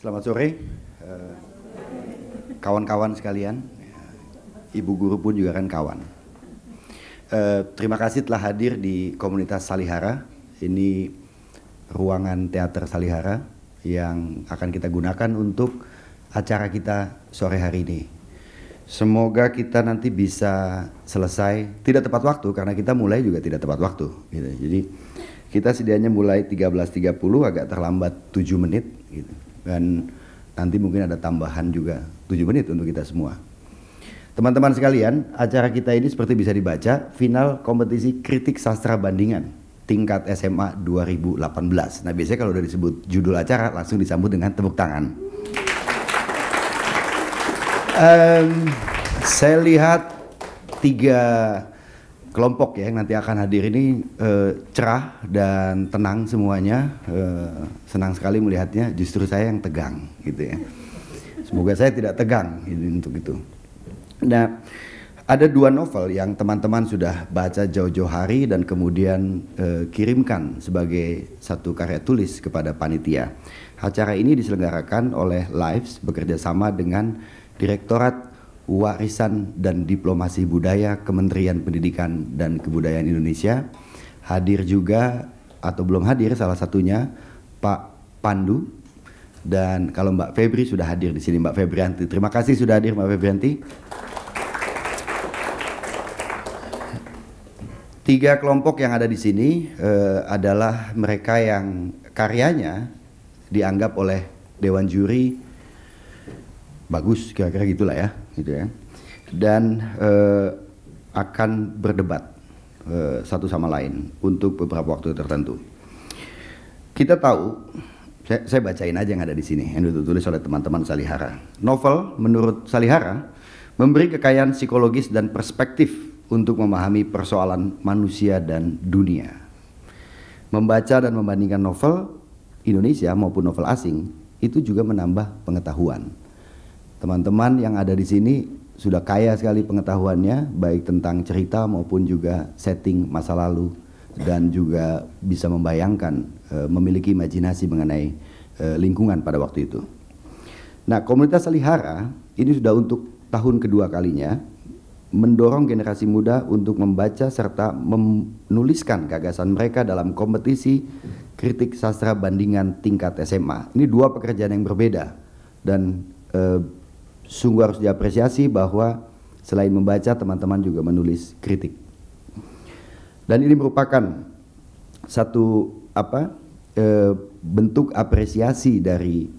Selamat sore, eh, kawan-kawan sekalian. Ibu guru pun juga kan kawan. Eh, terima kasih telah hadir di komunitas Salihara. Ini ruangan teater Salihara yang akan kita gunakan untuk acara kita sore hari ini. Semoga kita nanti bisa selesai tidak tepat waktu karena kita mulai juga tidak tepat waktu. Gitu. Jadi kita sedianya mulai 13.30 agak terlambat 7 menit. Gitu dan nanti mungkin ada tambahan juga 7 menit untuk kita semua. Teman-teman sekalian, acara kita ini seperti bisa dibaca final kompetisi kritik sastra bandingan tingkat SMA 2018. Nah biasanya kalau udah disebut judul acara langsung disambut dengan tepuk tangan. Um, saya lihat tiga kelompok ya yang nanti akan hadir ini e, cerah dan tenang semuanya. e, senang sekali melihatnya. Justru saya yang tegang gitu ya. Semoga saya tidak tegang gitu, untuk itu. Nah, ada dua novel yang teman-teman sudah baca jauh-jauh hari dan kemudian e, kirimkan sebagai satu karya tulis kepada panitia. Acara ini diselenggarakan oleh Lives bekerja sama dengan Direktorat Warisan dan Diplomasi Budaya Kementerian Pendidikan dan Kebudayaan Indonesia. Hadir juga atau belum hadir salah satunya Pak Pandu dan kalau Mbak Febri sudah hadir di sini Mbak Febrianti. Terima kasih sudah hadir Mbak Febrianti. Tiga kelompok yang ada di sini eh, adalah mereka yang karyanya dianggap oleh dewan juri bagus kira-kira gitulah ya gitu ya dan eh, akan berdebat eh, satu sama lain untuk beberapa waktu tertentu kita tahu saya, saya bacain aja yang ada di sini yang ditulis oleh teman-teman Salihara novel menurut Salihara memberi kekayaan psikologis dan perspektif untuk memahami persoalan manusia dan dunia membaca dan membandingkan novel Indonesia maupun novel asing itu juga menambah pengetahuan teman-teman yang ada di sini sudah kaya sekali pengetahuannya baik tentang cerita maupun juga setting masa lalu dan juga bisa membayangkan e, memiliki imajinasi mengenai e, lingkungan pada waktu itu. Nah, komunitas Salihara ini sudah untuk tahun kedua kalinya mendorong generasi muda untuk membaca serta menuliskan gagasan mereka dalam kompetisi kritik sastra bandingan tingkat SMA. Ini dua pekerjaan yang berbeda dan e, sungguh harus diapresiasi bahwa selain membaca teman-teman juga menulis kritik. Dan ini merupakan satu apa e, bentuk apresiasi dari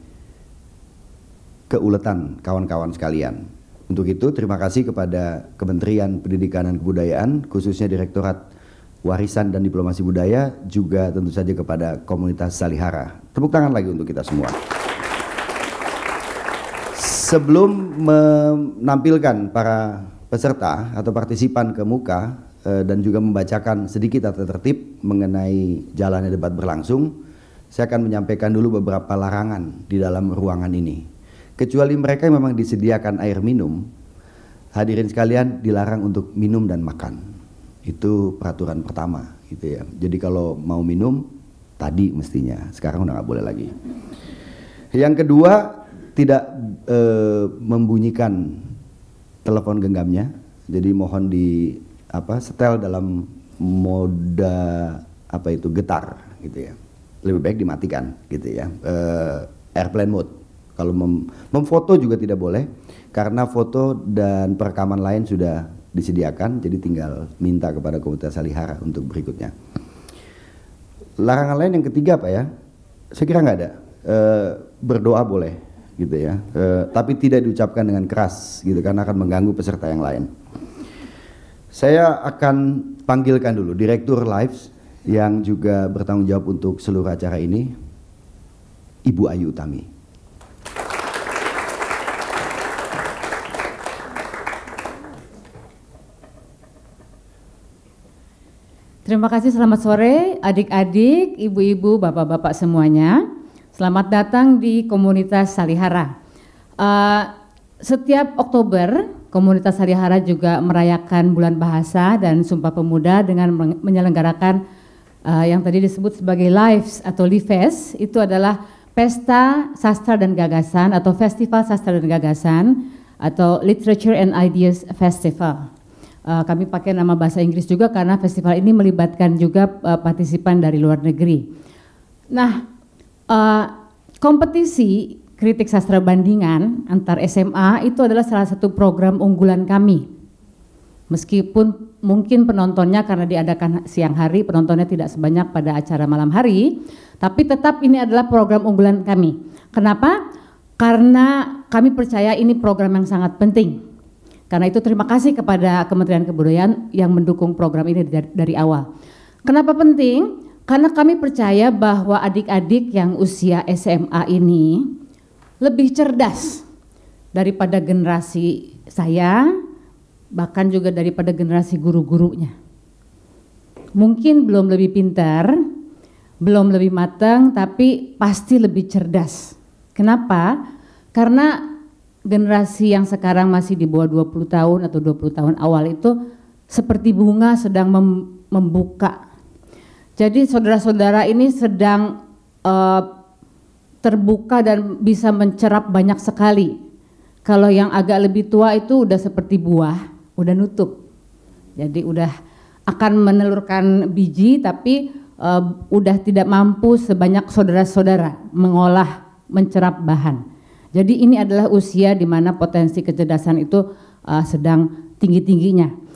keuletan kawan-kawan sekalian. Untuk itu terima kasih kepada Kementerian Pendidikan dan Kebudayaan khususnya Direktorat warisan dan diplomasi budaya juga tentu saja kepada komunitas Salihara. Tepuk tangan lagi untuk kita semua sebelum menampilkan para peserta atau partisipan ke muka eh, dan juga membacakan sedikit atau tertib mengenai jalannya debat berlangsung, saya akan menyampaikan dulu beberapa larangan di dalam ruangan ini. Kecuali mereka yang memang disediakan air minum, hadirin sekalian dilarang untuk minum dan makan. Itu peraturan pertama gitu ya. Jadi kalau mau minum tadi mestinya, sekarang udah nggak boleh lagi. Yang kedua, tidak e, membunyikan telepon genggamnya. Jadi mohon di apa setel dalam moda apa itu getar gitu ya. Lebih baik dimatikan gitu ya. E, airplane mode. Kalau mem memfoto juga tidak boleh karena foto dan perekaman lain sudah disediakan jadi tinggal minta kepada komunitas salihara untuk berikutnya larangan lain yang ketiga pak ya saya kira nggak ada e, berdoa boleh gitu ya. E, tapi tidak diucapkan dengan keras gitu karena akan mengganggu peserta yang lain. Saya akan panggilkan dulu Direktur Lives yang juga bertanggung jawab untuk seluruh acara ini, Ibu Ayu Utami. Terima kasih, selamat sore adik-adik, ibu-ibu, bapak-bapak semuanya. Selamat datang di komunitas Salihara. Uh, setiap Oktober, komunitas Salihara juga merayakan Bulan Bahasa dan Sumpah Pemuda dengan menyelenggarakan uh, yang tadi disebut sebagai Lives atau Lives. Itu adalah Pesta Sastra dan Gagasan atau Festival Sastra dan Gagasan atau Literature and Ideas Festival. Uh, kami pakai nama bahasa Inggris juga karena festival ini melibatkan juga uh, partisipan dari luar negeri. Nah, Uh, kompetisi kritik sastra bandingan antar SMA itu adalah salah satu program unggulan kami. Meskipun mungkin penontonnya karena diadakan siang hari, penontonnya tidak sebanyak pada acara malam hari, tapi tetap ini adalah program unggulan kami. Kenapa? Karena kami percaya ini program yang sangat penting. Karena itu terima kasih kepada Kementerian Kebudayaan yang mendukung program ini dari, dari awal. Kenapa penting? Karena kami percaya bahwa adik-adik yang usia SMA ini lebih cerdas daripada generasi saya, bahkan juga daripada generasi guru-gurunya. Mungkin belum lebih pintar, belum lebih matang, tapi pasti lebih cerdas. Kenapa? Karena generasi yang sekarang masih di bawah 20 tahun atau 20 tahun awal itu seperti bunga sedang membuka jadi saudara-saudara ini sedang uh, terbuka dan bisa mencerap banyak sekali. Kalau yang agak lebih tua itu udah seperti buah, udah nutup. Jadi udah akan menelurkan biji tapi uh, udah tidak mampu sebanyak saudara-saudara mengolah, mencerap bahan. Jadi ini adalah usia di mana potensi kecerdasan itu uh, sedang tinggi-tingginya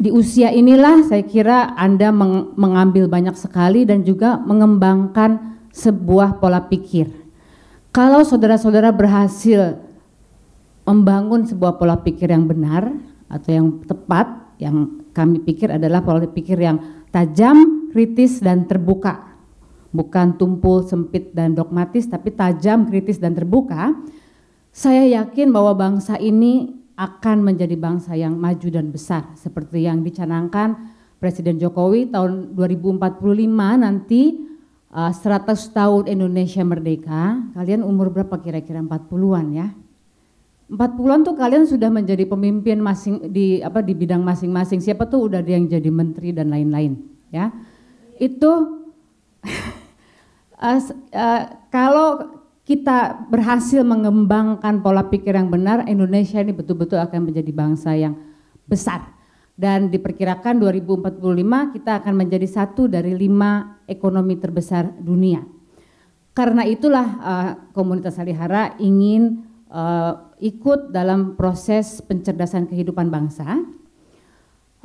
di usia inilah saya kira Anda meng mengambil banyak sekali dan juga mengembangkan sebuah pola pikir. Kalau saudara-saudara berhasil membangun sebuah pola pikir yang benar atau yang tepat, yang kami pikir adalah pola pikir yang tajam, kritis, dan terbuka. Bukan tumpul, sempit, dan dogmatis, tapi tajam, kritis, dan terbuka. Saya yakin bahwa bangsa ini akan menjadi bangsa yang maju dan besar seperti yang dicanangkan Presiden Jokowi tahun 2045 nanti 100 eh, tahun Indonesia merdeka. Kalian umur berapa kira-kira 40-an ya? 40-an tuh kalian sudah menjadi pemimpin masing di apa di bidang masing-masing. Siapa tuh udah ada yang jadi menteri dan lain-lain ya. Itu uh, uh, kalau kita berhasil mengembangkan pola pikir yang benar, Indonesia ini betul-betul akan menjadi bangsa yang besar. Dan diperkirakan 2045 kita akan menjadi satu dari lima ekonomi terbesar dunia. Karena itulah uh, komunitas Salihara ingin uh, ikut dalam proses pencerdasan kehidupan bangsa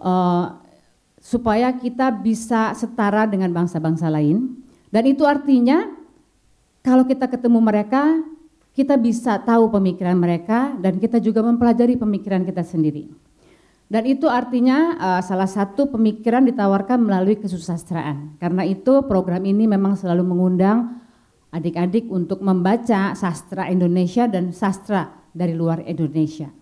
uh, supaya kita bisa setara dengan bangsa-bangsa lain. Dan itu artinya kalau kita ketemu mereka, kita bisa tahu pemikiran mereka dan kita juga mempelajari pemikiran kita sendiri. Dan itu artinya uh, salah satu pemikiran ditawarkan melalui kesusastraan. Karena itu program ini memang selalu mengundang adik-adik untuk membaca sastra Indonesia dan sastra dari luar Indonesia.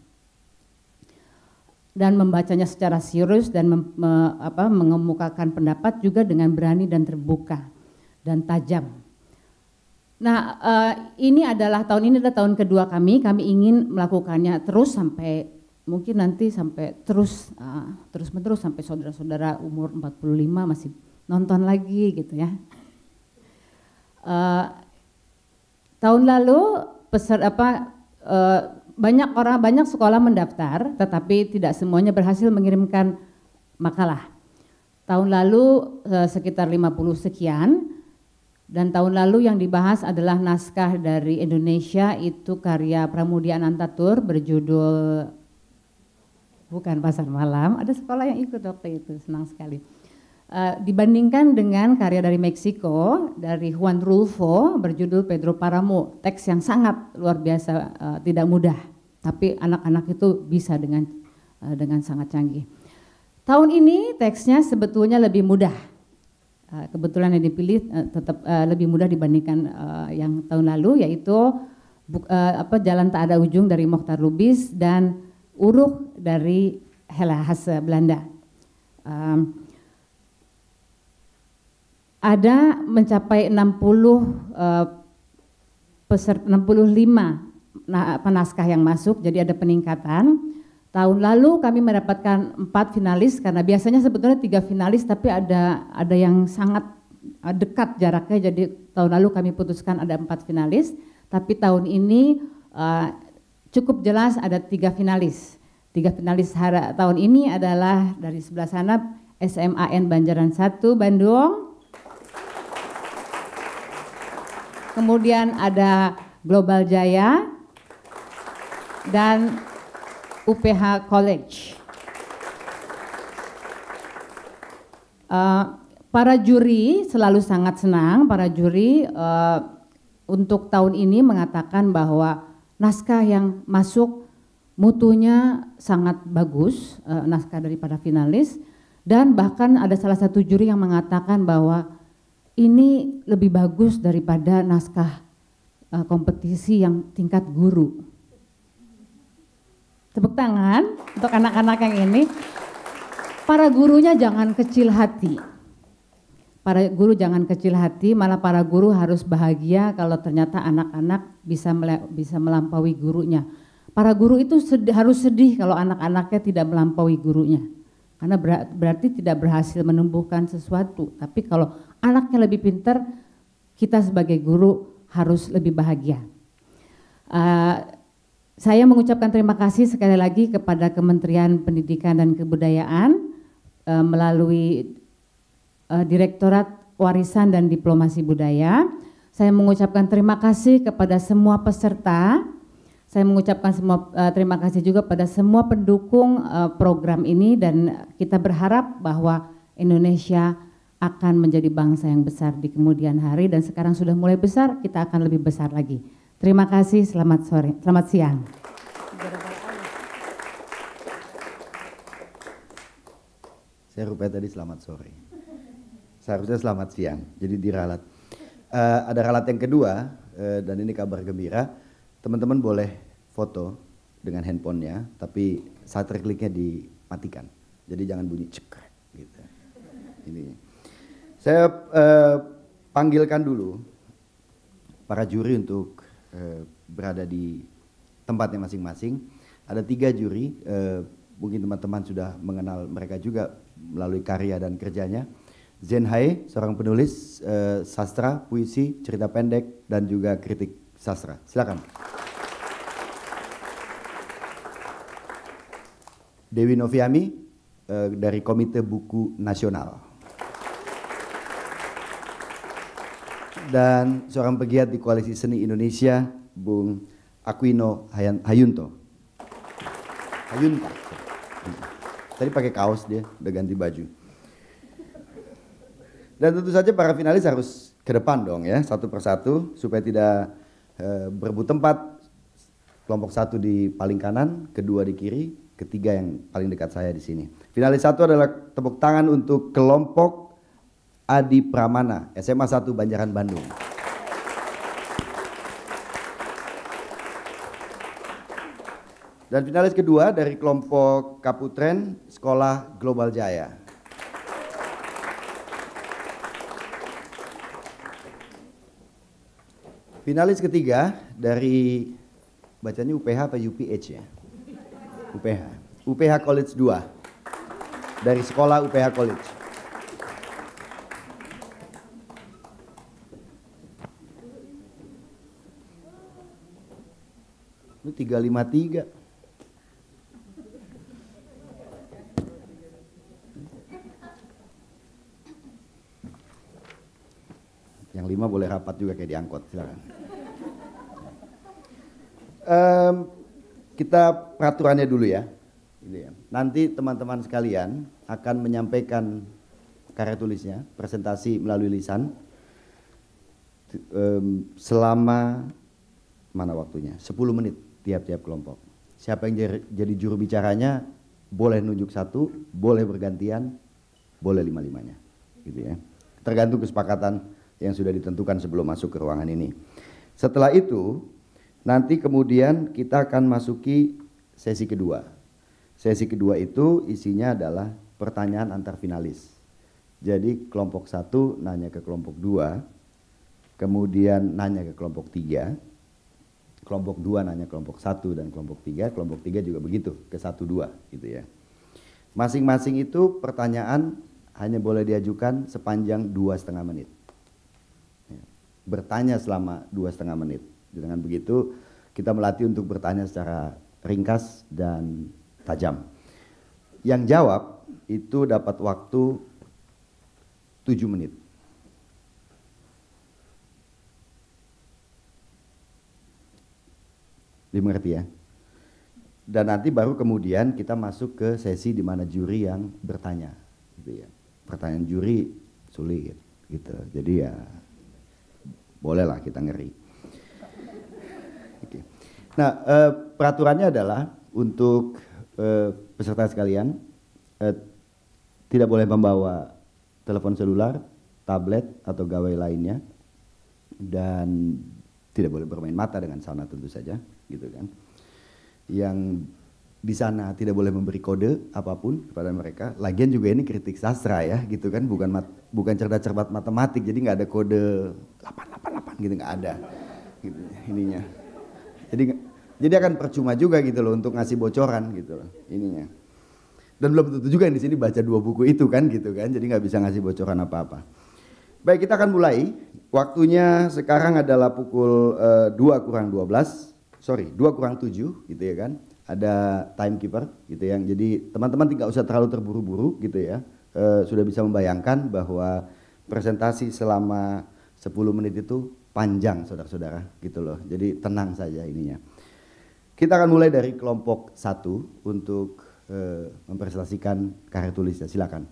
Dan membacanya secara serius dan mem, me, apa, mengemukakan pendapat juga dengan berani dan terbuka dan tajam Nah, uh, ini adalah tahun ini adalah tahun kedua kami. Kami ingin melakukannya terus sampai mungkin nanti sampai terus uh, terus menerus sampai saudara-saudara umur 45 masih nonton lagi gitu ya. Uh, tahun lalu peser apa uh, banyak orang banyak sekolah mendaftar, tetapi tidak semuanya berhasil mengirimkan makalah. Tahun lalu uh, sekitar 50 sekian dan tahun lalu yang dibahas adalah naskah dari Indonesia itu karya Pramudia Anantatur berjudul bukan pasar malam. Ada sekolah yang ikut waktu itu, senang sekali. Uh, dibandingkan dengan karya dari Meksiko dari Juan Rulfo berjudul Pedro Paramo, teks yang sangat luar biasa uh, tidak mudah, tapi anak-anak itu bisa dengan uh, dengan sangat canggih. Tahun ini teksnya sebetulnya lebih mudah Eh, kebetulan yang dipilih eh, tetap eh, lebih mudah dibandingkan yang tahun lalu yaitu apa jalan tak ada ujung dari Mohtar Lubis dan Uruk dari Hela Has Belanda. ada mencapai 60 uh, peserta 65 naskah yang masuk, jadi ada peningkatan Tahun lalu kami mendapatkan empat finalis karena biasanya sebetulnya tiga finalis tapi ada ada yang sangat eh, dekat jaraknya jadi tahun lalu kami putuskan ada empat finalis tapi tahun ini uh, cukup jelas ada tiga finalis. Tiga finalis hara, tahun ini adalah dari sebelah sana SMAN Banjaran 1 Bandung. Kemudian ada Global Jaya dan UPH College. Uh, para juri selalu sangat senang, para juri uh, untuk tahun ini mengatakan bahwa naskah yang masuk mutunya sangat bagus, uh, naskah daripada finalis, dan bahkan ada salah satu juri yang mengatakan bahwa ini lebih bagus daripada naskah uh, kompetisi yang tingkat guru. Tepuk tangan untuk anak-anak yang ini. Para gurunya jangan kecil hati. Para guru jangan kecil hati, malah para guru harus bahagia kalau ternyata anak-anak bisa bisa melampaui gurunya. Para guru itu sedih, harus sedih kalau anak-anaknya tidak melampaui gurunya. Karena berarti tidak berhasil menumbuhkan sesuatu. Tapi kalau anaknya lebih pintar, kita sebagai guru harus lebih bahagia. Uh, saya mengucapkan terima kasih sekali lagi kepada Kementerian Pendidikan dan Kebudayaan e, melalui e, Direktorat Warisan dan Diplomasi Budaya. Saya mengucapkan terima kasih kepada semua peserta. Saya mengucapkan semua e, terima kasih juga pada semua pendukung e, program ini dan kita berharap bahwa Indonesia akan menjadi bangsa yang besar di kemudian hari dan sekarang sudah mulai besar, kita akan lebih besar lagi. Terima kasih, selamat sore, selamat siang. Saya rupanya tadi selamat sore. Seharusnya selamat siang, jadi diralat. Uh, ada ralat yang kedua, uh, dan ini kabar gembira. Teman-teman boleh foto dengan handphonenya, tapi shutter kliknya dimatikan. Jadi jangan bunyi cek gitu. Ini. Saya uh, panggilkan dulu para juri untuk Eh, berada di tempatnya masing-masing. Ada tiga juri, eh, mungkin teman-teman sudah mengenal mereka juga melalui karya dan kerjanya. Zen Hai, seorang penulis eh, sastra, puisi, cerita pendek, dan juga kritik sastra. Silakan. Dewi Noviami eh, dari Komite Buku Nasional. dan seorang pegiat di Koalisi Seni Indonesia, Bung Aquino Hayunto. Hayunta. Tadi pakai kaos dia, udah ganti baju. Dan tentu saja para finalis harus ke depan dong ya, satu persatu supaya tidak e, berebut tempat. Kelompok satu di paling kanan, kedua di kiri, ketiga yang paling dekat saya di sini. Finalis satu adalah tepuk tangan untuk kelompok Adi Pramana, SMA 1 Banjaran Bandung. Dan finalis kedua dari kelompok Kaputren Sekolah Global Jaya. Finalis ketiga dari bacanya UPH apa UPH ya? UPH. UPH College 2 dari sekolah UPH College. Lu 353. Yang lima boleh rapat juga kayak diangkut, silakan. Um, kita peraturannya dulu ya. ya. Nanti teman-teman sekalian akan menyampaikan karya tulisnya, presentasi melalui lisan um, selama mana waktunya? 10 menit tiap-tiap kelompok. Siapa yang jadi juru bicaranya boleh nunjuk satu, boleh bergantian, boleh lima-limanya. Gitu ya. Tergantung kesepakatan yang sudah ditentukan sebelum masuk ke ruangan ini. Setelah itu, nanti kemudian kita akan masuki sesi kedua. Sesi kedua itu isinya adalah pertanyaan antar finalis. Jadi kelompok satu nanya ke kelompok dua, kemudian nanya ke kelompok tiga, kelompok dua nanya kelompok satu dan kelompok tiga, kelompok tiga juga begitu ke satu dua gitu ya. Masing-masing itu pertanyaan hanya boleh diajukan sepanjang dua setengah menit. Ya. Bertanya selama dua setengah menit. Dengan begitu kita melatih untuk bertanya secara ringkas dan tajam. Yang jawab itu dapat waktu tujuh menit. dimengerti ya dan nanti baru kemudian kita masuk ke sesi di mana juri yang bertanya gitu ya pertanyaan juri sulit gitu jadi ya bolehlah kita ngeri okay. nah eh, peraturannya adalah untuk eh, peserta sekalian eh, tidak boleh membawa telepon seluler, tablet atau gawai lainnya dan tidak boleh bermain mata dengan sauna tentu saja gitu kan. Yang di sana tidak boleh memberi kode apapun kepada mereka. Lagian juga ini kritik sastra ya, gitu kan, bukan mat, bukan cerdas cermat matematik, jadi nggak ada kode 888 gitu nggak ada, gitu, ininya. Jadi jadi akan percuma juga gitu loh untuk ngasih bocoran gitu loh ininya. Dan belum tentu juga di sini baca dua buku itu kan gitu kan, jadi nggak bisa ngasih bocoran apa-apa. Baik kita akan mulai. Waktunya sekarang adalah pukul uh, kurang kurang 12 sorry dua kurang tujuh gitu ya kan ada timekeeper gitu yang jadi teman-teman tidak usah terlalu terburu-buru gitu ya e, sudah bisa membayangkan bahwa presentasi selama 10 menit itu panjang saudara-saudara gitu loh jadi tenang saja ininya kita akan mulai dari kelompok satu untuk e, mempresentasikan karya tulisnya silakan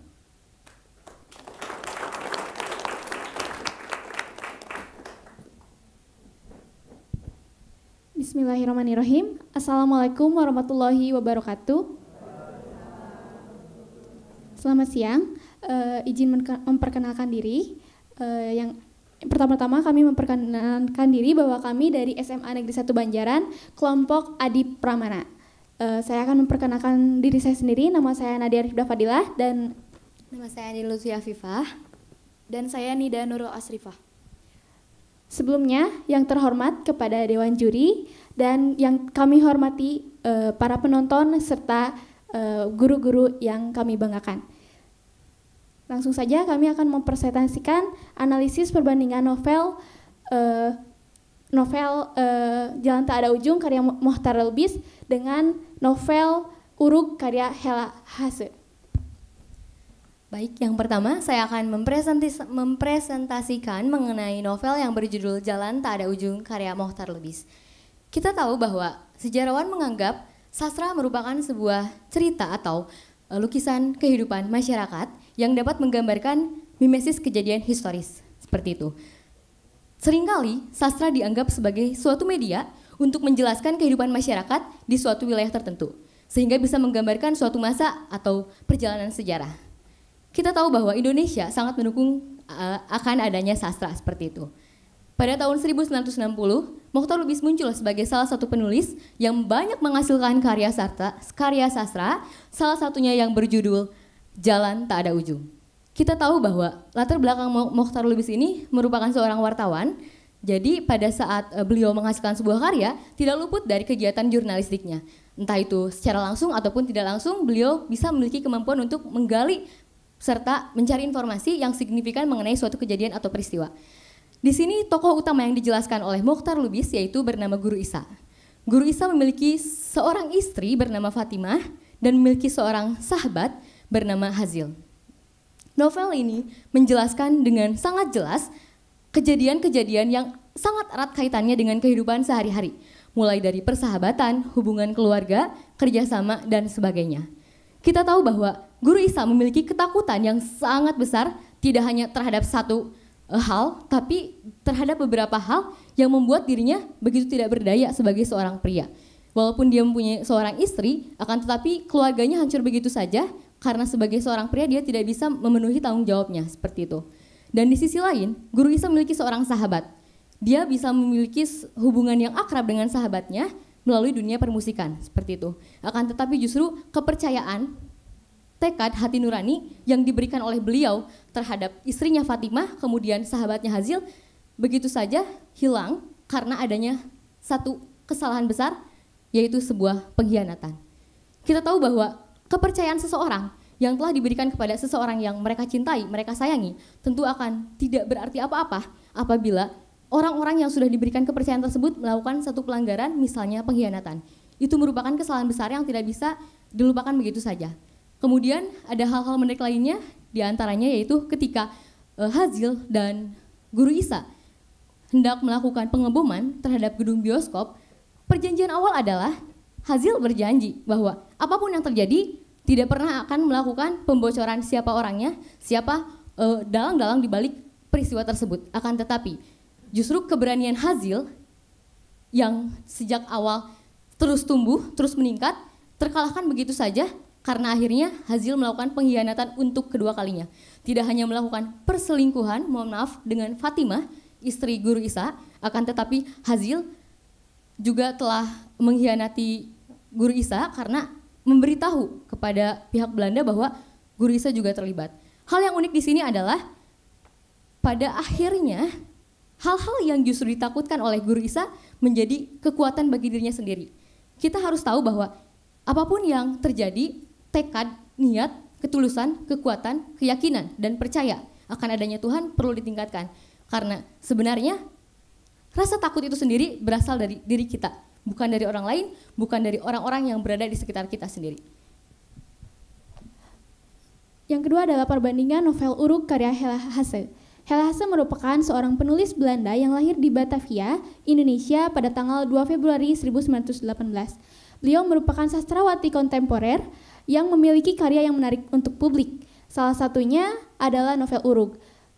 Bismillahirrahmanirrahim. Assalamualaikum warahmatullahi wabarakatuh. Selamat siang. Uh, izin memperkenalkan diri. Uh, yang pertama-tama kami memperkenalkan diri bahwa kami dari SMA Negeri 1 Banjaran, kelompok Adi Pramana. Uh, saya akan memperkenalkan diri saya sendiri. Nama saya Nadia Rifda Fadilah dan nama saya Nilusi Afifah dan saya Nida Nurul Asrifah. Sebelumnya, yang terhormat kepada Dewan Juri, dan yang kami hormati uh, para penonton serta eh, guru-guru uh, yang kami banggakan. Langsung saja kami akan mempresentasikan analisis perbandingan novel uh, novel uh, Jalan Tak Ada Ujung karya Mohtar Lubis dengan novel Uruk karya Hela Hase. Baik, yang pertama saya akan mempresentasikan mengenai novel yang berjudul Jalan Tak Ada Ujung karya Mohtar Lubis. Kita tahu bahwa sejarawan menganggap sastra merupakan sebuah cerita atau eh, lukisan kehidupan masyarakat yang dapat menggambarkan mimesis kejadian historis, seperti itu. Seringkali sastra dianggap sebagai suatu media untuk menjelaskan kehidupan masyarakat di suatu wilayah tertentu, sehingga bisa menggambarkan suatu masa atau perjalanan sejarah. Kita tahu bahwa Indonesia sangat mendukung eh, akan adanya sastra seperti itu. Pada tahun 1960, Mokhtar Lubis muncul sebagai salah satu penulis yang banyak menghasilkan karya sastra, karya sastra salah satunya yang berjudul Jalan Tak Ada Ujung. Kita tahu bahwa latar belakang Mokhtar Lubis ini merupakan seorang wartawan, jadi pada saat eh, beliau menghasilkan sebuah karya, tidak luput dari kegiatan jurnalistiknya. Entah itu secara langsung ataupun tidak langsung, beliau bisa memiliki kemampuan untuk menggali serta mencari informasi yang signifikan mengenai suatu kejadian atau peristiwa. Di sini tokoh utama yang dijelaskan oleh Mukhtar Lubis yaitu bernama Guru Isa. Guru Isa memiliki seorang istri bernama Fatimah dan memiliki seorang sahabat bernama Hazil. Novel ini menjelaskan dengan sangat jelas kejadian-kejadian yang sangat erat kaitannya dengan kehidupan sehari-hari, mulai dari persahabatan, hubungan keluarga, kerjasama, dan sebagainya. Kita tahu bahwa Guru Isa memiliki ketakutan yang sangat besar, tidak hanya terhadap satu Eh, hal, tapi terhadap beberapa hal yang membuat dirinya begitu tidak berdaya sebagai seorang pria. Walaupun dia mempunyai seorang istri, akan tetapi keluarganya hancur begitu saja karena sebagai seorang pria dia tidak bisa memenuhi tanggung jawabnya seperti itu. Dan di sisi lain, Guru Isa memiliki seorang sahabat. Dia bisa memiliki hubungan yang akrab dengan sahabatnya melalui dunia permusikan seperti itu. Akan tetapi justru kepercayaan tekad hati nurani yang diberikan oleh beliau terhadap istrinya Fatimah, kemudian sahabatnya Hazil, begitu saja hilang karena adanya satu kesalahan besar, yaitu sebuah pengkhianatan. Kita tahu bahwa kepercayaan seseorang yang telah diberikan kepada seseorang yang mereka cintai, mereka sayangi, tentu akan tidak berarti apa-apa apabila orang-orang yang sudah diberikan kepercayaan tersebut melakukan satu pelanggaran, misalnya pengkhianatan. Itu merupakan kesalahan besar yang tidak bisa dilupakan begitu saja. Kemudian ada hal-hal menarik lainnya diantaranya yaitu ketika e, Hazil dan Guru Isa hendak melakukan pengeboman terhadap gedung bioskop, perjanjian awal adalah Hazil berjanji bahwa apapun yang terjadi tidak pernah akan melakukan pembocoran siapa orangnya, siapa eh, dalang-dalang di balik peristiwa tersebut. Akan tetapi justru keberanian Hazil yang sejak awal terus tumbuh, terus meningkat, terkalahkan begitu saja karena akhirnya Hazil melakukan pengkhianatan untuk kedua kalinya. Tidak hanya melakukan perselingkuhan, mohon maaf, dengan Fatimah, istri Guru Isa, akan tetapi Hazil juga telah mengkhianati Guru Isa karena memberitahu kepada pihak Belanda bahwa Guru Isa juga terlibat. Hal yang unik di sini adalah pada akhirnya hal-hal yang justru ditakutkan oleh Guru Isa menjadi kekuatan bagi dirinya sendiri. Kita harus tahu bahwa apapun yang terjadi tekad, niat, ketulusan, kekuatan, keyakinan, dan percaya akan adanya Tuhan perlu ditingkatkan. Karena sebenarnya rasa takut itu sendiri berasal dari diri kita, bukan dari orang lain, bukan dari orang-orang yang berada di sekitar kita sendiri. Yang kedua adalah perbandingan novel Uruk karya Hela Hase. Hela Hase merupakan seorang penulis Belanda yang lahir di Batavia, Indonesia pada tanggal 2 Februari 1918. Beliau merupakan sastrawati kontemporer, yang memiliki karya yang menarik untuk publik. Salah satunya adalah novel Uruk.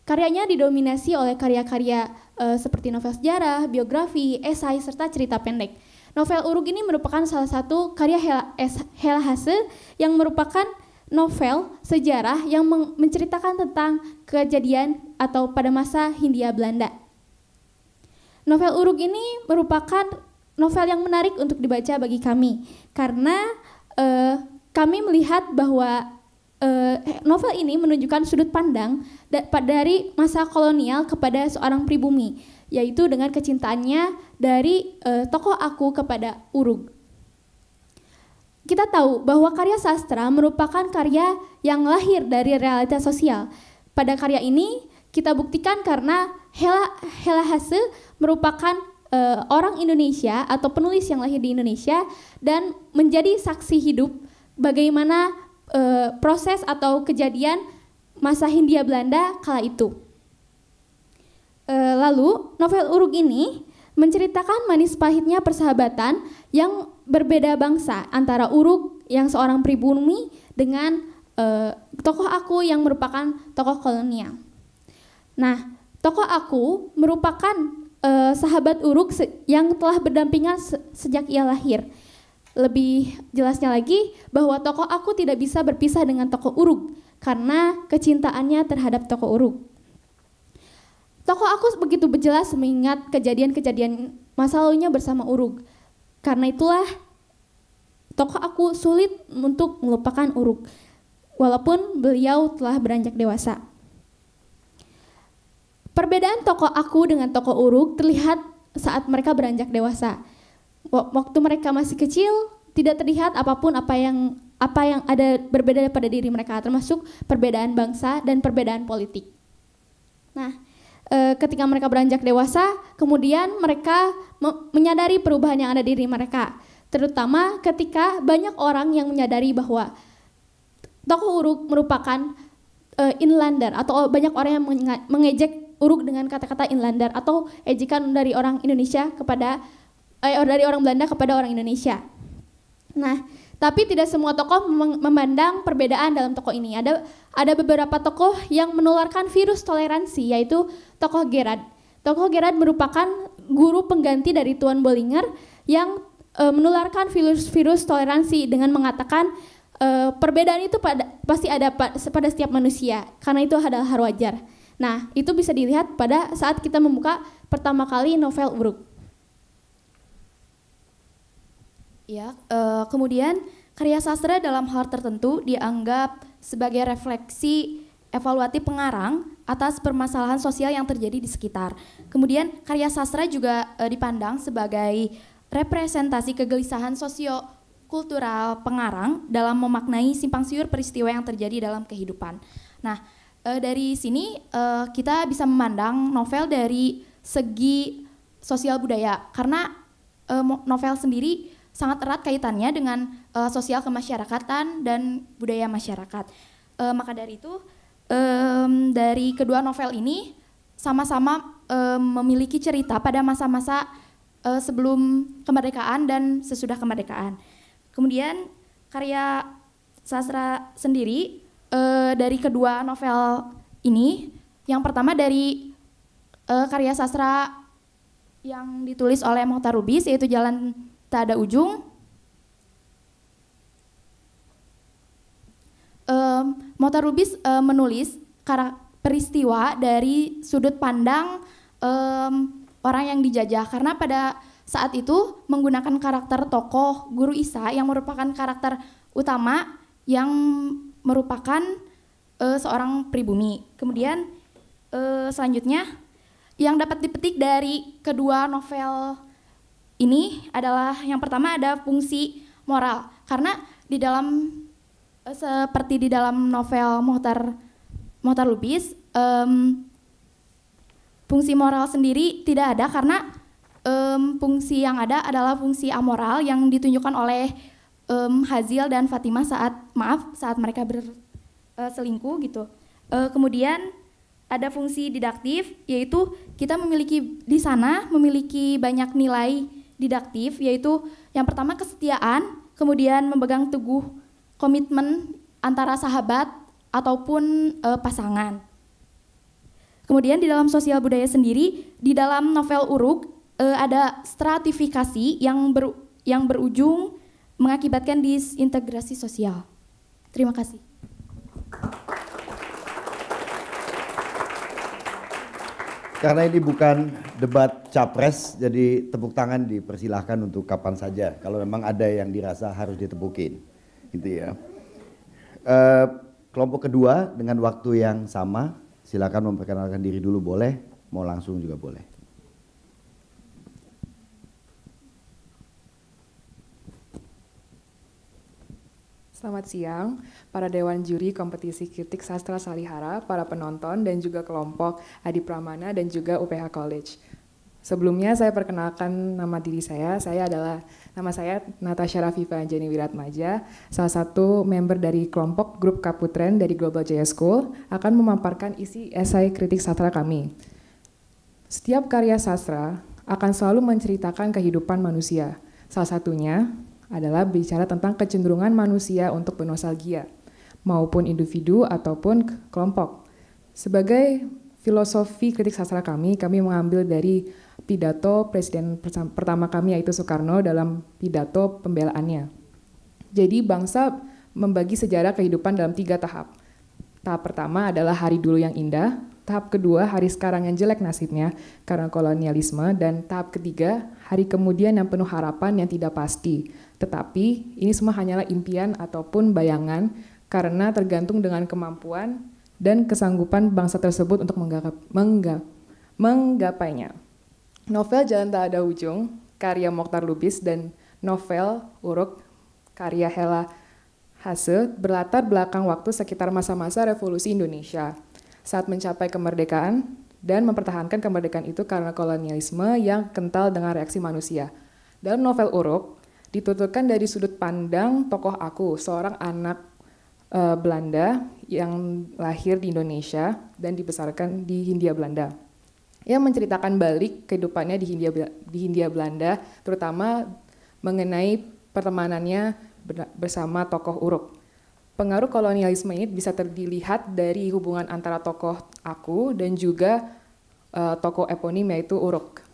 Karyanya didominasi oleh karya-karya e, seperti novel sejarah, biografi, esai, serta cerita pendek. Novel Uruk ini merupakan salah satu karya Hela, Hase yang merupakan novel sejarah yang menceritakan tentang kejadian atau pada masa Hindia Belanda. Novel Uruk ini merupakan novel yang menarik untuk dibaca bagi kami karena e, kami melihat bahwa eh, eh, novel ini menunjukkan sudut pandang dari masa kolonial kepada seorang pribumi, yaitu dengan kecintaannya dari eh, tokoh aku kepada Urug. Kita tahu bahwa karya sastra merupakan karya yang lahir dari realitas sosial. Pada karya ini kita buktikan karena Hela Hela Hase merupakan uh, orang Indonesia atau penulis yang lahir di Indonesia dan menjadi saksi hidup bagaimana e, proses atau kejadian masa Hindia Belanda kala itu. E, lalu, novel Uruk ini menceritakan manis pahitnya persahabatan yang berbeda bangsa antara Uruk yang seorang pribumi dengan e, tokoh aku yang merupakan tokoh kolonial. Nah, tokoh aku merupakan e, sahabat Uruk yang telah berdampingan se sejak ia lahir lebih jelasnya lagi, bahwa tokoh aku tidak bisa berpisah dengan tokoh Uruk karena kecintaannya terhadap tokoh Uruk. Tokoh aku begitu jelas mengingat kejadian-kejadian masa lalunya bersama Uruk. Karena itulah tokoh aku sulit untuk melupakan Uruk, walaupun beliau telah beranjak dewasa. Perbedaan tokoh aku dengan tokoh Uruk terlihat saat mereka beranjak dewasa waktu mereka masih kecil tidak terlihat apapun apa yang apa yang ada berbeda pada diri mereka termasuk perbedaan bangsa dan perbedaan politik. Nah, e, ketika mereka beranjak dewasa, kemudian mereka me menyadari perubahan yang ada di diri mereka, terutama ketika banyak orang yang menyadari bahwa tokoh uruk merupakan e, inlander atau banyak orang yang mengejek uruk dengan kata-kata inlander atau ejekan dari orang Indonesia kepada eh, dari orang Belanda kepada orang Indonesia. Nah, tapi tidak semua tokoh memandang perbedaan dalam tokoh ini. Ada ada beberapa tokoh yang menularkan virus toleransi, yaitu tokoh Gerard. Tokoh Gerard merupakan guru pengganti dari Tuan Bollinger yang e, menularkan virus-virus toleransi dengan mengatakan e, perbedaan itu pada, pasti ada pada setiap manusia, karena itu adalah hal wajar. Nah, itu bisa dilihat pada saat kita membuka pertama kali novel Uruk. Ya, uh, kemudian karya sastra dalam hal tertentu dianggap sebagai refleksi evaluatif pengarang atas permasalahan sosial yang terjadi di sekitar. Kemudian karya sastra juga uh, dipandang sebagai representasi kegelisahan kultural pengarang dalam memaknai simpang siur peristiwa yang terjadi dalam kehidupan. Nah, e, dari sini e, kita bisa memandang novel dari segi sosial budaya karena e, novel sendiri sangat erat kaitannya dengan uh, sosial kemasyarakatan dan budaya masyarakat. Uh, maka dari itu, um, dari kedua novel ini sama-sama um, memiliki cerita pada masa-masa uh, sebelum kemerdekaan dan sesudah kemerdekaan. Kemudian karya sastra sendiri uh, dari kedua novel ini, yang pertama dari uh, karya sastra yang ditulis oleh Mohtar Rubis yaitu Jalan tak ada ujung. Um, Mota Rubis um, menulis peristiwa dari sudut pandang um, orang yang dijajah karena pada saat itu menggunakan karakter tokoh guru Isa yang merupakan karakter utama yang merupakan uh, seorang pribumi. Kemudian uh, selanjutnya yang dapat dipetik dari kedua novel ini adalah yang pertama ada fungsi moral karena di dalam eh, seperti di dalam novel Mohtar Mohtar Lubis um, fungsi moral sendiri tidak ada karena um, fungsi yang ada adalah fungsi amoral yang ditunjukkan oleh um, Hazil dan Fatimah saat maaf saat mereka berselingkuh eh, gitu uh, kemudian ada fungsi didaktif yaitu kita memiliki di sana memiliki banyak nilai didaktif yaitu yang pertama kesetiaan, kemudian memegang teguh komitmen antara sahabat ataupun e, pasangan. Kemudian di dalam sosial budaya sendiri, di dalam novel Uruk e, ada stratifikasi yang ber, yang berujung mengakibatkan disintegrasi sosial. Terima kasih. Karena ini bukan debat capres, jadi tepuk tangan dipersilahkan untuk kapan saja. Kalau memang ada yang dirasa harus ditepukin, gitu ya. E, kelompok kedua dengan waktu yang sama, silakan memperkenalkan diri dulu boleh, mau langsung juga boleh. Selamat siang, para Dewan Juri Kompetisi Kritik Sastra Salihara, para penonton dan juga kelompok Adi Pramana dan juga UPH College. Sebelumnya saya perkenalkan nama diri saya, saya adalah, nama saya Natasha Rafifa Anjani Wiratmaja, salah satu member dari kelompok grup Kaputren dari Global JS School, akan memaparkan isi esai kritik sastra kami. Setiap karya sastra akan selalu menceritakan kehidupan manusia, salah satunya adalah bicara tentang kecenderungan manusia untuk bernostalgia, maupun individu ataupun kelompok. Sebagai filosofi kritik sastra kami, kami mengambil dari pidato presiden pertama kami yaitu Soekarno dalam pidato pembelaannya. Jadi bangsa membagi sejarah kehidupan dalam tiga tahap. Tahap pertama adalah hari dulu yang indah, Tahap kedua, hari sekarang yang jelek nasibnya karena kolonialisme. Dan tahap ketiga, hari kemudian yang penuh harapan yang tidak pasti. Tetapi ini semua hanyalah impian ataupun bayangan karena tergantung dengan kemampuan dan kesanggupan bangsa tersebut untuk menggap, menggap, menggapainya. Novel Jalan Tak Ada Ujung, karya Mokhtar Lubis, dan novel Uruk, karya Hela Hase, berlatar belakang waktu sekitar masa-masa revolusi Indonesia – saat mencapai kemerdekaan dan mempertahankan kemerdekaan itu karena kolonialisme yang kental dengan reaksi manusia. Dalam novel Uruk, dituturkan dari sudut pandang tokoh aku, seorang anak e, Belanda yang lahir di Indonesia dan dibesarkan di Hindia Belanda. Yang menceritakan balik kehidupannya di Hindia di Hindia Belanda, terutama mengenai pertemanannya bersama tokoh Uruk pengaruh kolonialisme ini bisa terlihat dari hubungan antara tokoh aku dan juga uh, tokoh eponim yaitu Uruk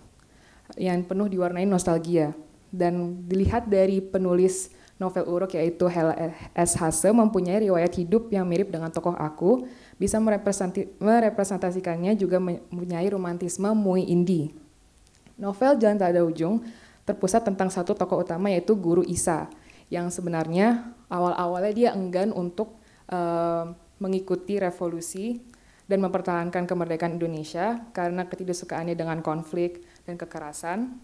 yang penuh diwarnai nostalgia dan dilihat dari penulis novel Uruk yaitu S. Hase mempunyai riwayat hidup yang mirip dengan tokoh aku bisa merepresentasikannya juga mempunyai romantisme mui Indi Novel Jalan Tak Ada Ujung terpusat tentang satu tokoh utama yaitu Guru Isa yang sebenarnya awal-awalnya dia enggan untuk uh, mengikuti revolusi dan mempertahankan kemerdekaan Indonesia karena ketidaksukaannya dengan konflik dan kekerasan.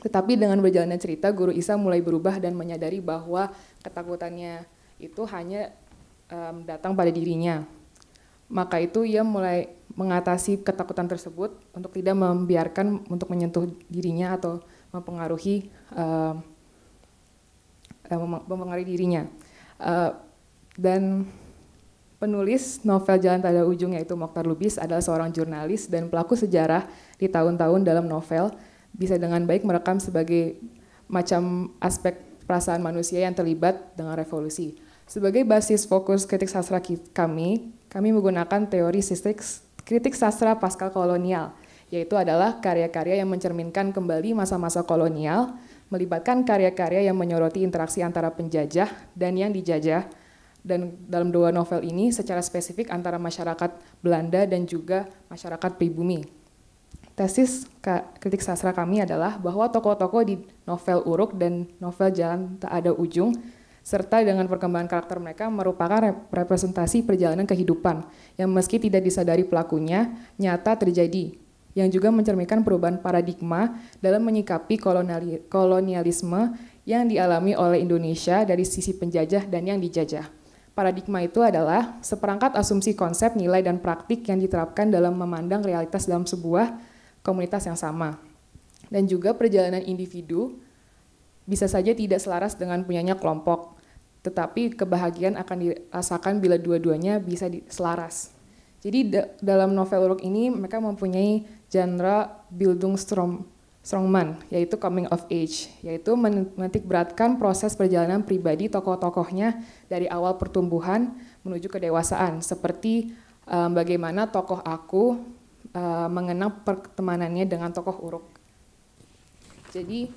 Tetapi dengan berjalannya cerita, Guru Isa mulai berubah dan menyadari bahwa ketakutannya itu hanya um, datang pada dirinya. Maka itu ia mulai mengatasi ketakutan tersebut untuk tidak membiarkan untuk menyentuh dirinya atau mempengaruhi um, Eh, mempengaruhi dirinya. Uh, dan penulis novel Jalan Tanda Ujung yaitu Mokhtar Lubis adalah seorang jurnalis dan pelaku sejarah di tahun-tahun dalam novel bisa dengan baik merekam sebagai macam aspek perasaan manusia yang terlibat dengan revolusi. Sebagai basis fokus kritik sastra kami, kami menggunakan teori sistik, kritik sastra pasca kolonial, yaitu adalah karya-karya yang mencerminkan kembali masa-masa kolonial melibatkan karya-karya yang menyoroti interaksi antara penjajah dan yang dijajah, dan dalam dua novel ini secara spesifik antara masyarakat Belanda dan juga masyarakat pribumi. Tesis kritik sastra kami adalah bahwa tokoh-tokoh di novel Uruk dan novel Jalan Tak Ada Ujung serta dengan perkembangan karakter mereka merupakan representasi perjalanan kehidupan yang meski tidak disadari pelakunya, nyata terjadi yang juga mencerminkan perubahan paradigma dalam menyikapi kolonialisme yang dialami oleh Indonesia dari sisi penjajah dan yang dijajah. Paradigma itu adalah seperangkat asumsi konsep, nilai, dan praktik yang diterapkan dalam memandang realitas dalam sebuah komunitas yang sama. Dan juga perjalanan individu bisa saja tidak selaras dengan punyanya kelompok, tetapi kebahagiaan akan dirasakan bila dua-duanya bisa selaras. Jadi da dalam novel Uruk ini mereka mempunyai genre Bildungsstrom Strongman, yaitu coming of age, yaitu menetik beratkan proses perjalanan pribadi tokoh-tokohnya dari awal pertumbuhan menuju kedewasaan, seperti um, bagaimana tokoh aku um, mengenang pertemanannya dengan tokoh uruk. Jadi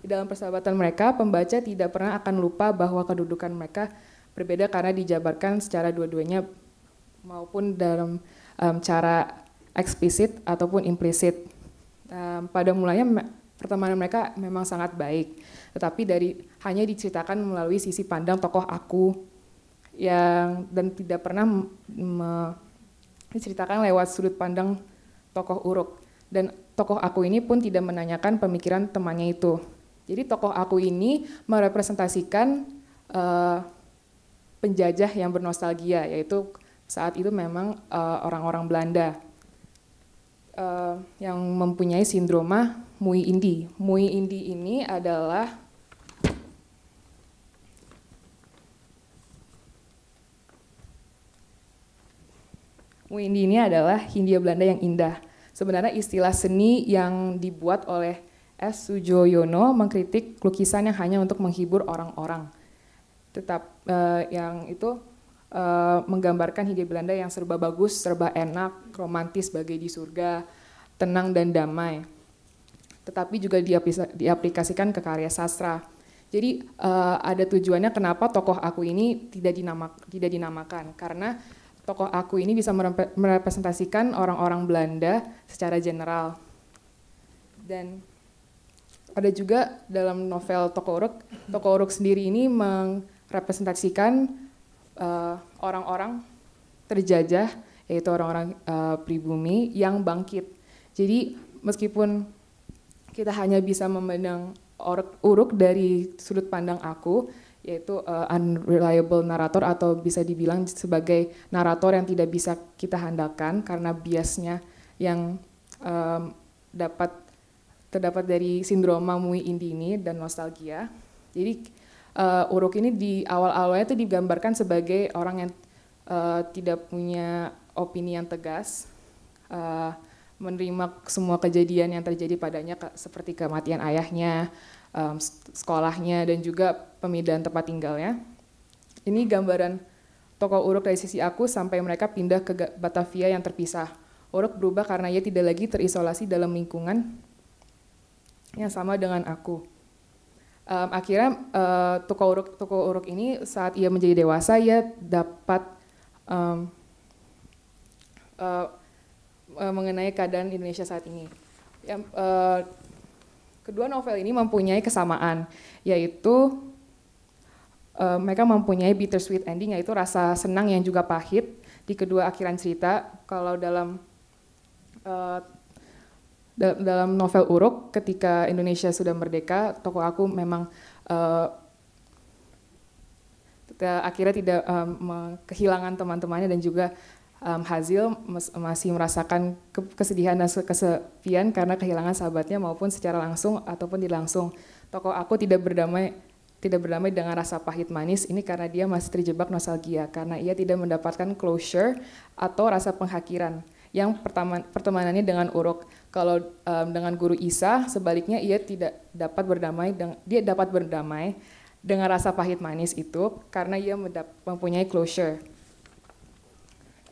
di dalam persahabatan mereka, pembaca tidak pernah akan lupa bahwa kedudukan mereka berbeda karena dijabarkan secara dua-duanya maupun dalam um, cara eksplisit ataupun implisit. Um, pada mulanya pertemanan mereka memang sangat baik, tetapi dari hanya diceritakan melalui sisi pandang tokoh aku yang dan tidak pernah me, diceritakan lewat sudut pandang tokoh uruk dan tokoh aku ini pun tidak menanyakan pemikiran temannya itu. Jadi tokoh aku ini merepresentasikan uh, penjajah yang bernostalgia yaitu saat itu memang eh, orang-orang uh, Belanda uh, yang mempunyai sindroma Mui Indi. Mui Indi ini adalah Mui Indi ini adalah Hindia Belanda yang indah. Sebenarnya istilah seni yang dibuat oleh S. Sujoyono mengkritik lukisan yang hanya untuk menghibur orang-orang. Tetap uh, yang itu Eh, menggambarkan hidup Belanda yang serba bagus, serba enak, romantis bagai di surga, tenang dan damai. Tetapi juga diaplikasikan ke karya sastra. Jadi uh, ada tujuannya kenapa tokoh aku ini tidak dinamak tidak dinamakan karena tokoh aku ini bisa merepresentasikan orang-orang Belanda secara general. Dan ada juga dalam novel Toko Uruk, Toko Uruk sendiri ini merepresentasikan Eh, orang-orang terjajah, yaitu orang-orang uh, pribumi yang bangkit. Jadi meskipun kita hanya bisa memandang uruk dari sudut pandang aku, yaitu uh, unreliable narator atau bisa dibilang sebagai narator yang tidak bisa kita handalkan karena biasnya yang um, dapat terdapat dari sindroma mui indi ini dan nostalgia. Jadi uh, Uruk ini di awal-awalnya itu digambarkan sebagai orang yang uh, tidak punya opini yang tegas, uh, menerima semua kejadian yang terjadi padanya seperti kematian ayahnya, um, sekolahnya, dan juga pemindahan tempat tinggalnya. Ini gambaran tokoh Uruk dari sisi aku sampai mereka pindah ke Batavia yang terpisah. Uruk berubah karena ia tidak lagi terisolasi dalam lingkungan yang sama dengan aku um, akhirnya uh, toko uruk toko uruk ini saat ia menjadi dewasa ia dapat um, uh, mengenai keadaan Indonesia saat ini. Ya, uh, kedua novel ini mempunyai kesamaan yaitu uh, mereka mempunyai bittersweet ending yaitu rasa senang yang juga pahit di kedua akhiran cerita. Kalau dalam uh, dalam novel Uruk ketika Indonesia sudah merdeka tokoh aku memang uh, akhirnya tidak um, kehilangan teman-temannya dan juga um, Hazil masih merasakan ke, kesedihan dan kesepian karena kehilangan sahabatnya maupun secara langsung ataupun tidak langsung tokoh aku tidak berdamai tidak berdamai dengan rasa pahit manis ini karena dia masih terjebak nostalgia karena ia tidak mendapatkan closure atau rasa penghakiran yang pertama, pertemanannya dengan Uruk kalau um, dengan guru Isa sebaliknya ia tidak dapat berdamai dengan, dia dapat berdamai dengan rasa pahit manis itu karena ia mempunyai closure.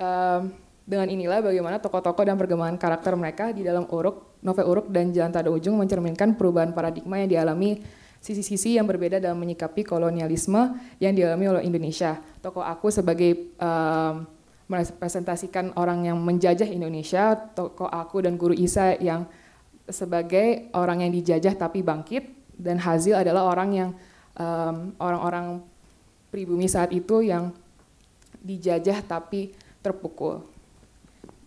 Um, dengan inilah bagaimana tokoh-tokoh dan perkembangan karakter mereka di dalam Uruk, novel Uruk dan Jalan Tada Ujung mencerminkan perubahan paradigma yang dialami sisi-sisi yang berbeda dalam menyikapi kolonialisme yang dialami oleh Indonesia. Tokoh aku sebagai um, merepresentasikan orang yang menjajah Indonesia, tokoh aku dan guru Isa yang sebagai orang yang dijajah tapi bangkit, dan Hazil adalah orang yang um, orang-orang pribumi saat itu yang dijajah tapi terpukul.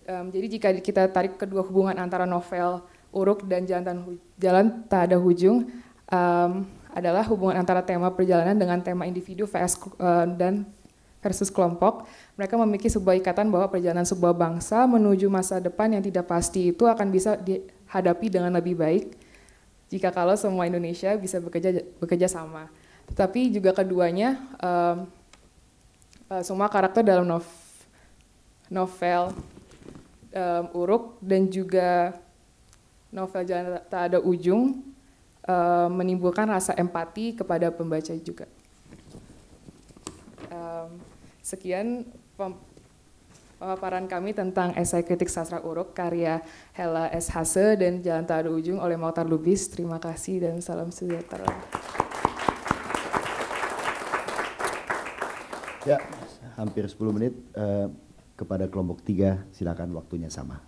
Um, jadi jika kita tarik kedua hubungan antara novel Uruk dan Jalan, Jalan Tak Ada Hujung um, adalah hubungan antara tema perjalanan dengan tema individu vs uh, eh, dan versus kelompok, mereka memiliki sebuah ikatan bahwa perjalanan sebuah bangsa menuju masa depan yang tidak pasti itu akan bisa dihadapi dengan lebih baik jika kalau semua Indonesia bisa bekerja bekerja sama. Tetapi juga keduanya um, semua karakter dalam nov, novel um, Uruk dan juga novel Jalan Tak Ada Ujung uh, menimbulkan rasa empati kepada pembaca juga. Um, Sekian paparan kami tentang esai kritik sastra uruk karya Hela S. Hase dan Jalan Tadu Ujung oleh Mautar Lubis. Terima kasih dan salam sejahtera. Ya, hampir 10 menit eh, kepada kelompok tiga silakan waktunya sama.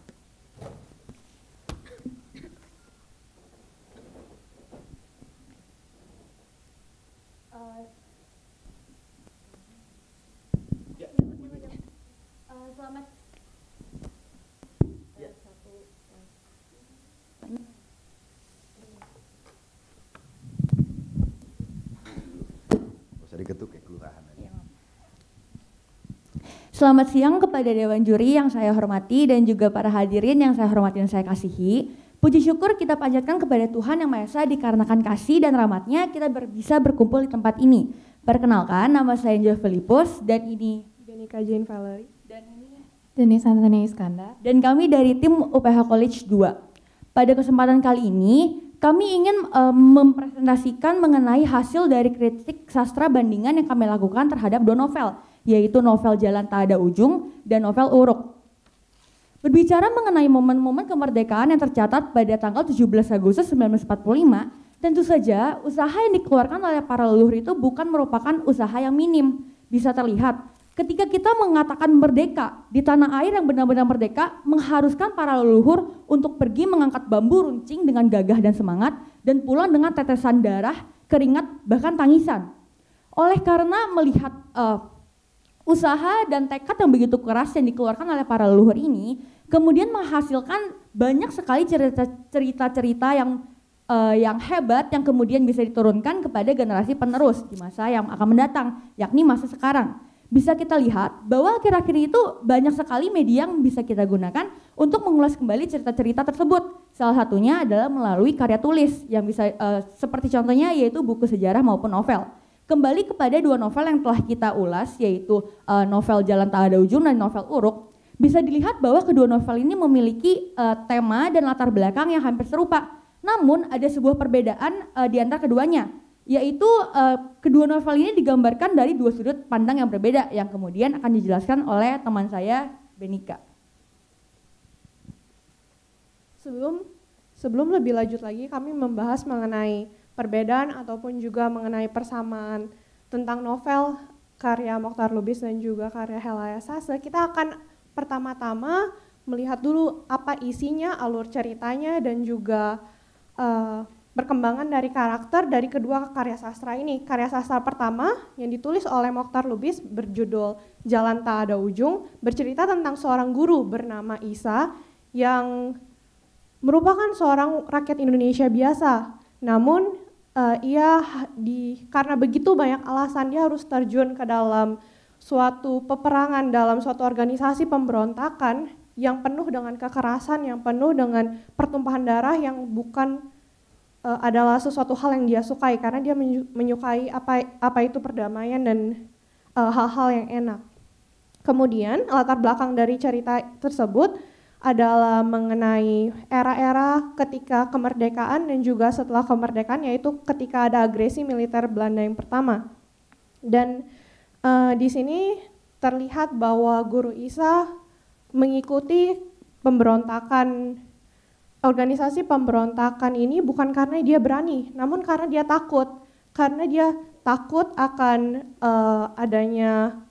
Selamat siang kepada Dewan Juri yang saya hormati dan juga para hadirin yang saya hormati dan saya kasihi. Puji syukur kita panjatkan kepada Tuhan Yang Maha Esa dikarenakan kasih dan rahmatnya kita ber bisa berkumpul di tempat ini. Perkenalkan, nama saya Angel Filipus dan ini... Benika Jane Valerie. Dan ini... Denis Antoni Iskandar. Dan kami dari tim UPH College 2. Pada kesempatan kali ini, kami ingin um, mempresentasikan mengenai hasil dari kritik sastra bandingan yang kami lakukan terhadap Donovel yaitu novel Jalan Tak Ada Ujung dan novel Uruk. Berbicara mengenai momen-momen kemerdekaan yang tercatat pada tanggal 17 Agustus 1945, tentu saja usaha yang dikeluarkan oleh para leluhur itu bukan merupakan usaha yang minim. Bisa terlihat ketika kita mengatakan merdeka di tanah air yang benar-benar merdeka mengharuskan para leluhur untuk pergi mengangkat bambu runcing dengan gagah dan semangat dan pulang dengan tetesan darah, keringat, bahkan tangisan. Oleh karena melihat uh, usaha dan tekad yang begitu keras yang dikeluarkan oleh para leluhur ini kemudian menghasilkan banyak sekali cerita-cerita yang uh, yang hebat yang kemudian bisa diturunkan kepada generasi penerus di masa yang akan mendatang, yakni masa sekarang. Bisa kita lihat bahwa akhir-akhir itu banyak sekali media yang bisa kita gunakan untuk mengulas kembali cerita-cerita tersebut. Salah satunya adalah melalui karya tulis yang bisa uh, seperti contohnya yaitu buku sejarah maupun novel. Kembali kepada dua novel yang telah kita ulas yaitu uh, novel Jalan Tak Ada Ujung dan novel Uruk, bisa dilihat bahwa kedua novel ini memiliki uh, tema dan latar belakang yang hampir serupa. Namun ada sebuah perbedaan uh, di antara keduanya, yaitu uh, kedua novel ini digambarkan dari dua sudut pandang yang berbeda yang kemudian akan dijelaskan oleh teman saya Benika. Sebelum sebelum lebih lanjut lagi kami membahas mengenai perbedaan ataupun juga mengenai persamaan tentang novel karya Mokhtar Lubis dan juga karya Helaya Sase, kita akan pertama-tama melihat dulu apa isinya, alur ceritanya, dan juga uh, perkembangan dari karakter dari kedua karya sastra ini. Karya sastra pertama yang ditulis oleh Mokhtar Lubis berjudul Jalan Tak Ada Ujung, bercerita tentang seorang guru bernama Isa yang merupakan seorang rakyat Indonesia biasa. Namun uh, eh, ia di karena begitu banyak alasan dia harus terjun ke dalam suatu peperangan dalam suatu organisasi pemberontakan yang penuh dengan kekerasan, yang penuh dengan pertumpahan darah yang bukan uh, adalah sesuatu hal yang dia sukai karena dia menyukai apa apa itu perdamaian dan eh, hal-hal uh, yang enak. Kemudian latar belakang dari cerita tersebut adalah mengenai era-era ketika kemerdekaan dan juga setelah kemerdekaan yaitu ketika ada agresi militer Belanda yang pertama. Dan uh, di sini terlihat bahwa Guru Isa mengikuti pemberontakan organisasi pemberontakan ini bukan karena dia berani, namun karena dia takut. Karena dia takut akan uh, adanya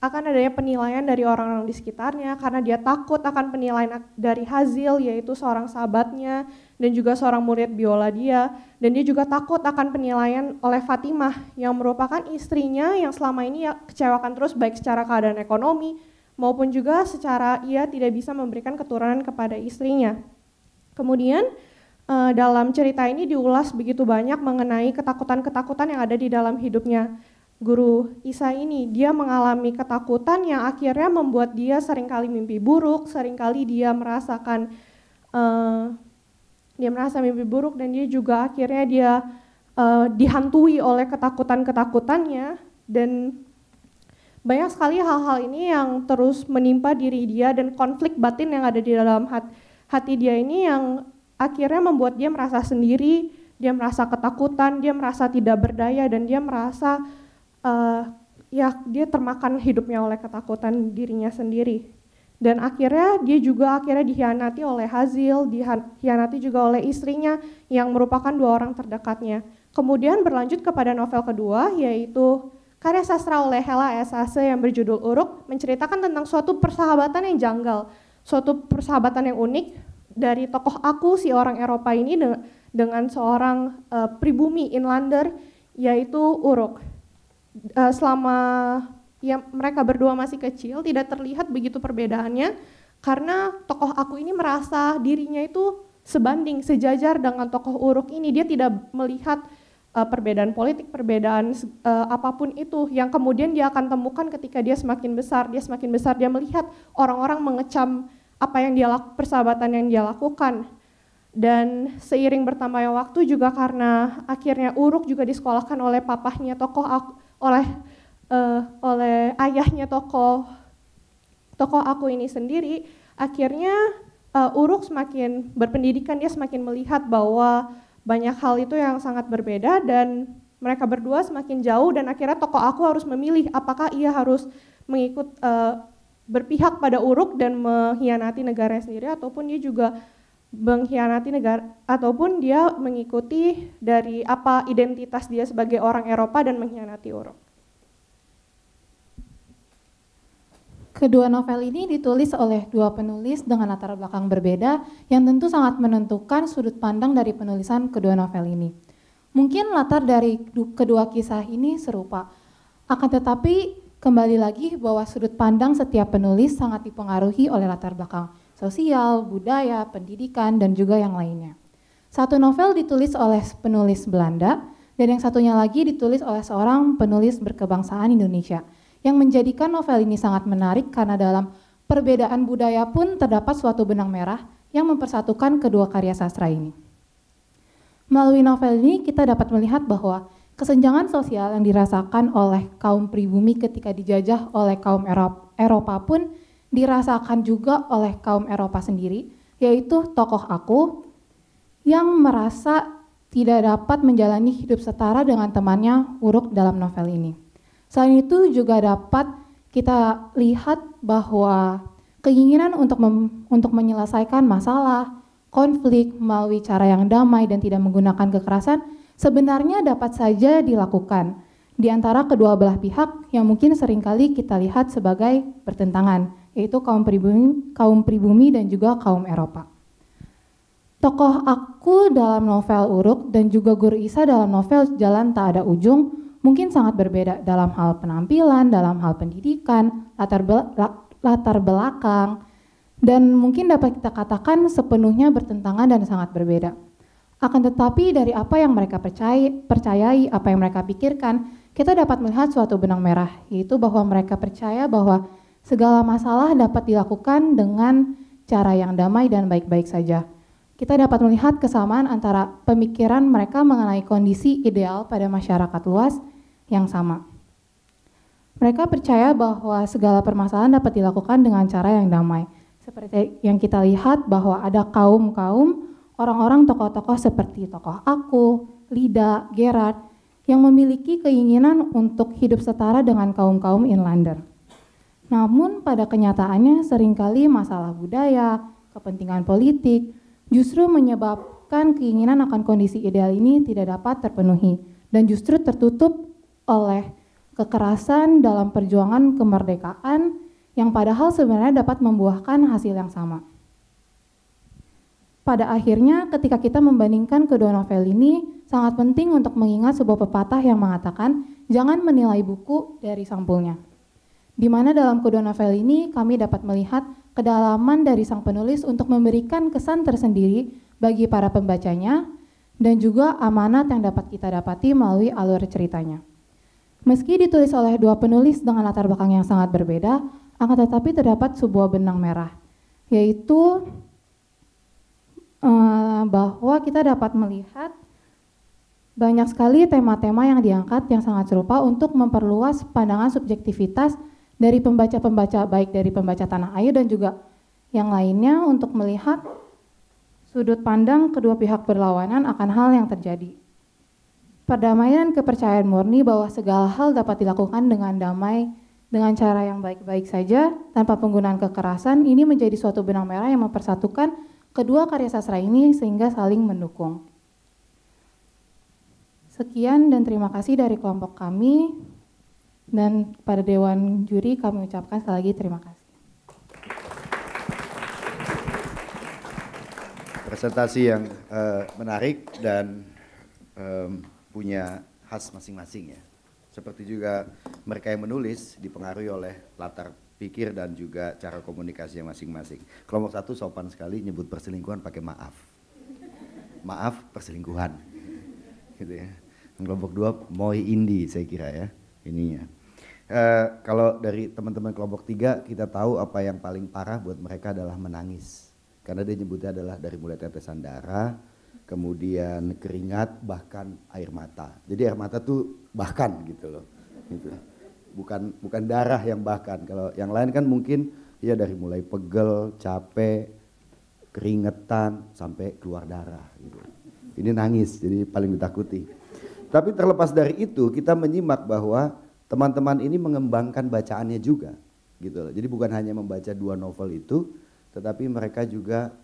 akan adanya penilaian dari orang-orang di sekitarnya karena dia takut akan penilaian dari Hazil yaitu seorang sahabatnya dan juga seorang murid biola dia dan dia juga takut akan penilaian oleh Fatimah yang merupakan istrinya yang selama ini ya kecewakan terus baik secara keadaan ekonomi maupun juga secara ia tidak bisa memberikan keturunan kepada istrinya. Kemudian eh, dalam cerita ini diulas begitu banyak mengenai ketakutan-ketakutan yang ada di dalam hidupnya guru Isa ini dia mengalami ketakutan yang akhirnya membuat dia seringkali mimpi buruk, seringkali dia merasakan uh, dia merasa mimpi buruk dan dia juga akhirnya dia uh, dihantui oleh ketakutan-ketakutannya dan banyak sekali hal-hal ini yang terus menimpa diri dia dan konflik batin yang ada di dalam hati dia ini yang akhirnya membuat dia merasa sendiri, dia merasa ketakutan, dia merasa tidak berdaya dan dia merasa uh, ya dia termakan hidupnya oleh ketakutan dirinya sendiri. Dan akhirnya dia juga akhirnya dikhianati oleh Hazil, dikhianati juga oleh istrinya yang merupakan dua orang terdekatnya. Kemudian berlanjut kepada novel kedua yaitu karya sastra oleh Hela Sase yang berjudul Uruk menceritakan tentang suatu persahabatan yang janggal, suatu persahabatan yang unik dari tokoh aku si orang Eropa ini dengan, dengan seorang uh, pribumi inlander yaitu Uruk uh, selama ya mereka berdua masih kecil tidak terlihat begitu perbedaannya karena tokoh aku ini merasa dirinya itu sebanding sejajar dengan tokoh uruk ini dia tidak melihat uh, perbedaan politik perbedaan uh, apapun itu yang kemudian dia akan temukan ketika dia semakin besar dia semakin besar dia melihat orang-orang mengecam apa yang dia laku, persahabatan yang dia lakukan dan seiring bertambahnya waktu juga karena akhirnya uruk juga disekolahkan oleh papahnya tokoh aku, oleh uh, oleh ayahnya tokoh tokoh aku ini sendiri akhirnya uh, Uruk semakin berpendidikan dia semakin melihat bahwa banyak hal itu yang sangat berbeda dan mereka berdua semakin jauh dan akhirnya tokoh aku harus memilih apakah ia harus mengikut uh, berpihak pada Uruk dan mengkhianati negaranya sendiri ataupun dia juga mengkhianati negara ataupun dia mengikuti dari apa identitas dia sebagai orang Eropa dan mengkhianati orang Kedua novel ini ditulis oleh dua penulis dengan latar belakang berbeda yang tentu sangat menentukan sudut pandang dari penulisan kedua novel ini. Mungkin latar dari kedua kisah ini serupa, akan tetapi kembali lagi bahwa sudut pandang setiap penulis sangat dipengaruhi oleh latar belakang sosial, budaya, pendidikan, dan juga yang lainnya. Satu novel ditulis oleh penulis Belanda, dan yang satunya lagi ditulis oleh seorang penulis berkebangsaan Indonesia, yang menjadikan novel ini sangat menarik karena dalam perbedaan budaya pun terdapat suatu benang merah yang mempersatukan kedua karya sastra ini. Melalui novel ini kita dapat melihat bahwa kesenjangan sosial yang dirasakan oleh kaum pribumi ketika dijajah oleh kaum Eropa pun dirasakan juga oleh kaum Eropa sendiri, yaitu tokoh aku yang merasa tidak dapat menjalani hidup setara dengan temannya Uruk dalam novel ini. Selain itu juga dapat kita lihat bahwa keinginan untuk mem, untuk menyelesaikan masalah, konflik melalui cara yang damai dan tidak menggunakan kekerasan sebenarnya dapat saja dilakukan di antara kedua belah pihak yang mungkin seringkali kita lihat sebagai pertentangan yaitu kaum pribumi, kaum pribumi dan juga kaum Eropa. Tokoh aku dalam novel Uruk dan juga Guru Isa dalam novel Jalan Tak Ada Ujung mungkin sangat berbeda dalam hal penampilan, dalam hal pendidikan, latar, bel latar belakang, dan mungkin dapat kita katakan sepenuhnya bertentangan dan sangat berbeda. Akan tetapi dari apa yang mereka percayai, percayai, apa yang mereka pikirkan, kita dapat melihat suatu benang merah, yaitu bahwa mereka percaya bahwa Segala masalah dapat dilakukan dengan cara yang damai dan baik-baik saja. Kita dapat melihat kesamaan antara pemikiran mereka mengenai kondisi ideal pada masyarakat luas yang sama. Mereka percaya bahwa segala permasalahan dapat dilakukan dengan cara yang damai. Seperti yang kita lihat bahwa ada kaum-kaum orang-orang tokoh-tokoh seperti tokoh aku, Lida, Gerard, yang memiliki keinginan untuk hidup setara dengan kaum-kaum inlander. Namun pada kenyataannya seringkali masalah budaya, kepentingan politik, justru menyebabkan keinginan akan kondisi ideal ini tidak dapat terpenuhi dan justru tertutup oleh kekerasan dalam perjuangan kemerdekaan yang padahal sebenarnya dapat membuahkan hasil yang sama. Pada akhirnya, ketika kita membandingkan kedua novel ini, sangat penting untuk mengingat sebuah pepatah yang mengatakan, jangan menilai buku dari sampulnya di mana dalam kedua novel ini kami dapat melihat kedalaman dari sang penulis untuk memberikan kesan tersendiri bagi para pembacanya dan juga amanat yang dapat kita dapati melalui alur ceritanya. Meski ditulis oleh dua penulis dengan latar belakang yang sangat berbeda, akan tetapi terdapat sebuah benang merah, yaitu eh, bahwa kita dapat melihat banyak sekali tema-tema yang diangkat yang sangat serupa untuk memperluas pandangan subjektivitas dari pembaca-pembaca baik dari pembaca tanah air dan juga yang lainnya untuk melihat sudut pandang kedua pihak berlawanan akan hal yang terjadi. Perdamaian kepercayaan murni bahwa segala hal dapat dilakukan dengan damai dengan cara yang baik-baik saja tanpa penggunaan kekerasan ini menjadi suatu benang merah yang mempersatukan kedua karya sastra ini sehingga saling mendukung. Sekian dan terima kasih dari kelompok kami. Dan pada Dewan Juri kami ucapkan sekali lagi terima kasih. Presentasi yang uh, menarik dan um, punya khas masing-masing ya. Seperti juga mereka yang menulis dipengaruhi oleh latar pikir dan juga cara komunikasi masing-masing. Kelompok satu sopan sekali nyebut perselingkuhan pakai maaf. Maaf perselingkuhan. Gitu ya. Kelompok dua moi indi saya kira ya ininya. Uh, kalau dari teman-teman kelompok tiga kita tahu apa yang paling parah buat mereka adalah menangis karena dia nyebutnya adalah dari mulai tetesan darah kemudian keringat bahkan air mata jadi air mata tuh bahkan gitu loh gitu. bukan bukan darah yang bahkan kalau yang lain kan mungkin ya dari mulai pegel capek keringetan sampai keluar darah gitu ini nangis jadi paling ditakuti tapi terlepas dari itu kita menyimak bahwa teman-teman ini mengembangkan bacaannya juga gitu loh. Jadi bukan hanya membaca dua novel itu, tetapi mereka juga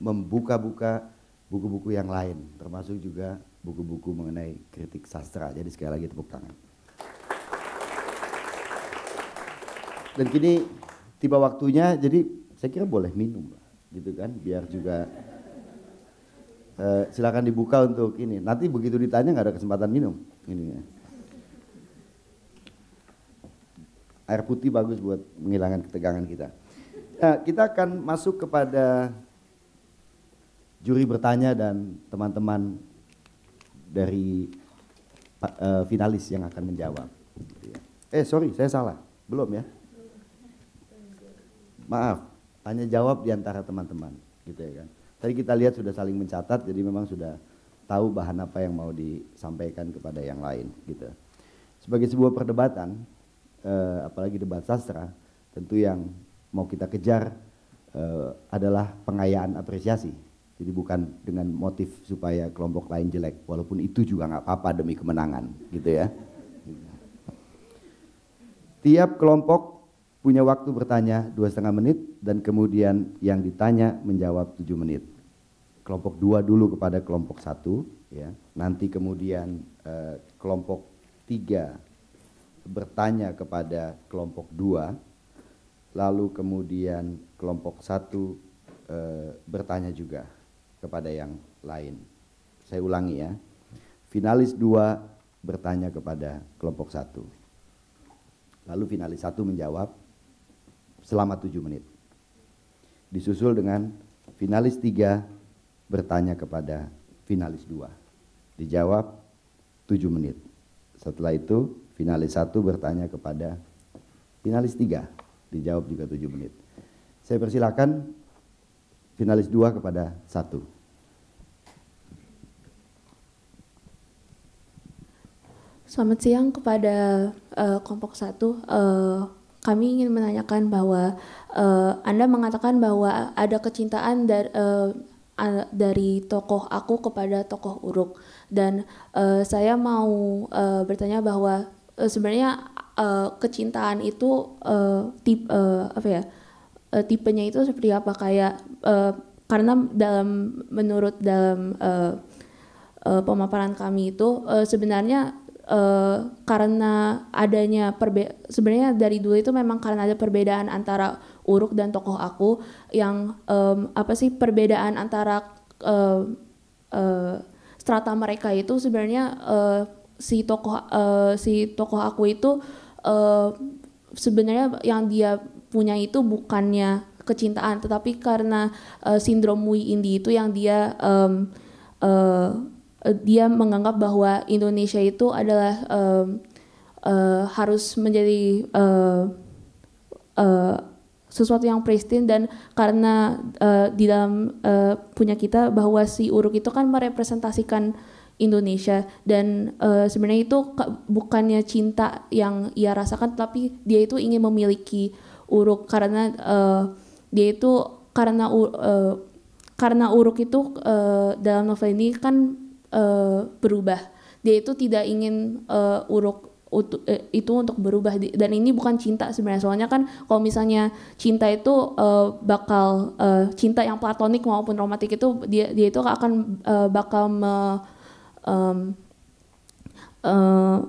membuka-buka buku-buku yang lain, termasuk juga buku-buku mengenai kritik sastra. Jadi sekali lagi tepuk tangan. Dan kini tiba waktunya, jadi saya kira boleh minum lah, gitu kan, biar juga uh, silakan dibuka untuk ini. Nanti begitu ditanya nggak ada kesempatan minum, ini ya. Air putih bagus buat menghilangkan ketegangan kita. Nah, kita akan masuk kepada juri bertanya dan teman-teman dari uh, finalis yang akan menjawab. Eh sorry, saya salah. Belum ya? Maaf, tanya jawab di antara teman-teman. Gitu ya kan. Tadi kita lihat sudah saling mencatat, jadi memang sudah tahu bahan apa yang mau disampaikan kepada yang lain. Gitu. Sebagai sebuah perdebatan, eh, apalagi debat sastra, tentu yang mau kita kejar eh, adalah pengayaan apresiasi. Jadi bukan dengan motif supaya kelompok lain jelek, walaupun itu juga nggak apa-apa demi kemenangan, gitu ya. Tiap kelompok punya waktu bertanya dua setengah menit dan kemudian yang ditanya menjawab tujuh menit. Kelompok dua dulu kepada kelompok satu, ya. Nanti kemudian eh, kelompok tiga bertanya kepada kelompok dua, lalu kemudian kelompok satu e, bertanya juga kepada yang lain. Saya ulangi ya, finalis dua bertanya kepada kelompok satu, lalu finalis satu menjawab selama tujuh menit. Disusul dengan finalis tiga bertanya kepada finalis dua, dijawab tujuh menit. Setelah itu Finalis satu bertanya kepada finalis tiga, dijawab juga tujuh menit. Saya persilakan finalis dua kepada satu. Selamat siang kepada uh, kelompok satu. Uh, kami ingin menanyakan bahwa uh, Anda mengatakan bahwa ada kecintaan dari, uh, dari tokoh aku kepada tokoh Uruk dan uh, saya mau uh, bertanya bahwa uh, sebenarnya uh, kecintaan itu uh, tip uh, apa ya uh, tipenya itu seperti apa kayak uh, karena dalam menurut dalam uh, uh, pemaparan kami itu uh, sebenarnya uh, karena adanya perbe sebenarnya dari dulu itu memang karena ada perbedaan antara uruk dan tokoh aku yang um, apa sih perbedaan antara uh, uh, strata mereka itu sebenarnya uh, si tokoh uh, si tokoh aku itu uh, sebenarnya yang dia punya itu bukannya kecintaan tetapi karena uh, sindrom Mui Indi itu yang dia um, uh, dia menganggap bahwa Indonesia itu adalah um, uh, harus menjadi uh, uh, sesuatu yang pristine dan karena uh, di dalam uh, punya kita bahwa si uruk itu kan merepresentasikan Indonesia dan uh, sebenarnya itu bukannya cinta yang ia rasakan tapi dia itu ingin memiliki uruk karena uh, dia itu karena uh, karena uruk itu uh, dalam novel ini kan uh, berubah dia itu tidak ingin uh, uruk utu, uh, itu untuk berubah dan ini bukan cinta sebenarnya soalnya kan kalau misalnya cinta itu uh, bakal uh, cinta yang platonik maupun romantik itu dia dia itu akan uh, bakal me, um, uh,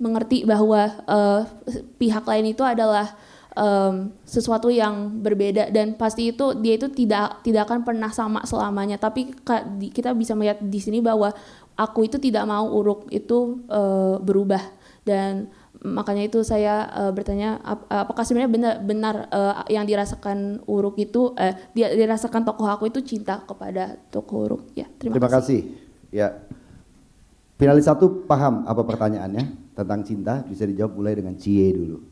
mengerti bahwa uh, pihak lain itu adalah um, sesuatu yang berbeda dan pasti itu dia itu tidak tidak akan pernah sama selamanya tapi kita bisa melihat di sini bahwa aku itu tidak mau uruk itu uh, berubah dan makanya itu saya uh, bertanya ap eh, apakah sebenarnya benar benar uh, yang dirasakan Uruk itu uh, dia dirasakan tokoh aku itu cinta kepada tokoh Uruk ya terima, terima kasih. kasih ya finalis satu paham apa pertanyaannya tentang cinta bisa dijawab mulai dengan cie dulu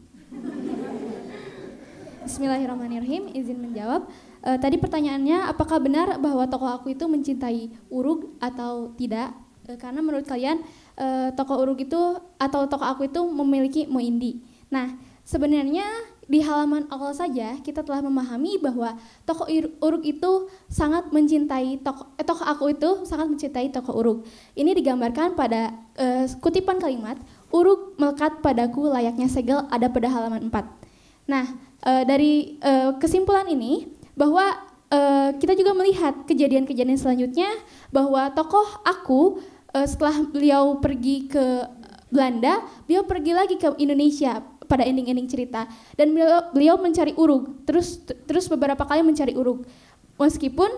Bismillahirrahmanirrahim izin menjawab uh, tadi pertanyaannya apakah benar bahwa tokoh aku itu mencintai Uruk atau tidak uh, karena menurut kalian uh, toko uruk itu atau toko aku itu memiliki moindi. Nah, sebenarnya di halaman awal saja kita telah memahami bahwa toko uruk itu sangat mencintai toko eh, toko aku itu sangat mencintai toko uruk. Ini digambarkan pada uh, kutipan kalimat uruk melekat padaku layaknya segel ada pada halaman 4. Nah, uh, dari uh, kesimpulan ini bahwa uh, kita juga melihat kejadian-kejadian selanjutnya bahwa tokoh aku uh, setelah beliau pergi ke Belanda, beliau pergi lagi ke Indonesia pada ending-ending cerita dan beliau, beliau mencari urug terus terus beberapa kali mencari urug meskipun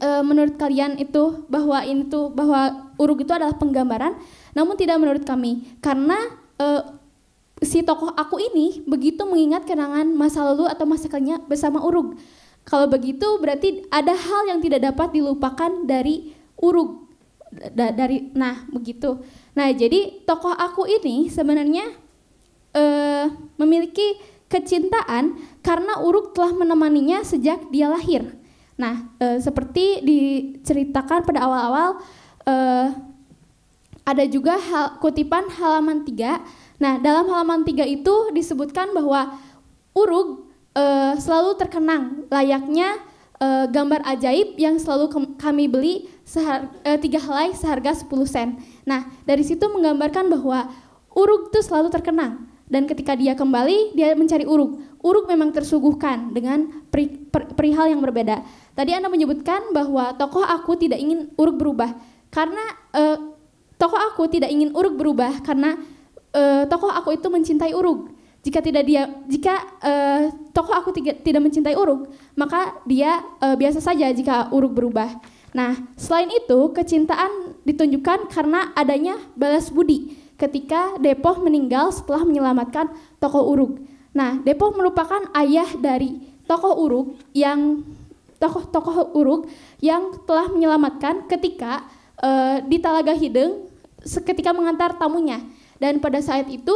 e, menurut kalian itu bahwa itu bahwa urug itu adalah penggambaran namun tidak menurut kami karena e, si tokoh aku ini begitu mengingat kenangan masa lalu atau masa kecilnya bersama urug kalau begitu berarti ada hal yang tidak dapat dilupakan dari urug da dari nah begitu. Nah, jadi tokoh aku ini sebenarnya uh, memiliki kecintaan karena Uruk telah menemaninya sejak dia lahir. Nah, e, seperti diceritakan pada awal-awal e, ada juga hal, kutipan halaman tiga Nah, dalam halaman tiga itu disebutkan bahwa Uruk selalu terkenang layaknya uh, gambar ajaib yang selalu kami beli uh, tiga helai seharga 10 sen. Nah, dari situ menggambarkan bahwa uruk itu selalu terkenang dan ketika dia kembali dia mencari uruk. Uruk memang tersuguhkan dengan peri, per, perihal yang berbeda. Tadi Anda menyebutkan bahwa tokoh aku tidak ingin uruk berubah karena uh, tokoh aku tidak ingin uruk berubah karena uh, tokoh aku itu mencintai uruk. Jika tidak dia jika uh, tokoh aku tiga, tidak mencintai uruk, maka dia uh, biasa saja jika uruk berubah. Nah, selain itu, kecintaan ditunjukkan karena adanya balas budi ketika Depoh meninggal setelah menyelamatkan tokoh uruk. Nah, Depoh merupakan ayah dari tokoh uruk yang tokoh-tokoh uruk yang telah menyelamatkan ketika uh, di Talaga Hideng ketika mengantar tamunya. Dan pada saat itu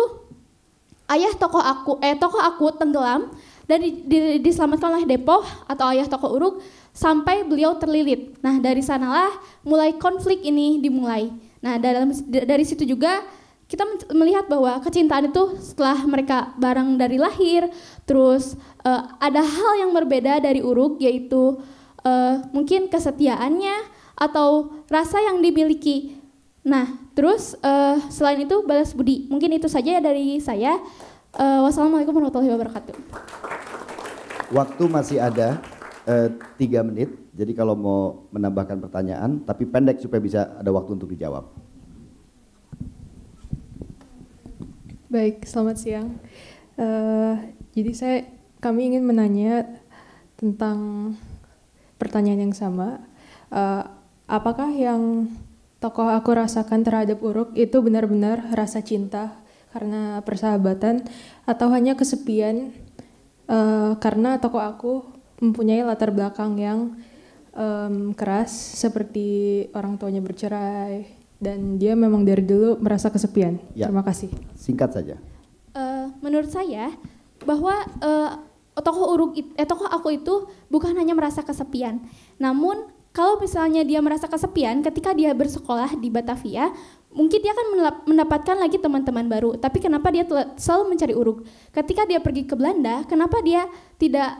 ayah tokoh aku eh tokoh aku tenggelam dan di, di, diselamatkan oleh Depoh atau ayah tokoh Uruk sampai beliau terlilit. Nah dari sanalah mulai konflik ini dimulai. Nah dalam dari situ juga kita melihat bahwa kecintaan itu setelah mereka bareng dari lahir, terus uh, ada hal yang berbeda dari Uruk yaitu uh, mungkin kesetiaannya atau rasa yang dimiliki Nah, terus uh, selain itu balas budi. Mungkin itu saja ya dari saya. Uh, wassalamualaikum warahmatullahi wabarakatuh. Waktu masih ada eh, tiga menit. Jadi kalau mau menambahkan pertanyaan, tapi pendek supaya bisa ada waktu untuk dijawab. Baik, selamat siang. Uh, jadi saya kami ingin menanya tentang pertanyaan yang sama. Uh, apakah yang tokoh aku rasakan terhadap Uruk itu benar-benar rasa cinta karena persahabatan atau hanya kesepian uh, karena tokoh aku mempunyai latar belakang yang um, keras seperti orang tuanya bercerai dan dia memang dari dulu merasa kesepian. Ya. Terima kasih. Singkat saja. Uh, menurut saya bahwa uh, tokoh uruk eh, tokoh aku itu bukan hanya merasa kesepian, namun kalau misalnya dia merasa kesepian ketika dia bersekolah di Batavia, mungkin dia akan mendapatkan lagi teman-teman baru. Tapi kenapa dia selalu mencari uruk? Ketika dia pergi ke Belanda, kenapa dia tidak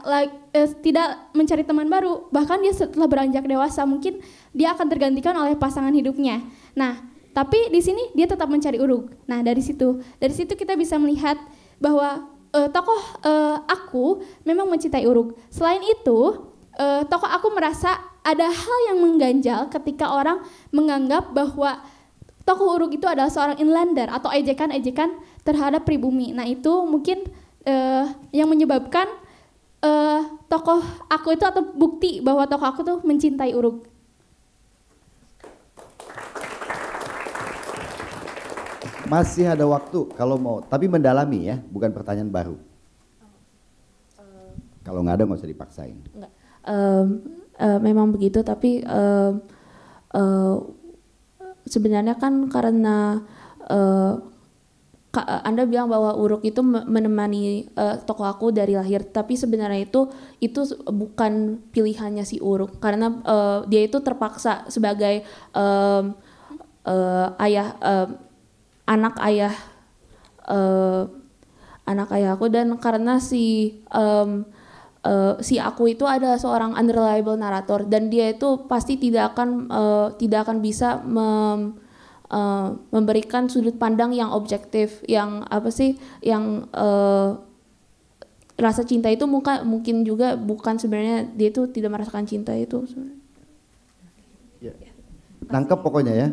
eh, tidak mencari teman baru? Bahkan dia setelah beranjak dewasa mungkin dia akan tergantikan oleh pasangan hidupnya. Nah, tapi di sini dia tetap mencari uruk. Nah, dari situ dari situ kita bisa melihat bahwa eh, tokoh eh, aku memang mencintai uruk. Selain itu, eh, tokoh aku merasa ada hal yang mengganjal ketika orang menganggap bahwa tokoh Uruk itu adalah seorang inlander atau ejekan-ejekan terhadap pribumi. Nah itu mungkin uh, yang menyebabkan uh, tokoh aku itu atau bukti bahwa tokoh aku tuh mencintai Uruk. Masih ada waktu kalau mau, tapi mendalami ya, bukan pertanyaan baru. Oh, eh. Kalau nggak ada nggak usah dipaksain. Um, uh, memang begitu tapi uh, uh, sebenarnya kan karena uh, anda bilang bahwa uruk itu menemani uh, toko aku dari lahir, tapi sebenarnya itu itu bukan pilihannya si uruk karena uh, dia itu terpaksa sebagai um, uh, ayah uh, anak ayah uh, anak ayah aku dan karena si um, uh, si aku itu adalah seorang unreliable narator dan dia itu pasti tidak akan uh, tidak akan bisa mem, uh, memberikan sudut pandang yang objektif yang apa sih yang uh, rasa cinta itu muka mungkin juga bukan sebenarnya dia itu tidak merasakan cinta itu Tangkap ya. pokoknya ya.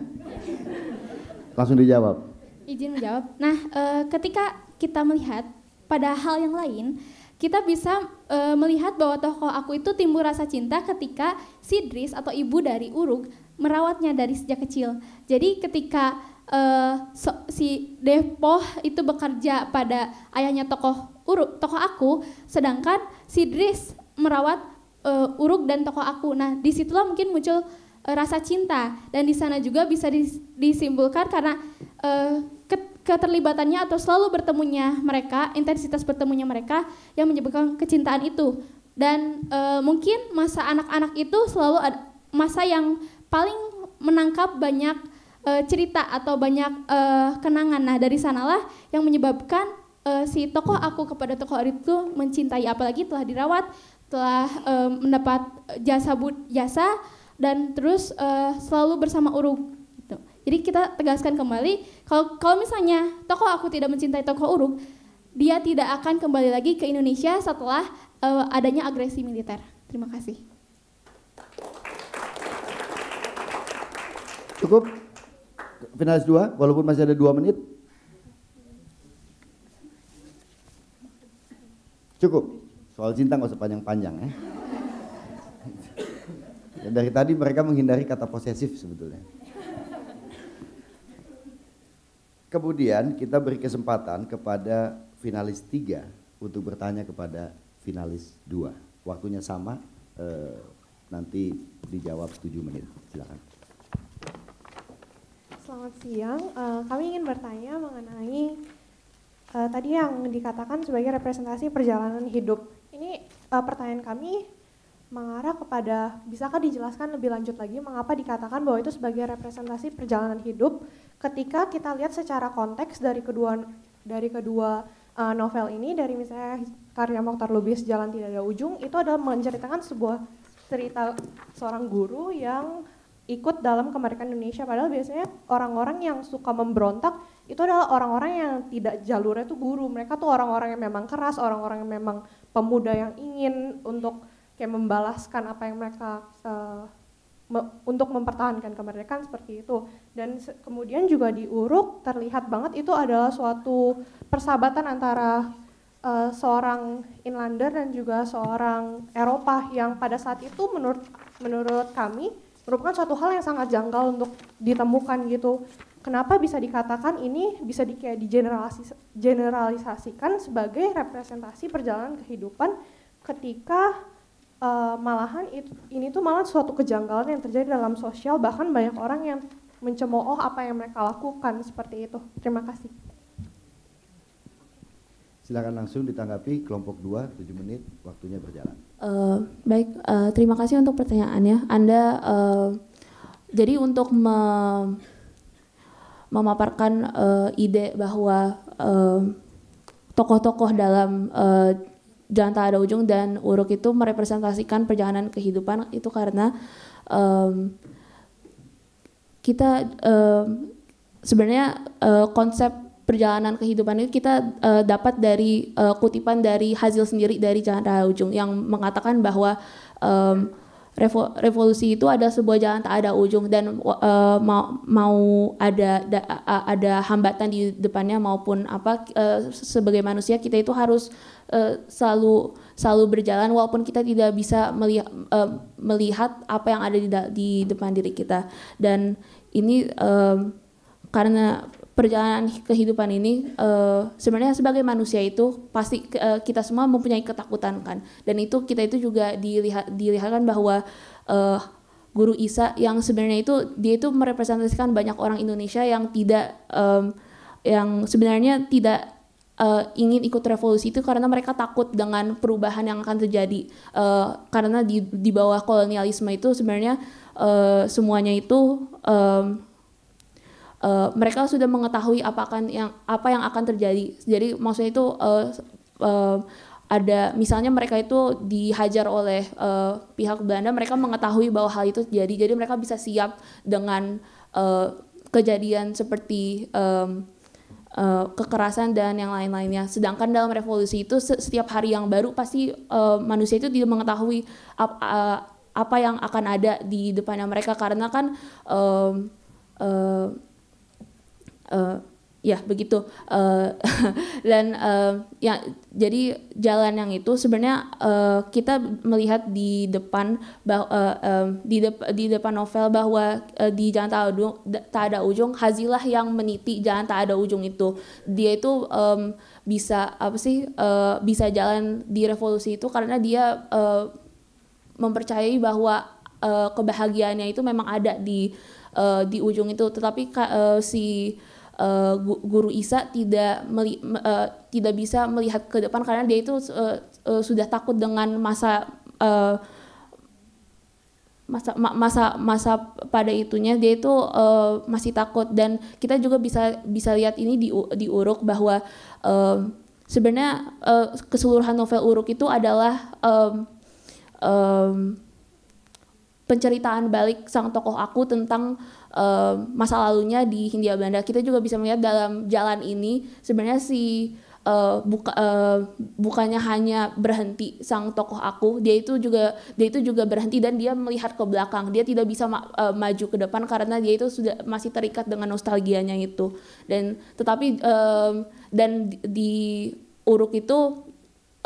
Langsung dijawab. Izin menjawab. Nah, e, ketika kita melihat pada hal yang lain, kita bisa e, melihat bahwa tokoh aku itu timbul rasa cinta ketika Sidris atau ibu dari Uruk merawatnya dari sejak kecil. Jadi ketika e, so, si Depoh itu bekerja pada ayahnya tokoh Uruk, tokoh aku, sedangkan Sidris merawat e, Uruk dan tokoh aku. Nah, disitulah mungkin muncul e, rasa cinta dan di sana juga bisa dis, disimbolkan karena e, keterlibatannya atau selalu bertemunya mereka, intensitas bertemunya mereka yang menyebabkan kecintaan itu. Dan e, mungkin masa anak-anak itu selalu ada, masa yang paling menangkap banyak e, cerita atau banyak e, kenangan. Nah dari sanalah yang menyebabkan e, si tokoh aku kepada tokoh itu mencintai, apalagi telah dirawat, telah e, mendapat jasa jasa dan terus e, selalu bersama urug jadi kita tegaskan kembali kalau kalau misalnya tokoh aku tidak mencintai tokoh Uruk, dia tidak akan kembali lagi ke Indonesia setelah uh, adanya agresi militer. Terima kasih. Cukup finalis dua, walaupun masih ada dua menit. Cukup. Soal cinta nggak usah panjang-panjang ya. Dari tadi mereka menghindari kata posesif sebetulnya. Kemudian kita beri kesempatan kepada finalis tiga untuk bertanya kepada finalis dua. Waktunya sama, eh, nanti dijawab tujuh menit. Silakan. Selamat siang, uh, kami ingin bertanya mengenai uh, tadi yang dikatakan sebagai representasi perjalanan hidup. Ini uh, pertanyaan kami mengarah kepada, bisakah dijelaskan lebih lanjut lagi mengapa dikatakan bahwa itu sebagai representasi perjalanan hidup ketika kita lihat secara konteks dari kedua dari kedua uh, novel ini dari misalnya karya Mokhtar Lubis Jalan Tidak Ada Ujung itu adalah menceritakan sebuah cerita seorang guru yang ikut dalam kemerdekaan Indonesia padahal biasanya orang-orang yang suka memberontak itu adalah orang-orang yang tidak jalurnya itu guru mereka tuh orang-orang yang memang keras orang-orang yang memang pemuda yang ingin untuk kayak membalaskan apa yang mereka uh, me untuk mempertahankan kemerdekaan seperti itu dan kemudian juga diuruk terlihat banget itu adalah suatu persahabatan antara uh, seorang inlander dan juga seorang Eropa yang pada saat itu menurut menurut kami merupakan suatu hal yang sangat janggal untuk ditemukan gitu. Kenapa bisa dikatakan ini bisa di kayak generalisasi generalisasikan sebagai representasi perjalanan kehidupan ketika uh, malahan itu, ini tuh malah suatu kejanggalan yang terjadi dalam sosial bahkan banyak orang yang mencemooh apa yang mereka lakukan seperti itu. Terima kasih. Silakan langsung ditanggapi kelompok 2, 7 menit, waktunya berjalan. Uh, baik, uh, terima kasih untuk pertanyaannya. Anda, uh, jadi untuk me memaparkan uh, ide bahwa tokoh-tokoh uh, dalam uh, Jalan Tak Ada Ujung dan Uruk itu merepresentasikan perjalanan kehidupan itu karena um, kita uh, sebenarnya uh, konsep perjalanan kehidupan itu kita uh, dapat dari uh, kutipan dari hasil sendiri dari Jalan Raya Ujung yang mengatakan bahwa um, revo, revolusi itu ada sebuah jalan tak ada ujung dan uh, mau mau ada da, ada hambatan di depannya maupun apa uh, sebagai manusia kita itu harus uh, selalu selalu berjalan walaupun kita tidak bisa melihat uh, melihat apa yang ada di di depan diri kita dan ini um, karena perjalanan kehidupan ini uh, sebenarnya sebagai manusia itu pasti uh, kita semua mempunyai ketakutan kan dan itu kita itu juga dilihat dilihatkan bahwa uh, guru Isa yang sebenarnya itu dia itu merepresentasikan banyak orang Indonesia yang tidak um, yang sebenarnya tidak uh, ingin ikut revolusi itu karena mereka takut dengan perubahan yang akan terjadi uh, karena di di bawah kolonialisme itu sebenarnya Eh, semuanya itu um, uh, mereka sudah mengetahui apa akan yang apa yang akan terjadi. Jadi maksudnya itu uh, uh, ada misalnya mereka itu dihajar oleh uh, pihak Belanda, mereka mengetahui bahwa hal itu terjadi. Jadi mereka bisa siap dengan uh, kejadian seperti um, uh, kekerasan dan yang lain-lainnya. Sedangkan dalam revolusi itu setiap hari yang baru pasti uh, manusia itu tidak mengetahui apa yang akan ada di depannya mereka karena kan um, uh, uh, ya begitu uh, dan uh, ya jadi jalan yang itu sebenarnya uh, kita melihat di, depan bah, uh, um, di, de di depan novel bahwa uh, di jalan tak ada ujung, tak ada ujung Hazilah yang meniti jalan tak ada ujung itu dia itu um, bisa apa sih uh, bisa jalan di revolusi itu karena dia uh, mempercayai bahwa uh, kebahagiaannya itu memang ada di uh, di ujung itu tetapi uh, si uh, guru Isa tidak meli uh, tidak bisa melihat ke depan karena dia itu uh, uh, sudah takut dengan masa uh, masa masa masa pada itunya dia itu uh, masih takut dan kita juga bisa bisa lihat ini di di Uruk bahwa uh, sebenarnya uh, keseluruhan novel Uruk itu adalah uh, um, penceritaan balik sang tokoh aku tentang um, masa lalunya di Hindia Belanda. Kita juga bisa melihat dalam jalan ini sebenarnya si uh, buka, uh, bukannya hanya berhenti sang tokoh aku, dia itu juga dia itu juga berhenti dan dia melihat ke belakang. Dia tidak bisa ma uh, maju ke depan karena dia itu sudah masih terikat dengan nostalgianya itu. Dan tetapi um, dan di, di uruk itu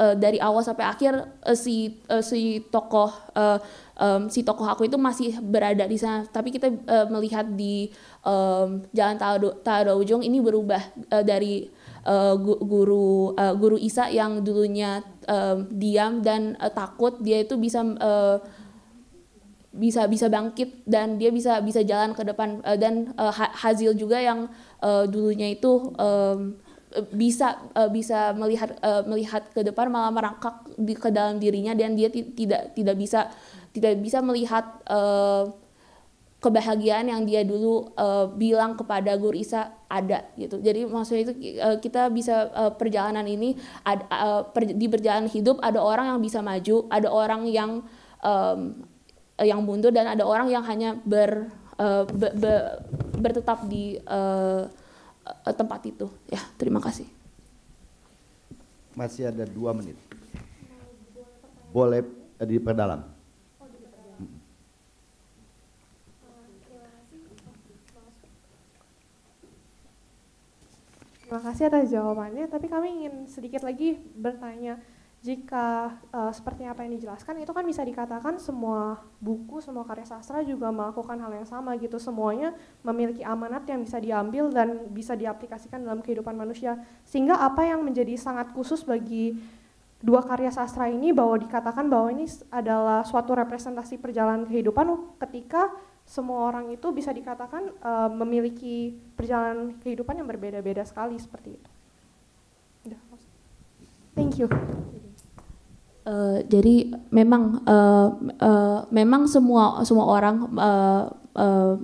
uh, dari awal sampai akhir uh, si uh, si tokoh uh, um, si tokoh aku itu masih berada di sana tapi kita uh, melihat di um, jalan ujung ini berubah uh, dari uh, guru uh, guru Isa yang dulunya um, diam dan uh, takut dia itu bisa uh, bisa bisa bangkit dan dia bisa bisa jalan ke depan uh, dan uh, Hazil juga yang uh, dulunya itu um, bisa uh, bisa melihat uh, melihat ke depan malah merangkak di, ke dalam dirinya dan dia tidak tidak bisa tidak bisa melihat uh, kebahagiaan yang dia dulu uh, bilang kepada Guru Isa ada gitu. Jadi maksudnya itu uh, kita bisa uh, perjalanan ini ad, uh, per, di perjalanan hidup ada orang yang bisa maju, ada orang yang um, yang mundur dan ada orang yang hanya ber, uh, be, be, bertetap di uh, uh, tempat itu. Ya, terima kasih. Masih ada dua menit. Boleh eh, diperdalam. Terima kasih atas jawabannya, tapi kami ingin sedikit lagi bertanya jika uh, seperti apa yang dijelaskan itu kan bisa dikatakan semua buku semua karya sastra juga melakukan hal yang sama gitu semuanya memiliki amanat yang bisa diambil dan bisa diaplikasikan dalam kehidupan manusia sehingga apa yang menjadi sangat khusus bagi dua karya sastra ini bahwa dikatakan bahwa ini adalah suatu representasi perjalanan kehidupan ketika semua orang itu bisa dikatakan uh, memiliki perjalanan kehidupan yang berbeda-beda sekali seperti itu. Thank you. Eh, jadi memang uh, uh, memang semua semua orang uh, uh,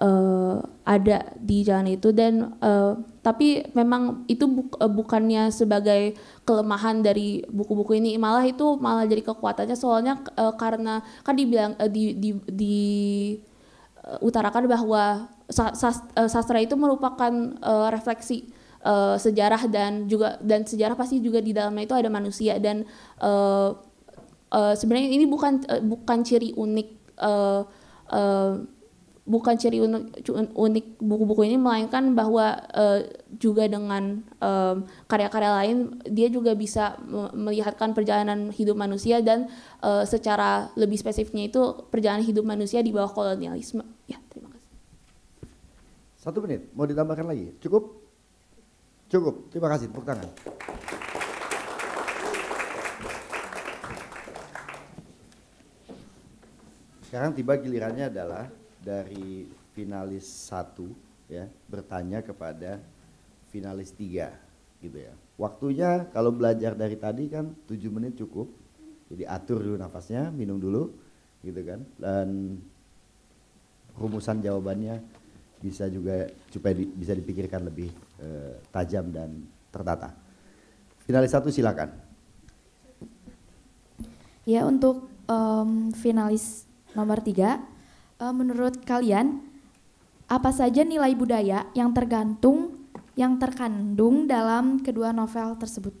uh, ada di jalan itu dan uh, tapi memang itu bu bukannya sebagai kelemahan dari buku-buku ini malah itu malah jadi kekuatannya soalnya uh, karena kan dibilang uh, di di, di uh, utarakan bahwa sastra itu merupakan uh, refleksi uh, sejarah dan juga dan sejarah pasti juga di dalamnya itu ada manusia dan uh, uh, sebenarnya ini bukan uh, bukan ciri unik uh, uh, bukan ciri unik, unik buku-buku ini melainkan bahwa uh, juga dengan karya-karya uh, lain dia juga bisa melihatkan perjalanan hidup manusia dan uh, secara lebih spesifiknya itu perjalanan hidup manusia di bawah kolonialisme. Ya, terima kasih. Satu menit, mau ditambahkan lagi? Cukup? Cukup. Terima kasih. Tepuk tangan. Sekarang tiba gilirannya adalah dari finalis satu ya bertanya kepada finalis tiga gitu ya. Waktunya kalau belajar dari tadi kan tujuh menit cukup. Jadi atur dulu nafasnya, minum dulu gitu kan. Dan rumusan jawabannya bisa juga supaya bisa dipikirkan lebih Eh, tajam dan tertata. Finalis satu silakan. Ya untuk um, finalis nomor tiga, uh, menurut kalian apa saja nilai budaya yang tergantung yang terkandung dalam kedua novel tersebut?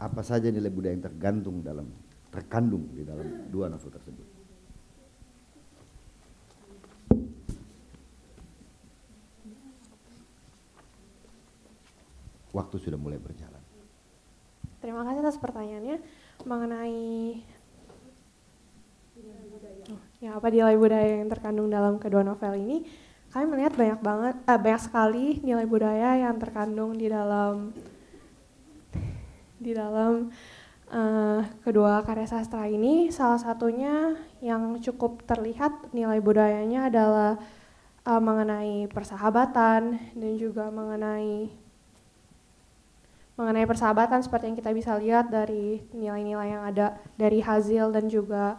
Apa saja nilai budaya yang tergantung dalam terkandung di dalam dua novel tersebut? waktu sudah mulai berjalan. Terima kasih atas pertanyaannya mengenai ya apa nilai budaya yang terkandung dalam kedua novel ini. Kami melihat banyak banget eh, banyak sekali nilai budaya yang terkandung di dalam di dalam eh, kedua karya sastra ini salah satunya yang cukup terlihat nilai budayanya adalah eh, mengenai persahabatan dan juga mengenai mengenai persahabatan seperti yang kita bisa lihat dari nilai-nilai yang ada dari Hazil dan juga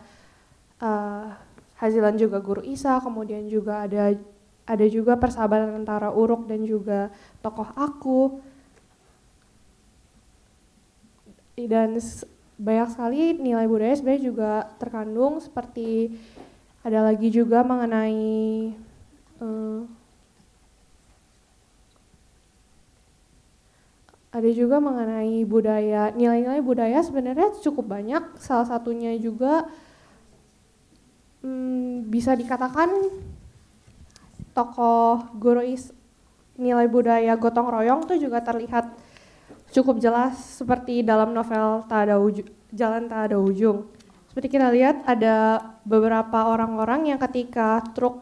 uh, Hazil juga Guru Isa, kemudian juga ada ada juga persahabatan antara Uruk dan juga tokoh aku dan banyak sekali nilai budaya sebenarnya juga terkandung seperti ada lagi juga mengenai uh, ada juga mengenai budaya nilai-nilai budaya sebenarnya cukup banyak salah satunya juga hmm, bisa dikatakan tokoh guruis nilai budaya gotong royong itu juga terlihat cukup jelas seperti dalam novel tak ada ujung, jalan tak ada ujung seperti kita lihat ada beberapa orang-orang yang ketika truk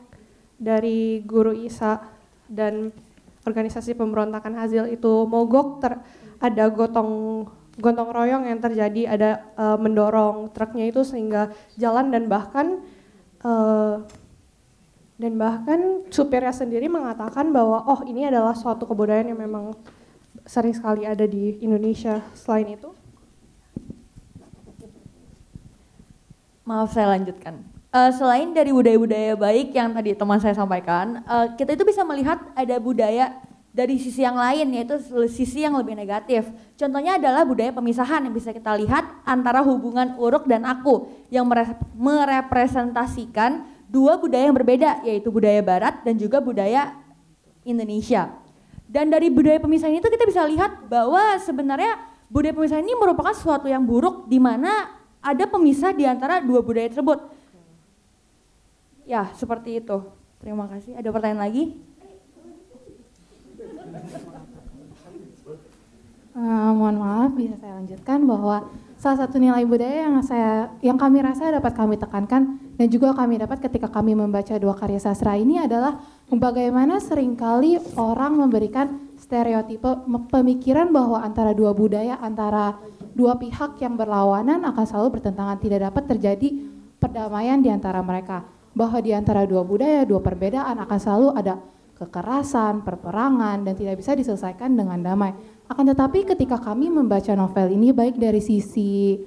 dari guru Isa dan organisasi pemberontakan hasil itu mogok ter, ada gotong gotong royong yang terjadi ada uh, mendorong truknya itu sehingga jalan dan bahkan uh, dan bahkan supirnya sendiri mengatakan bahwa oh ini adalah suatu kebudayaan yang memang sering sekali ada di Indonesia selain itu maaf saya lanjutkan uh, selain dari budaya-budaya baik yang tadi teman saya sampaikan, uh, kita itu bisa melihat ada budaya dari sisi yang lain yaitu sisi yang lebih negatif. Contohnya adalah budaya pemisahan yang bisa kita lihat antara hubungan uruk dan aku yang merepresentasikan dua budaya yang berbeda yaitu budaya barat dan juga budaya Indonesia. Dan dari budaya pemisahan itu kita bisa lihat bahwa sebenarnya budaya pemisahan ini merupakan suatu yang buruk di mana ada pemisah di antara dua budaya tersebut Ya, seperti itu. Terima kasih. Ada pertanyaan lagi? Uh, mohon maaf, bisa saya lanjutkan bahwa salah satu nilai budaya yang saya yang kami rasa dapat kami tekankan dan juga kami dapat ketika kami membaca dua karya sastra ini adalah bagaimana seringkali orang memberikan stereotipe pemikiran bahwa antara dua budaya, antara dua pihak yang berlawanan akan selalu bertentangan, tidak dapat terjadi perdamaian di antara mereka bahwa di antara dua budaya, dua perbedaan akan selalu ada kekerasan, perperangan, dan tidak bisa diselesaikan dengan damai. Akan tetapi ketika kami membaca novel ini baik dari sisi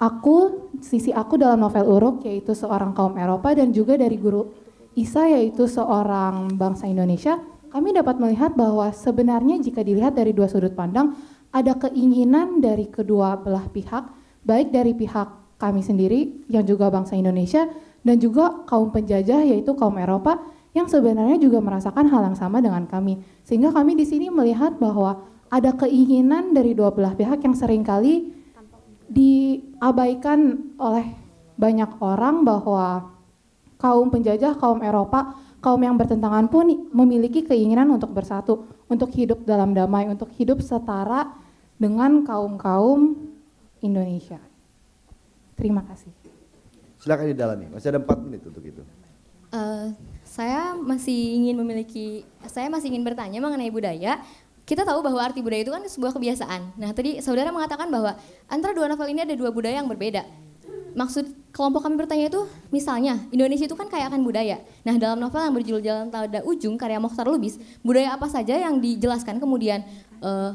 aku, sisi aku dalam novel Uruk yaitu seorang kaum Eropa dan juga dari guru Isa yaitu seorang bangsa Indonesia, kami dapat melihat bahwa sebenarnya jika dilihat dari dua sudut pandang, ada keinginan dari kedua belah pihak, baik dari pihak kami sendiri yang juga bangsa Indonesia dan juga kaum penjajah yaitu kaum Eropa yang sebenarnya juga merasakan hal yang sama dengan kami. Sehingga kami di sini melihat bahwa ada keinginan dari dua belah pihak yang seringkali diabaikan oleh banyak orang bahwa kaum penjajah, kaum Eropa, kaum yang bertentangan pun memiliki keinginan untuk bersatu, untuk hidup dalam damai, untuk hidup setara dengan kaum-kaum Indonesia. Terima kasih. Silakan didalami. Masih ada empat menit untuk itu. Uh, saya masih ingin memiliki, saya masih ingin bertanya mengenai budaya. Kita tahu bahwa arti budaya itu kan sebuah kebiasaan. Nah tadi saudara mengatakan bahwa antara dua novel ini ada dua budaya yang berbeda. Maksud kelompok kami bertanya itu, misalnya Indonesia itu kan kaya akan budaya. Nah dalam novel yang berjudul Jalan Tanda Ujung karya Mokhtar Lubis, budaya apa saja yang dijelaskan kemudian uh,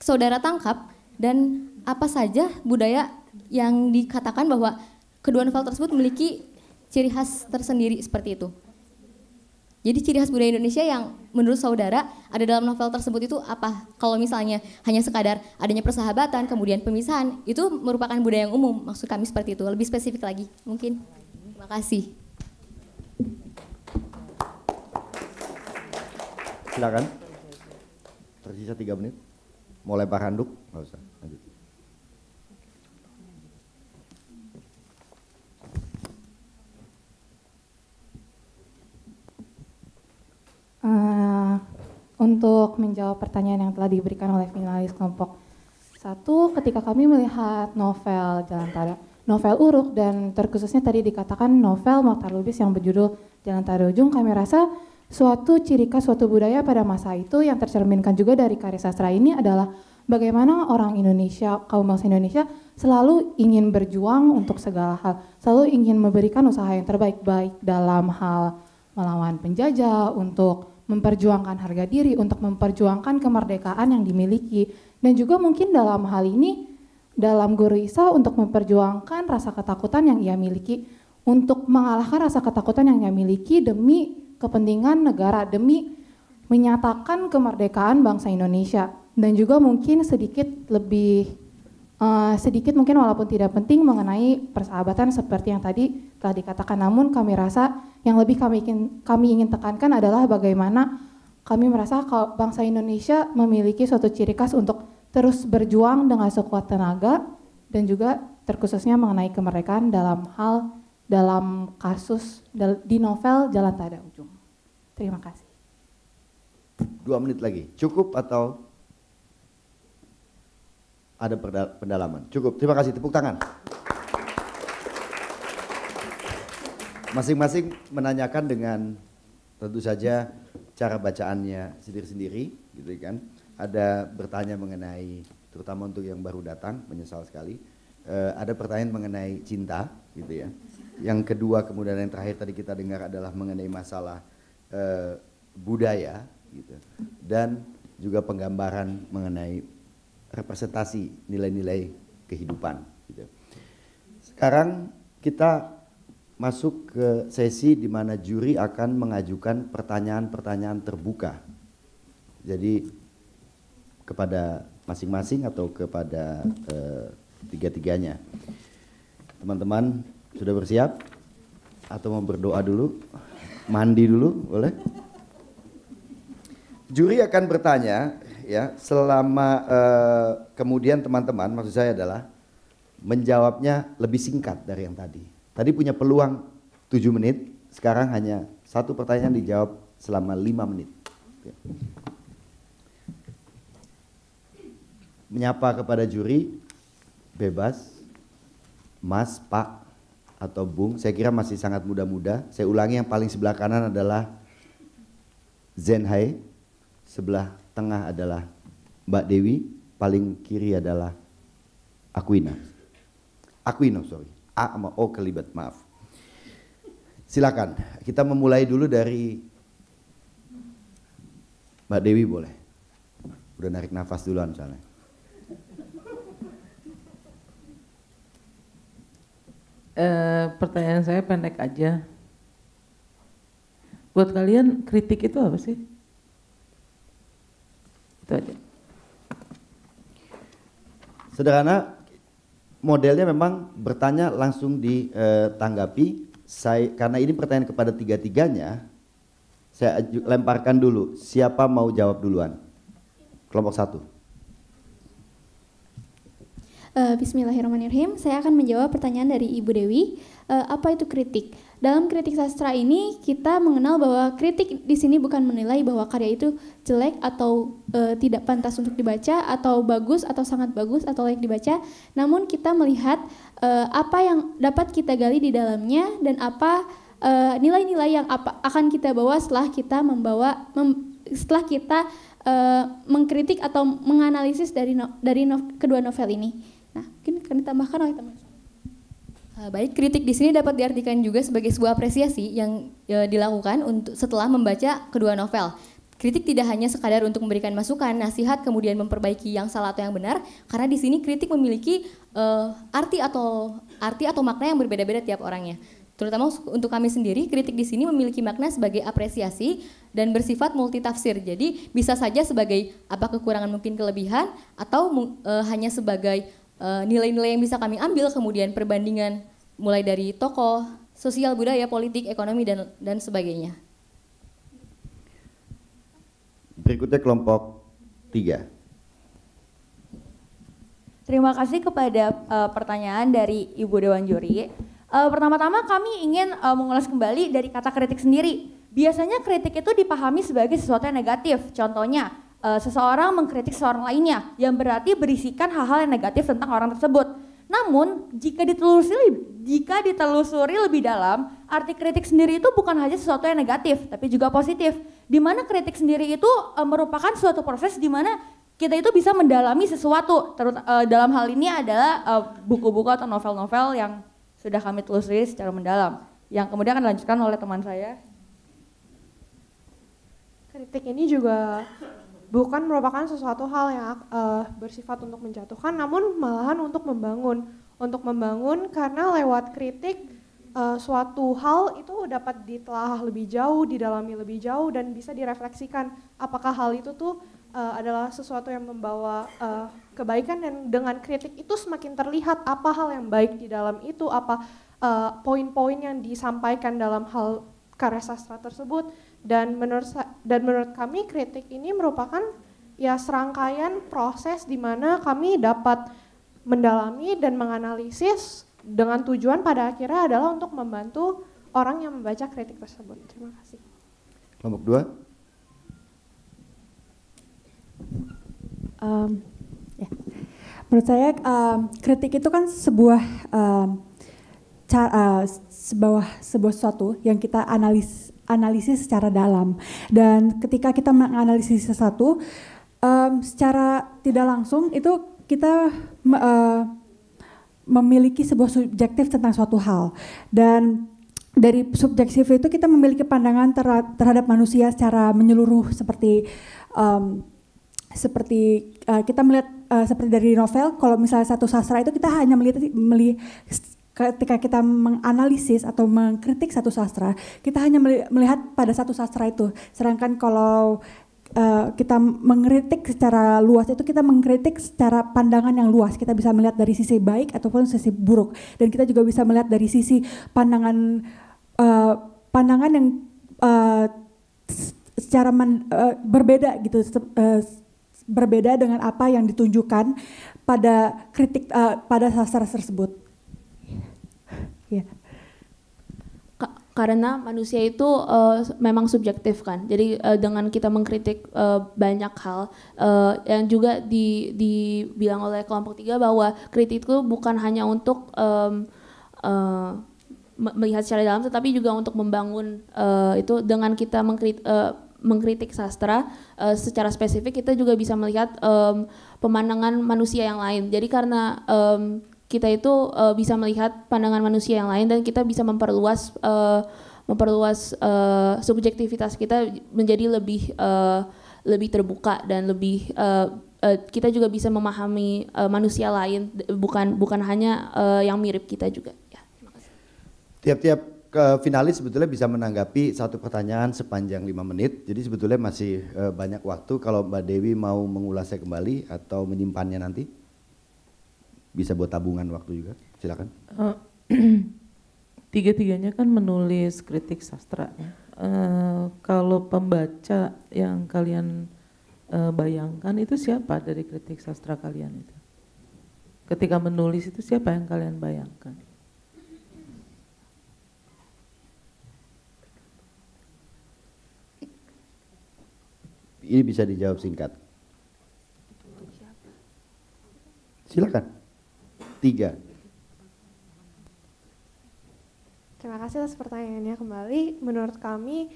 saudara tangkap dan apa saja budaya yang dikatakan bahwa Kedua novel tersebut memiliki ciri khas tersendiri seperti itu. Jadi ciri khas budaya Indonesia yang menurut saudara ada dalam novel tersebut itu apa? Kalau misalnya hanya sekadar adanya persahabatan, kemudian pemisahan, itu merupakan budaya yang umum. Maksud kami seperti itu. Lebih spesifik lagi mungkin. Terima kasih. Silakan. Tersisa tiga menit. Mulai Pak Handuk, nggak usah. Eh, untuk menjawab pertanyaan yang telah diberikan oleh finalis kelompok satu, ketika kami melihat novel Jalan Taru, novel Uruk dan terkhususnya tadi dikatakan novel Mokhtar Lubis yang berjudul Jalan Ujung kami rasa suatu ciri khas suatu budaya pada masa itu yang tercerminkan juga dari karya sastra ini adalah bagaimana orang Indonesia, kaum bangsa Indonesia selalu ingin berjuang untuk segala hal, selalu ingin memberikan usaha yang terbaik baik dalam hal melawan penjajah, untuk memperjuangkan harga diri, untuk memperjuangkan kemerdekaan yang dimiliki. Dan juga mungkin dalam hal ini, dalam guru Isa untuk memperjuangkan rasa ketakutan yang ia miliki, untuk mengalahkan rasa ketakutan yang ia miliki demi kepentingan negara, demi menyatakan kemerdekaan bangsa Indonesia. Dan juga mungkin sedikit lebih Eh, sedikit mungkin walaupun tidak penting mengenai persahabatan seperti yang tadi telah dikatakan namun kami rasa yang lebih kami ingin kami ingin tekankan adalah bagaimana kami merasa kalau bangsa Indonesia memiliki suatu ciri khas untuk terus berjuang dengan sekuat tenaga dan juga terkhususnya mengenai kemerdekaan dalam hal dalam kasus di novel Jalan tak ada Ujung. Terima kasih. Dua menit lagi, cukup atau ada pendalaman. Cukup, terima kasih. Tepuk tangan. Masing-masing menanyakan dengan tentu saja cara bacaannya sendiri-sendiri, gitu kan. Ada bertanya mengenai, terutama untuk yang baru datang, menyesal sekali. E, ada pertanyaan mengenai cinta, gitu ya. Yang kedua kemudian yang terakhir tadi kita dengar adalah mengenai masalah e, budaya, gitu. Dan juga penggambaran mengenai representasi nilai-nilai kehidupan. Gitu. Sekarang kita masuk ke sesi di mana juri akan mengajukan pertanyaan-pertanyaan terbuka. Jadi kepada masing-masing atau kepada eh, tiga-tiganya. Teman-teman sudah bersiap atau mau berdoa dulu? Mandi dulu boleh? Juri akan bertanya ya selama uh, kemudian teman-teman maksud saya adalah menjawabnya lebih singkat dari yang tadi. Tadi punya peluang 7 menit, sekarang hanya satu pertanyaan dijawab selama 5 menit. Ya. Menyapa kepada juri bebas Mas, Pak atau Bung, saya kira masih sangat muda-muda. Saya ulangi yang paling sebelah kanan adalah Zenhai sebelah tengah adalah Mbak Dewi, paling kiri adalah Aquina. Aquino, sorry. A sama O kelibat, maaf. Silakan, kita memulai dulu dari Mbak Dewi boleh. Udah narik nafas duluan soalnya. Uh, pertanyaan saya pendek aja. Buat kalian kritik itu apa sih? Itu aja. Sederhana, modelnya memang bertanya langsung ditanggapi. Saya, karena ini pertanyaan kepada tiga-tiganya, saya lemparkan dulu. Siapa mau jawab duluan? Kelompok satu. Eh, bismillahirrahmanirrahim. Saya akan menjawab pertanyaan dari Ibu Dewi. Eh, apa itu kritik? Dalam kritik sastra ini kita mengenal bahwa kritik di sini bukan menilai bahwa karya itu jelek atau e, tidak pantas untuk dibaca atau bagus atau sangat bagus atau layak dibaca, namun kita melihat e, apa yang dapat kita gali di dalamnya dan apa eh, nilai-nilai e, yang apa akan kita bawa setelah kita membawa mem, setelah kita e, mengkritik atau menganalisis dari no, dari no, kedua novel ini. Nah, mungkin akan ditambahkan oleh teman. Eh, baik, kritik di sini dapat diartikan juga sebagai sebuah apresiasi yang e, dilakukan untuk setelah membaca kedua novel. Kritik tidak hanya sekadar untuk memberikan masukan, nasihat, kemudian memperbaiki yang salah atau yang benar, karena di sini kritik memiliki e, arti atau arti atau makna yang berbeda-beda tiap orangnya. Terutama untuk kami sendiri, kritik di sini memiliki makna sebagai apresiasi dan bersifat multitafsir. Jadi bisa saja sebagai apa kekurangan mungkin kelebihan atau e, hanya sebagai Eh, nilai-nilai uh, yang bisa kami ambil kemudian perbandingan mulai dari tokoh, sosial budaya, politik, ekonomi dan dan sebagainya. Berikutnya kelompok tiga. Terima kasih kepada uh, pertanyaan dari Ibu Dewan Juri. Uh, Pertama-tama kami ingin uh, mengulas kembali dari kata kritik sendiri. Biasanya kritik itu dipahami sebagai sesuatu yang negatif. Contohnya, uh, seseorang mengkritik seorang lainnya yang berarti berisikan hal-hal yang negatif tentang orang tersebut. Namun, jika ditelusuri, jika ditelusuri lebih dalam, arti kritik sendiri itu bukan hanya sesuatu yang negatif, tapi juga positif. Di mana kritik sendiri itu e, merupakan suatu proses di mana kita itu bisa mendalami sesuatu. Terut, e, dalam hal ini adalah buku-buku atau novel-novel yang sudah kami telusuri secara mendalam. Yang kemudian akan dilanjutkan oleh teman saya. Kritik ini juga bukan merupakan sesuatu hal yang uh, bersifat untuk menjatuhkan, namun malahan untuk membangun. Untuk membangun karena lewat kritik uh, suatu hal itu dapat ditelaah lebih jauh, didalami lebih jauh dan bisa direfleksikan apakah hal itu tuh uh, adalah sesuatu yang membawa uh, kebaikan dan dengan kritik itu semakin terlihat apa hal yang baik di dalam itu, apa poin-poin uh, poin -poin yang disampaikan dalam hal karya sastra tersebut dan menurut dan menurut kami kritik ini merupakan ya serangkaian proses di mana kami dapat mendalami dan menganalisis dengan tujuan pada akhirnya adalah untuk membantu orang yang membaca kritik tersebut. Terima kasih. Kelompok dua. Um, ya. Menurut saya um, kritik itu kan sebuah um, cara, uh, eh, sebuah sebuah sesuatu yang kita analis analisis secara dalam. Dan ketika kita menganalisis sesuatu um, secara tidak langsung itu kita uh, memiliki sebuah subjektif tentang suatu hal dan dari subjektif itu kita memiliki pandangan terhadap manusia secara menyeluruh seperti um, seperti uh, kita melihat uh, seperti dari novel kalau misalnya satu sastra itu kita hanya melihat melihat ketika kita menganalisis atau mengkritik satu sastra, kita hanya melihat pada satu sastra itu. Sedangkan kalau uh, kita mengkritik secara luas itu kita mengkritik secara pandangan yang luas. Kita bisa melihat dari sisi baik ataupun sisi buruk dan kita juga bisa melihat dari sisi pandangan uh, pandangan yang uh, secara uh, berbeda gitu uh, berbeda dengan apa yang ditunjukkan pada kritik uh, pada sastra tersebut ya karena manusia itu uh, memang subjektif kan. Jadi uh, dengan kita mengkritik uh, banyak hal uh, yang juga di, dibilang oleh kelompok tiga bahwa kritik itu bukan hanya untuk um, uh, melihat secara dalam, tetapi juga untuk membangun uh, itu dengan kita mengkritik, uh, mengkritik sastra uh, secara spesifik kita juga bisa melihat um, pemandangan manusia yang lain. Jadi karena um, kita itu uh, bisa melihat pandangan manusia yang lain dan kita bisa memperluas uh, memperluas uh, subjektivitas kita menjadi lebih uh, lebih terbuka dan lebih uh, uh, kita juga bisa memahami uh, manusia lain bukan bukan hanya uh, yang mirip kita juga ya tiap-tiap ke finalis sebetulnya bisa menanggapi satu pertanyaan sepanjang lima menit. Jadi sebetulnya masih banyak waktu kalau Mbak Dewi mau mengulasnya kembali atau menyimpannya nanti bisa buat tabungan waktu juga. Silakan. Eh, tiga-tiganya kan menulis kritik sastra. Uh, kalau pembaca yang kalian uh, bayangkan itu siapa dari kritik sastra kalian itu? Ketika menulis itu siapa yang kalian bayangkan? Ini bisa dijawab singkat. Silakan tiga. Terima kasih atas pertanyaannya kembali. Menurut kami,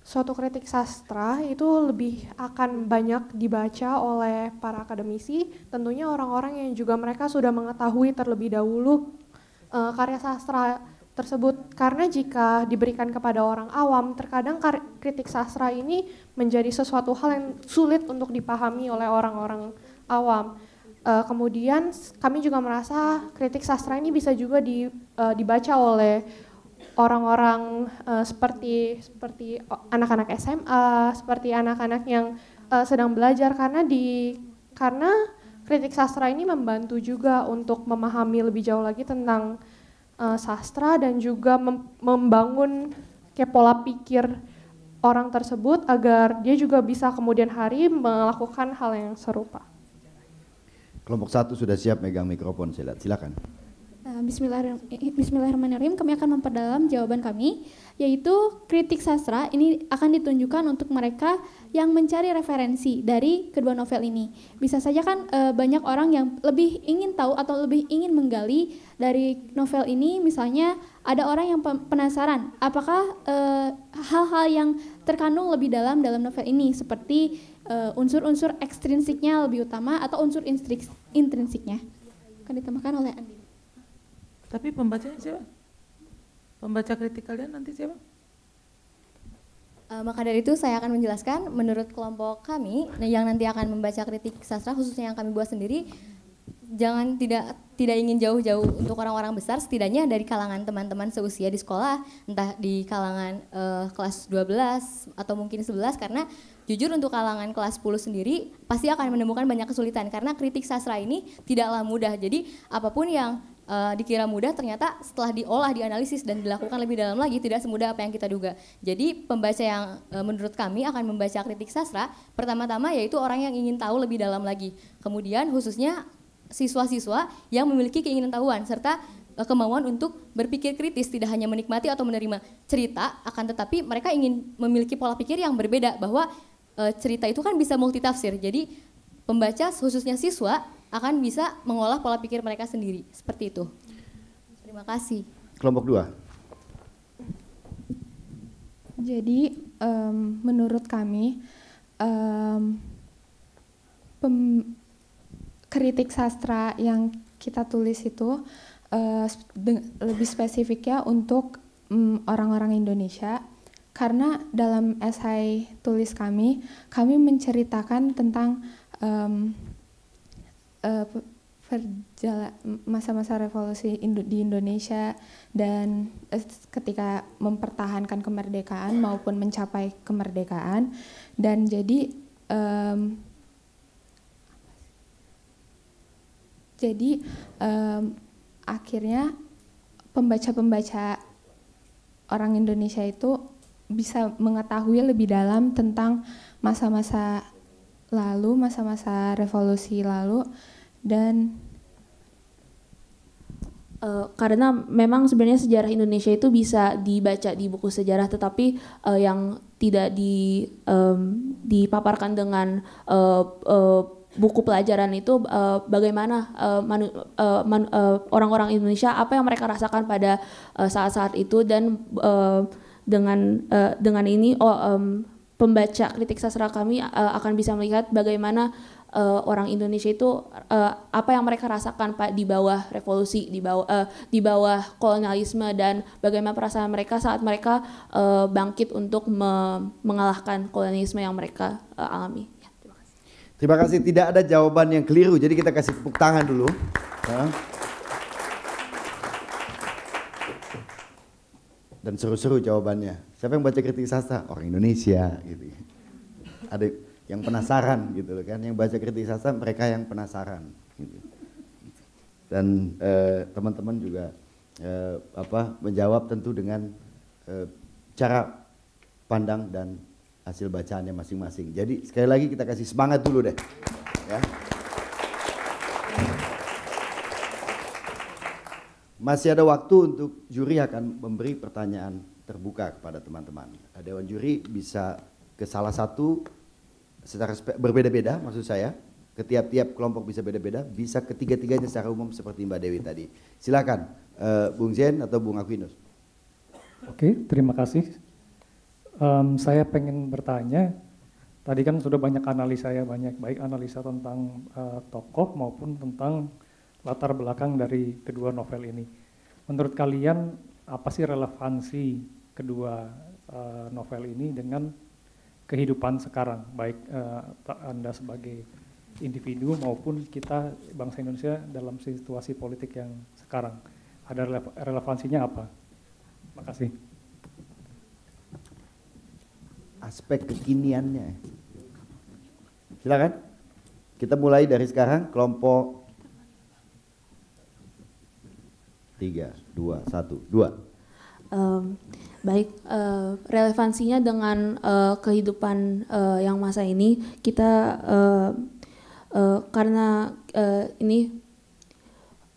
suatu kritik sastra itu lebih akan banyak dibaca oleh para akademisi, tentunya orang-orang yang juga mereka sudah mengetahui terlebih dahulu uh, karya sastra tersebut. Karena jika diberikan kepada orang awam, terkadang kritik sastra ini menjadi sesuatu hal yang sulit untuk dipahami oleh orang-orang awam. Uh, kemudian kami juga merasa kritik sastra ini bisa juga di, uh, dibaca oleh orang-orang uh, seperti seperti anak-anak SMA, seperti anak-anak yang uh, sedang belajar karena di karena kritik sastra ini membantu juga untuk memahami lebih jauh lagi tentang uh, sastra dan juga mem membangun kayak pola pikir orang tersebut agar dia juga bisa kemudian hari melakukan hal yang serupa. Kelompok satu sudah siap megang mikrofon, silakan. Eh, eh, bismillahirrahmanirrahim, kami akan memperdalam jawaban kami, yaitu kritik sastra ini akan ditunjukkan untuk mereka yang mencari referensi dari kedua novel ini. Bisa saja kan eh, banyak orang yang lebih ingin tahu atau lebih ingin menggali dari novel ini, misalnya ada orang yang penasaran apakah hal-hal yang terkandung lebih dalam dalam novel ini, seperti Eh, unsur-unsur uh, ekstrinsiknya lebih utama atau unsur intrinsiknya akan ditemukan oleh Andi. Tapi pembacanya siapa? Pembaca kritik kalian nanti siapa? Uh, maka dari itu saya akan menjelaskan menurut kelompok kami nah, yang nanti akan membaca kritik sastra khususnya yang kami buat sendiri jangan tidak tidak ingin jauh-jauh untuk orang-orang besar setidaknya dari kalangan teman-teman seusia di sekolah entah di kalangan uh, kelas 12 atau mungkin 11 karena Jujur untuk kalangan kelas 10 sendiri pasti akan menemukan banyak kesulitan karena kritik sastra ini tidaklah mudah. Jadi apapun yang uh, dikira mudah ternyata setelah diolah, dianalisis dan dilakukan lebih dalam lagi tidak semudah apa yang kita duga. Jadi pembaca yang uh, menurut kami akan membaca kritik sastra pertama-tama yaitu orang yang ingin tahu lebih dalam lagi. Kemudian khususnya siswa-siswa yang memiliki keinginan tahuan serta eh, kemauan untuk berpikir kritis tidak hanya menikmati atau menerima cerita akan tetapi mereka ingin memiliki pola pikir yang berbeda bahwa e, cerita itu kan bisa multitafsir. Jadi pembaca khususnya siswa akan bisa mengolah pola pikir mereka sendiri. Seperti itu. Terima kasih. Kelompok dua. Jadi um, menurut kami um, pem, kritik sastra yang kita tulis itu uh, lebih spesifiknya untuk mm, orang-orang um, orang -orang Indonesia karena dalam esai tulis kami kami menceritakan tentang um, uh, masa-masa revolusi Indo di Indonesia dan uh, ketika mempertahankan kemerdekaan maupun mencapai kemerdekaan dan jadi um, jadi um, akhirnya pembaca-pembaca orang Indonesia itu bisa mengetahui lebih dalam tentang masa-masa lalu, masa-masa revolusi lalu dan Uh, karena memang sebenarnya sejarah Indonesia itu bisa dibaca di buku sejarah, tetapi uh, yang tidak di um, dipaparkan dengan uh, uh, buku pelajaran itu uh, bagaimana orang-orang uh, uh, uh, orang-orang Indonesia apa yang mereka rasakan pada saat-saat uh, itu dan uh, dengan uh, dengan ini oh, um, pembaca kritik sastra kami uh, akan bisa melihat bagaimana uh, orang Indonesia itu uh, apa yang mereka rasakan Pak di bawah revolusi di bawah uh, di bawah kolonialisme dan bagaimana perasaan mereka saat mereka uh, bangkit untuk me mengalahkan kolonialisme yang mereka uh, alami. terima kasih. Terima kasih. Tidak ada jawaban yang keliru. Jadi kita kasih tepuk tangan dulu. Ya. dan seru-seru jawabannya. Siapa yang baca kritik sastra? Orang Indonesia gitu. Ada yang penasaran gitu kan, yang baca kritik sastra mereka yang penasaran gitu. Dan eh, teman-teman eh, juga eh, apa menjawab tentu dengan eh, cara pandang dan hasil bacaannya masing-masing. Jadi sekali lagi kita kasih semangat dulu deh. Ya. Masih ada waktu untuk juri akan memberi pertanyaan terbuka kepada teman-teman. Nah, dewan juri bisa ke salah satu secara berbeda-beda maksud saya. Ketiap-tiap kelompok bisa beda-beda, bisa ketiga-tiganya secara umum seperti Mbak Dewi tadi. Silakan uh, Bung Zen atau Bung Aquinus. Oke, terima kasih. Um, saya pengen bertanya, tadi kan sudah banyak analisa ya, banyak baik analisa tentang uh, tokoh maupun tentang latar belakang dari kedua novel ini. Menurut kalian apa sih relevansi kedua uh, novel ini dengan kehidupan sekarang, baik uh, anda sebagai individu maupun kita bangsa Indonesia dalam situasi politik yang sekarang? Ada relevansinya apa? Makasih. Aspek kekiniannya. Silakan. Kita mulai dari sekarang kelompok tiga, dua, satu, dua. Um, baik, uh, relevansinya dengan uh, kehidupan uh, yang masa ini kita uh, uh, karena uh, ini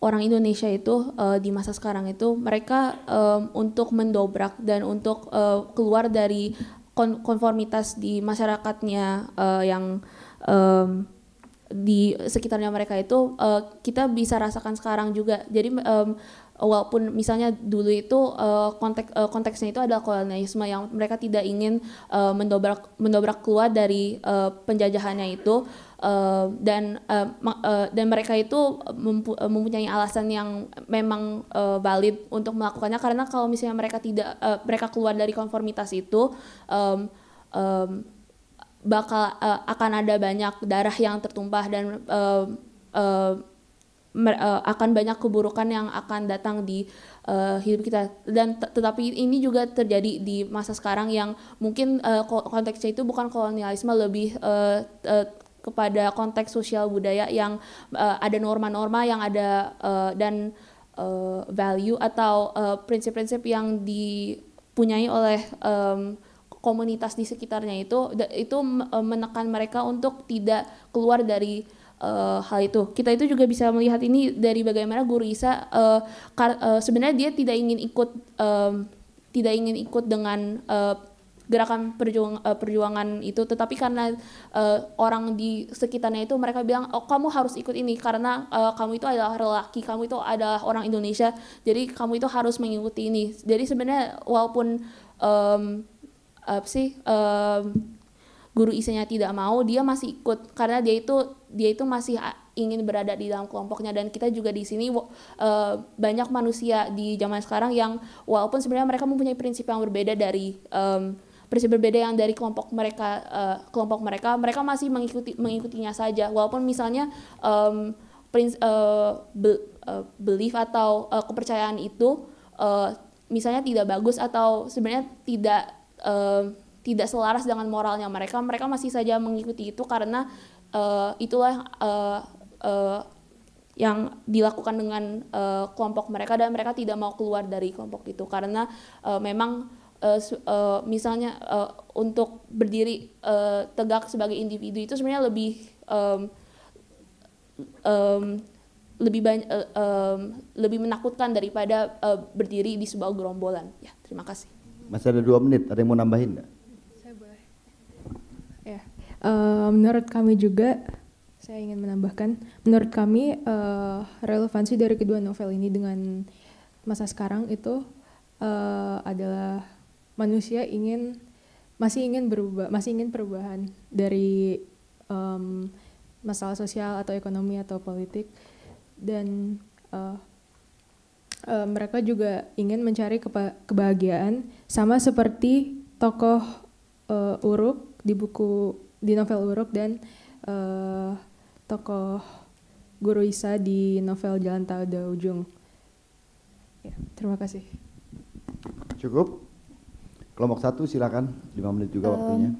orang Indonesia itu uh, di masa sekarang itu mereka um, untuk mendobrak dan untuk uh, keluar dari kon konformitas di masyarakatnya uh, yang um, di sekitarnya mereka itu uh, kita bisa rasakan sekarang juga. Jadi um, Eh, walaupun misalnya dulu itu eh, konteks eh, konteksnya itu adalah kolonialisme yang mereka tidak ingin mendobrak mendobrak keluar dari penjajahannya itu dan dan mereka itu mempunyai alasan yang memang valid untuk melakukannya karena kalau misalnya mereka tidak mereka keluar dari konformitas itu bakal akan ada banyak darah yang tertumpah dan Eh, akan banyak keburukan yang akan datang di uh, hidup kita dan tetapi ini juga terjadi di masa sekarang yang mungkin uh, konteksnya itu bukan kolonialisme lebih uh, uh, kepada konteks sosial budaya yang uh, ada norma-norma yang ada uh, dan uh, value atau prinsip-prinsip uh, yang dipunyai oleh um, komunitas di sekitarnya itu itu menekan mereka untuk tidak keluar dari uh, hal itu. Kita itu juga bisa melihat ini dari bagaimana guru Isa uh, uh, sebenarnya dia tidak ingin ikut um, tidak ingin ikut dengan uh, gerakan perjuang, uh, perjuangan itu, tetapi karena uh, orang di sekitarnya itu mereka bilang oh kamu harus ikut ini karena uh, kamu itu adalah lelaki, kamu itu adalah orang Indonesia, jadi kamu itu harus mengikuti ini. Jadi sebenarnya walaupun um, apa sih um, guru isinya tidak mau, dia masih ikut karena dia itu dia itu masih ah, ingin berada di dalam kelompoknya dan kita juga di sini uh, banyak manusia di zaman sekarang yang walaupun sebenarnya mereka mempunyai prinsip yang berbeda dari um, prinsip berbeda yang dari kelompok mereka uh, kelompok mereka mereka masih mengikuti mengikutinya saja walaupun misalnya um, prins, uh, be, uh, belief atau uh, kepercayaan itu uh, misalnya tidak bagus atau sebenarnya tidak uh, tidak selaras dengan moralnya mereka mereka masih saja mengikuti itu karena uh, itulah uh, uh, yang dilakukan dengan uh, kelompok mereka dan mereka tidak mau keluar dari kelompok itu karena uh, memang uh, uh, misalnya uh, untuk berdiri uh, tegak sebagai individu itu sebenarnya lebih um, um, lebih banyak uh, um, lebih menakutkan daripada uh, berdiri di sebuah gerombolan ya terima kasih masih ada dua menit ada yang mau nambahin nggak uh, menurut kami juga saya ingin menambahkan menurut kami uh, relevansi dari kedua novel ini dengan masa sekarang itu uh, adalah manusia ingin masih ingin berubah masih ingin perubahan dari um, masalah sosial atau ekonomi atau politik dan uh, uh, mereka juga ingin mencari kebahagiaan sama seperti tokoh uh, uruk di buku di novel Uruk dan uh, tokoh Guru Isa di novel Jalan Tahu Tada Ujung. Ya, terima kasih. Cukup. Kelompok satu silakan, 5 menit juga um, waktunya.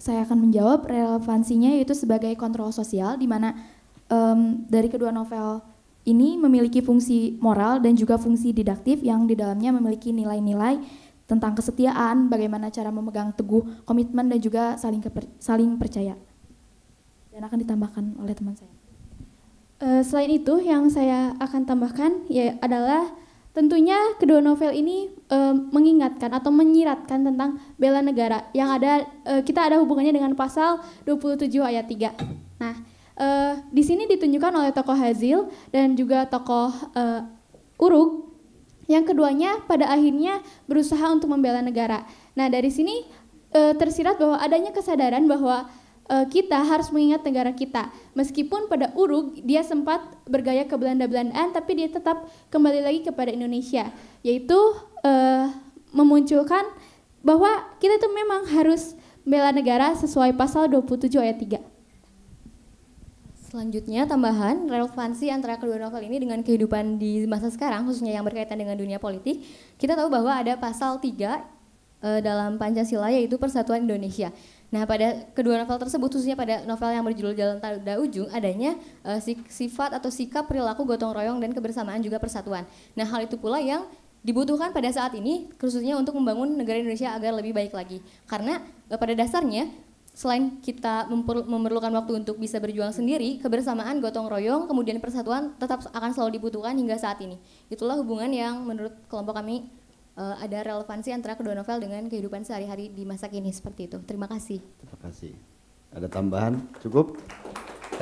Saya akan menjawab relevansinya yaitu sebagai kontrol sosial di mana um, dari kedua novel ini memiliki fungsi moral dan juga fungsi didaktif yang di dalamnya memiliki nilai-nilai tentang kesetiaan, bagaimana cara memegang teguh komitmen dan juga saling keper, saling percaya. Dan akan ditambahkan oleh teman saya. Uh, selain itu, yang saya akan tambahkan ya adalah tentunya kedua novel ini uh, mengingatkan atau menyiratkan tentang bela negara yang ada uh, kita ada hubungannya dengan pasal 27 ayat 3. Nah, di sini ditunjukkan oleh tokoh Hazil dan juga tokoh Uruk yang keduanya pada akhirnya berusaha untuk membela negara. Nah, dari sini e, tersirat bahwa adanya kesadaran bahwa e, kita harus mengingat negara kita. Meskipun pada Urug dia sempat bergaya ke Belanda-Belandaan, tapi dia tetap kembali lagi kepada Indonesia, yaitu e, memunculkan bahwa kita itu memang harus membela negara sesuai pasal 27 ayat 3. Selanjutnya tambahan relevansi antara kedua novel ini dengan kehidupan di masa sekarang khususnya yang berkaitan dengan dunia politik. Kita tahu bahwa ada pasal 3 e, eh, dalam Pancasila yaitu Persatuan Indonesia. Nah, pada kedua novel tersebut khususnya pada novel yang berjudul Jalan Tanda Ujung adanya e, sifat atau sikap perilaku gotong royong dan kebersamaan juga persatuan. Nah, hal itu pula yang dibutuhkan pada saat ini khususnya untuk membangun negara Indonesia agar lebih baik lagi. Karena e, pada dasarnya selain kita memerlukan waktu untuk bisa berjuang sendiri, kebersamaan, gotong royong, kemudian persatuan tetap akan selalu dibutuhkan hingga saat ini. Itulah hubungan yang menurut kelompok kami eh, ada relevansi antara kedua novel dengan kehidupan sehari-hari di masa kini seperti itu. Terima kasih. Terima kasih. Ada tambahan? Cukup?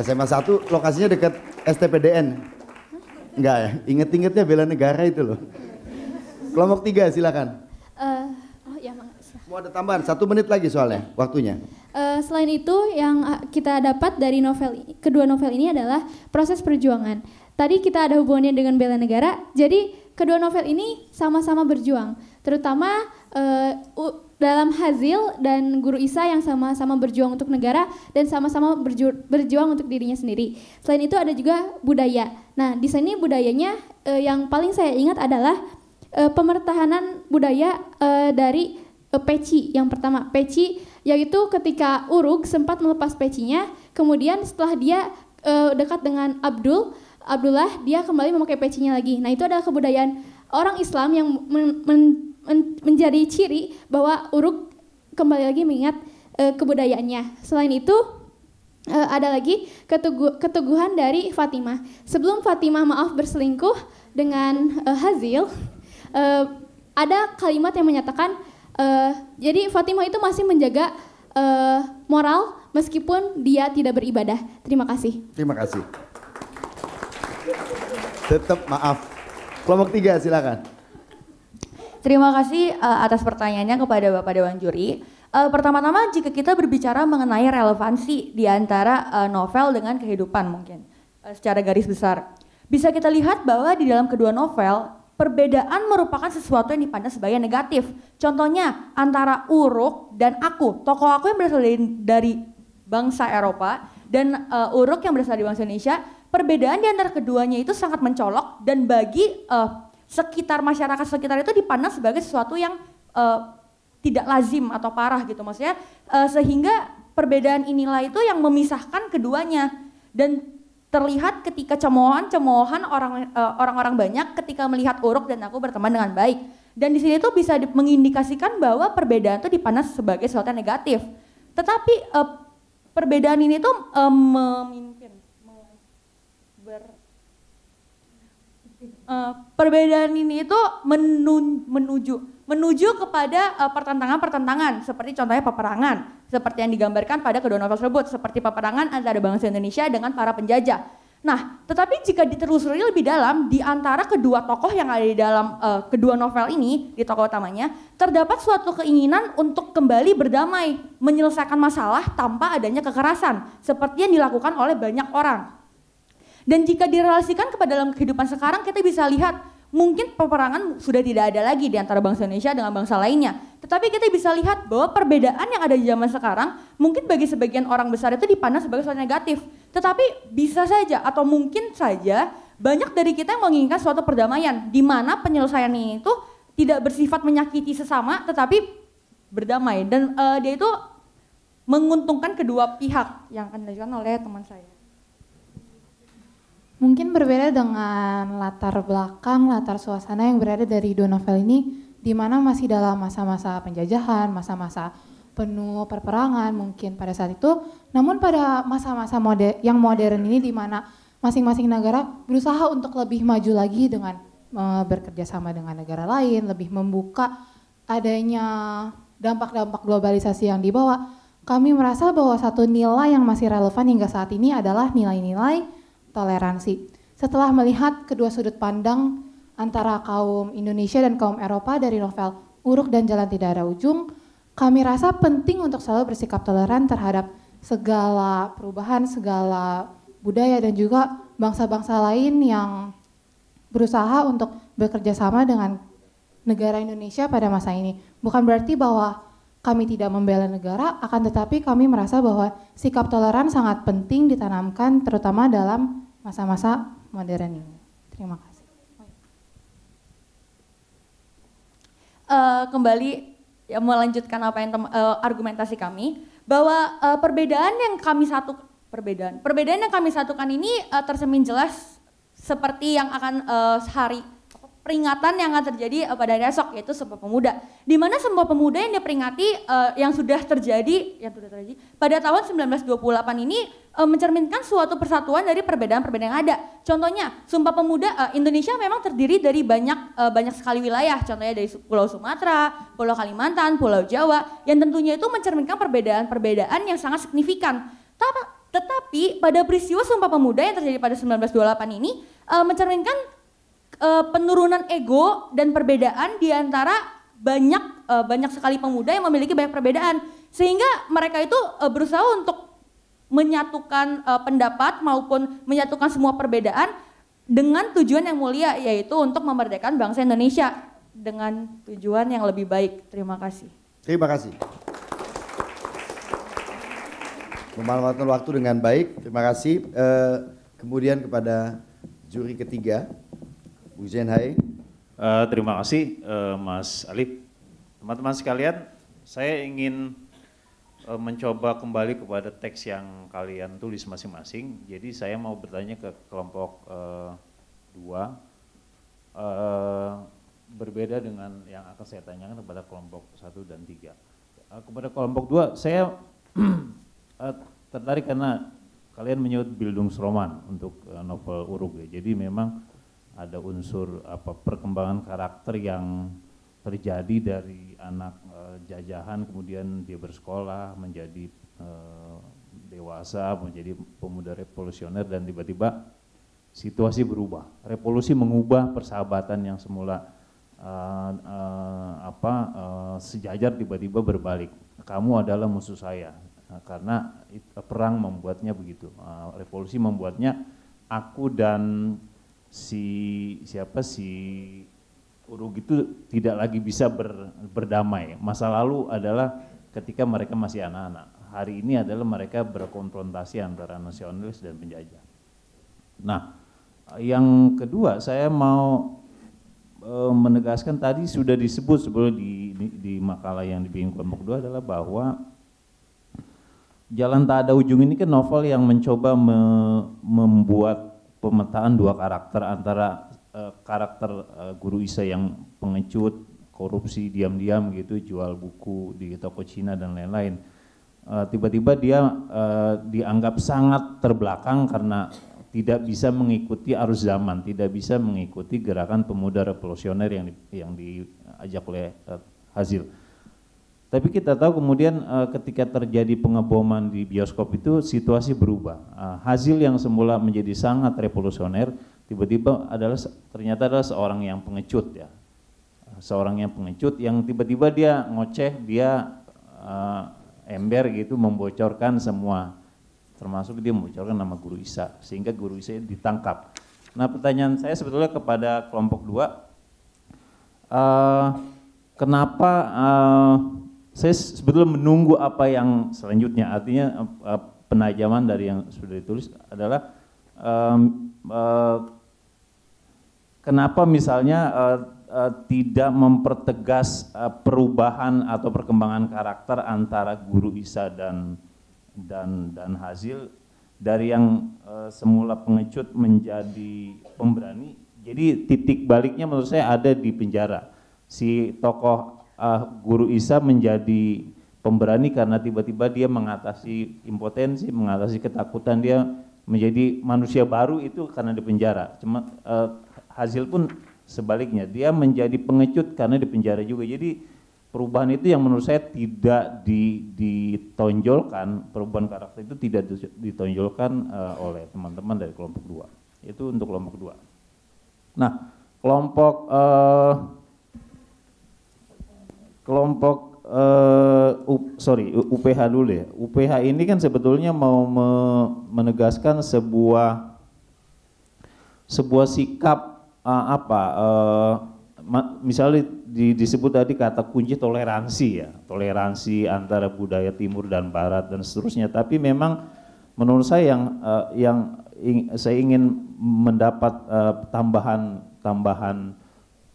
SMA 1 lokasinya dekat STPDN. Enggak ya? Ingat-ingatnya bela negara itu loh. Kelompok tiga silakan. Uh, oh ya, Mau ada tambahan? Satu menit lagi soalnya waktunya. Uh, selain itu yang eh, kita dapat dari novel kedua novel ini adalah proses perjuangan. Tadi kita ada hubungannya dengan bela negara. Jadi kedua novel ini sama-sama berjuang, terutama uh, dalam Hazil dan Guru Isa yang sama-sama berjuang untuk negara dan sama-sama berju berjuang untuk dirinya sendiri. Selain itu ada juga budaya. Nah, di sini budayanya uh, yang paling saya ingat adalah uh, pemertahanan budaya uh, dari uh, peci yang pertama. Peci yaitu ketika Uruk sempat melepas pecinya, kemudian setelah dia uh, dekat dengan Abdul, Abdullah dia kembali memakai pecinya lagi. Nah, itu adalah kebudayaan orang Islam yang men, men, men, menjadi ciri bahwa Uruk kembali lagi mengingat uh, kebudayaannya. Selain itu, uh, ada lagi ketugu keteguhan dari Fatimah. Sebelum Fatimah maaf berselingkuh dengan uh, Hazil, uh, ada kalimat yang menyatakan uh, jadi Fatimah itu masih menjaga uh, moral meskipun dia tidak beribadah. Terima kasih. Terima kasih. Tetap maaf. Kelompok tiga silakan. Terima kasih uh, atas pertanyaannya kepada Bapak Dewan Juri. Uh, pertama-tama jika kita berbicara mengenai relevansi di antara uh, novel dengan kehidupan mungkin uh, secara garis besar. Bisa kita lihat bahwa di dalam kedua novel perbedaan merupakan sesuatu yang dipandang sebagai negatif. Contohnya antara Uruk dan aku. Tokoh aku yang berasal dari, bangsa Eropa dan uh, Uruk yang berasal dari bangsa Indonesia, perbedaan di antara keduanya itu sangat mencolok dan bagi uh, sekitar masyarakat sekitar itu dipandang sebagai sesuatu yang uh, tidak lazim atau parah gitu maksudnya uh, sehingga perbedaan inilah itu yang memisahkan keduanya dan terlihat ketika cemoohan-cemoohan orang eh, orang uh, banyak ketika melihat uruk dan aku berteman dengan baik. Dan di sini tuh bisa mengindikasikan bahwa perbedaan tuh dipandang sebagai sesuatu yang negatif. Tetapi uh, perbedaan ini tuh uh, memimpin ber, uh, perbedaan ini itu menun, menuju menuju kepada eh, pertentangan-pertentangan seperti contohnya peperangan seperti yang digambarkan pada kedua novel tersebut seperti peperangan antara bangsa Indonesia dengan para penjajah. Nah, tetapi jika diterusuri lebih dalam di antara kedua tokoh yang ada di dalam uh, kedua novel ini, di tokoh utamanya, terdapat suatu keinginan untuk kembali berdamai, menyelesaikan masalah tanpa adanya kekerasan, seperti yang dilakukan oleh banyak orang. Dan jika direlasikan kepada dalam kehidupan sekarang, kita bisa lihat mungkin peperangan sudah tidak ada lagi di antara bangsa Indonesia dengan bangsa lainnya. Tetapi kita bisa lihat bahwa perbedaan yang ada di zaman sekarang mungkin bagi sebagian orang besar itu dipandang sebagai suatu negatif. Tetapi bisa saja atau mungkin saja banyak dari kita yang menginginkan suatu perdamaian di mana penyelesaian ini itu tidak bersifat menyakiti sesama tetapi berdamai dan uh, dia itu menguntungkan kedua pihak yang akan dilakukan oleh teman saya. Mungkin berbeda dengan latar belakang, latar suasana yang berada dari dua novel ini, di mana masih dalam masa-masa penjajahan, masa-masa penuh perperangan mungkin pada saat itu. Namun pada masa-masa mode yang modern ini di mana masing-masing negara berusaha untuk lebih maju lagi dengan e, bekerja sama dengan negara lain, lebih membuka adanya dampak-dampak globalisasi yang dibawa. Kami merasa bahwa satu nilai yang masih relevan hingga saat ini adalah nilai-nilai toleransi. Setelah melihat kedua sudut pandang antara kaum Indonesia dan kaum Eropa dari novel Uruk dan Jalan Tidak Ada Ujung, kami rasa penting untuk selalu bersikap toleran terhadap segala perubahan, segala budaya dan juga bangsa-bangsa lain yang berusaha untuk bekerja sama dengan negara Indonesia pada masa ini. Bukan berarti bahwa kami tidak membela negara, akan tetapi kami merasa bahwa sikap toleran sangat penting ditanamkan terutama dalam masa-masa modern ini. Terima kasih. Uh, kembali ya, melanjutkan apa yang uh, argumentasi kami bahwa uh, perbedaan yang kami satu perbedaan perbedaan yang kami satukan ini uh, tersemin jelas seperti yang akan uh, sehari peringatan yang akan terjadi eh, pada besok yaitu Sumpah Pemuda. Di mana Sumpah Pemuda yang diperingati uh, yang sudah terjadi yang sudah terjadi pada tahun 1928 ini uh, mencerminkan suatu persatuan dari perbedaan-perbedaan yang ada. Contohnya, Sumpah Pemuda uh, Indonesia memang terdiri dari banyak uh, banyak sekali wilayah, contohnya dari Pulau Sumatera, Pulau Kalimantan, Pulau Jawa yang tentunya itu mencerminkan perbedaan-perbedaan yang sangat signifikan. Tetapi pada peristiwa Sumpah Pemuda yang terjadi pada 1928 ini mencerminkan uh, penurunan ego dan perbedaan di antara banyak uh, banyak sekali pemuda yang memiliki banyak perbedaan sehingga mereka itu uh, berusaha untuk menyatukan uh, pendapat maupun menyatukan semua perbedaan dengan tujuan yang mulia yaitu untuk memerdekakan bangsa Indonesia dengan tujuan yang lebih baik. Terima kasih. Terima kasih. Memanfaatkan waktu dengan baik. Terima kasih. Uh, kemudian kepada juri ketiga Bu Zain Hai. Uh, eh, terima kasih uh, Mas Alif. Teman-teman sekalian, saya ingin uh, mencoba kembali kepada teks yang kalian tulis masing-masing. Jadi saya mau bertanya ke kelompok uh, dua, uh, berbeda dengan yang akan saya tanyakan kepada kelompok satu dan tiga. Uh, kepada kelompok dua, saya uh, tertarik karena kalian menyebut Bildungsroman untuk uh, novel Uruguay. Ya. Jadi memang ada unsur apa perkembangan karakter yang terjadi dari anak e, jajahan kemudian dia bersekolah menjadi e, dewasa menjadi pemuda revolusioner dan tiba-tiba situasi berubah revolusi mengubah persahabatan yang semula e, e, apa e, sejajar tiba-tiba berbalik kamu adalah musuh saya nah, karena perang membuatnya begitu e, revolusi membuatnya aku dan si siapa si Urug itu tidak lagi bisa ber, berdamai. Masa lalu adalah ketika mereka masih anak-anak. Hari ini adalah mereka berkonfrontasi antara nasionalis dan penjajah. Nah, yang kedua saya mau e, menegaskan tadi sudah disebut sebelum di, di, di makalah yang dibikin kelompok dua adalah bahwa Jalan Tak Ada Ujung ini kan novel yang mencoba me, membuat pemetaan dua karakter antara uh, karakter uh, guru Isa yang pengecut, korupsi diam-diam gitu, jual buku di toko Cina dan lain-lain. Eh, tiba-tiba dia uh, dianggap sangat terbelakang karena tidak bisa mengikuti arus zaman, tidak bisa mengikuti gerakan pemuda revolusioner yang di, yang diajak oleh uh, Hazil. Tapi kita tahu kemudian uh, ketika terjadi pengeboman di bioskop itu situasi berubah. Uh, Hazil yang semula menjadi sangat revolusioner tiba-tiba adalah ternyata adalah seorang yang pengecut ya. Eh, seorang yang pengecut yang tiba-tiba dia ngoceh, dia uh, ember gitu membocorkan semua termasuk dia membocorkan nama guru Isa sehingga guru Isa ditangkap. Nah, pertanyaan saya sebetulnya kepada kelompok dua uh, kenapa uh, saya sebetulnya menunggu apa yang selanjutnya artinya uh, penajaman dari yang sudah ditulis adalah um, uh, kenapa misalnya uh, tidak mempertegas perubahan atau perkembangan karakter antara guru Isa dan dan dan Hazil dari yang semula pengecut menjadi pemberani. Jadi titik baliknya menurut saya ada di penjara. Si tokoh uh, guru Isa menjadi pemberani karena tiba-tiba dia mengatasi impotensi, mengatasi ketakutan dia menjadi manusia baru itu karena di penjara. Cuma uh, eh, hasil pun sebaliknya dia menjadi pengecut karena di penjara juga. Jadi perubahan itu yang menurut saya tidak di, ditonjolkan perubahan karakter itu tidak ditonjolkan uh, oleh teman-teman dari kelompok dua. Itu untuk kelompok dua. Nah kelompok uh, kelompok uh, eh, up, sorry UPH dulu ya. UPH ini kan sebetulnya mau me menegaskan sebuah sebuah sikap uh, apa uh, misalnya di, disebut tadi kata kunci toleransi ya, toleransi antara budaya timur dan barat dan seterusnya. Tapi memang menurut saya yang uh, yang ing, saya ingin mendapat uh, tambahan tambahan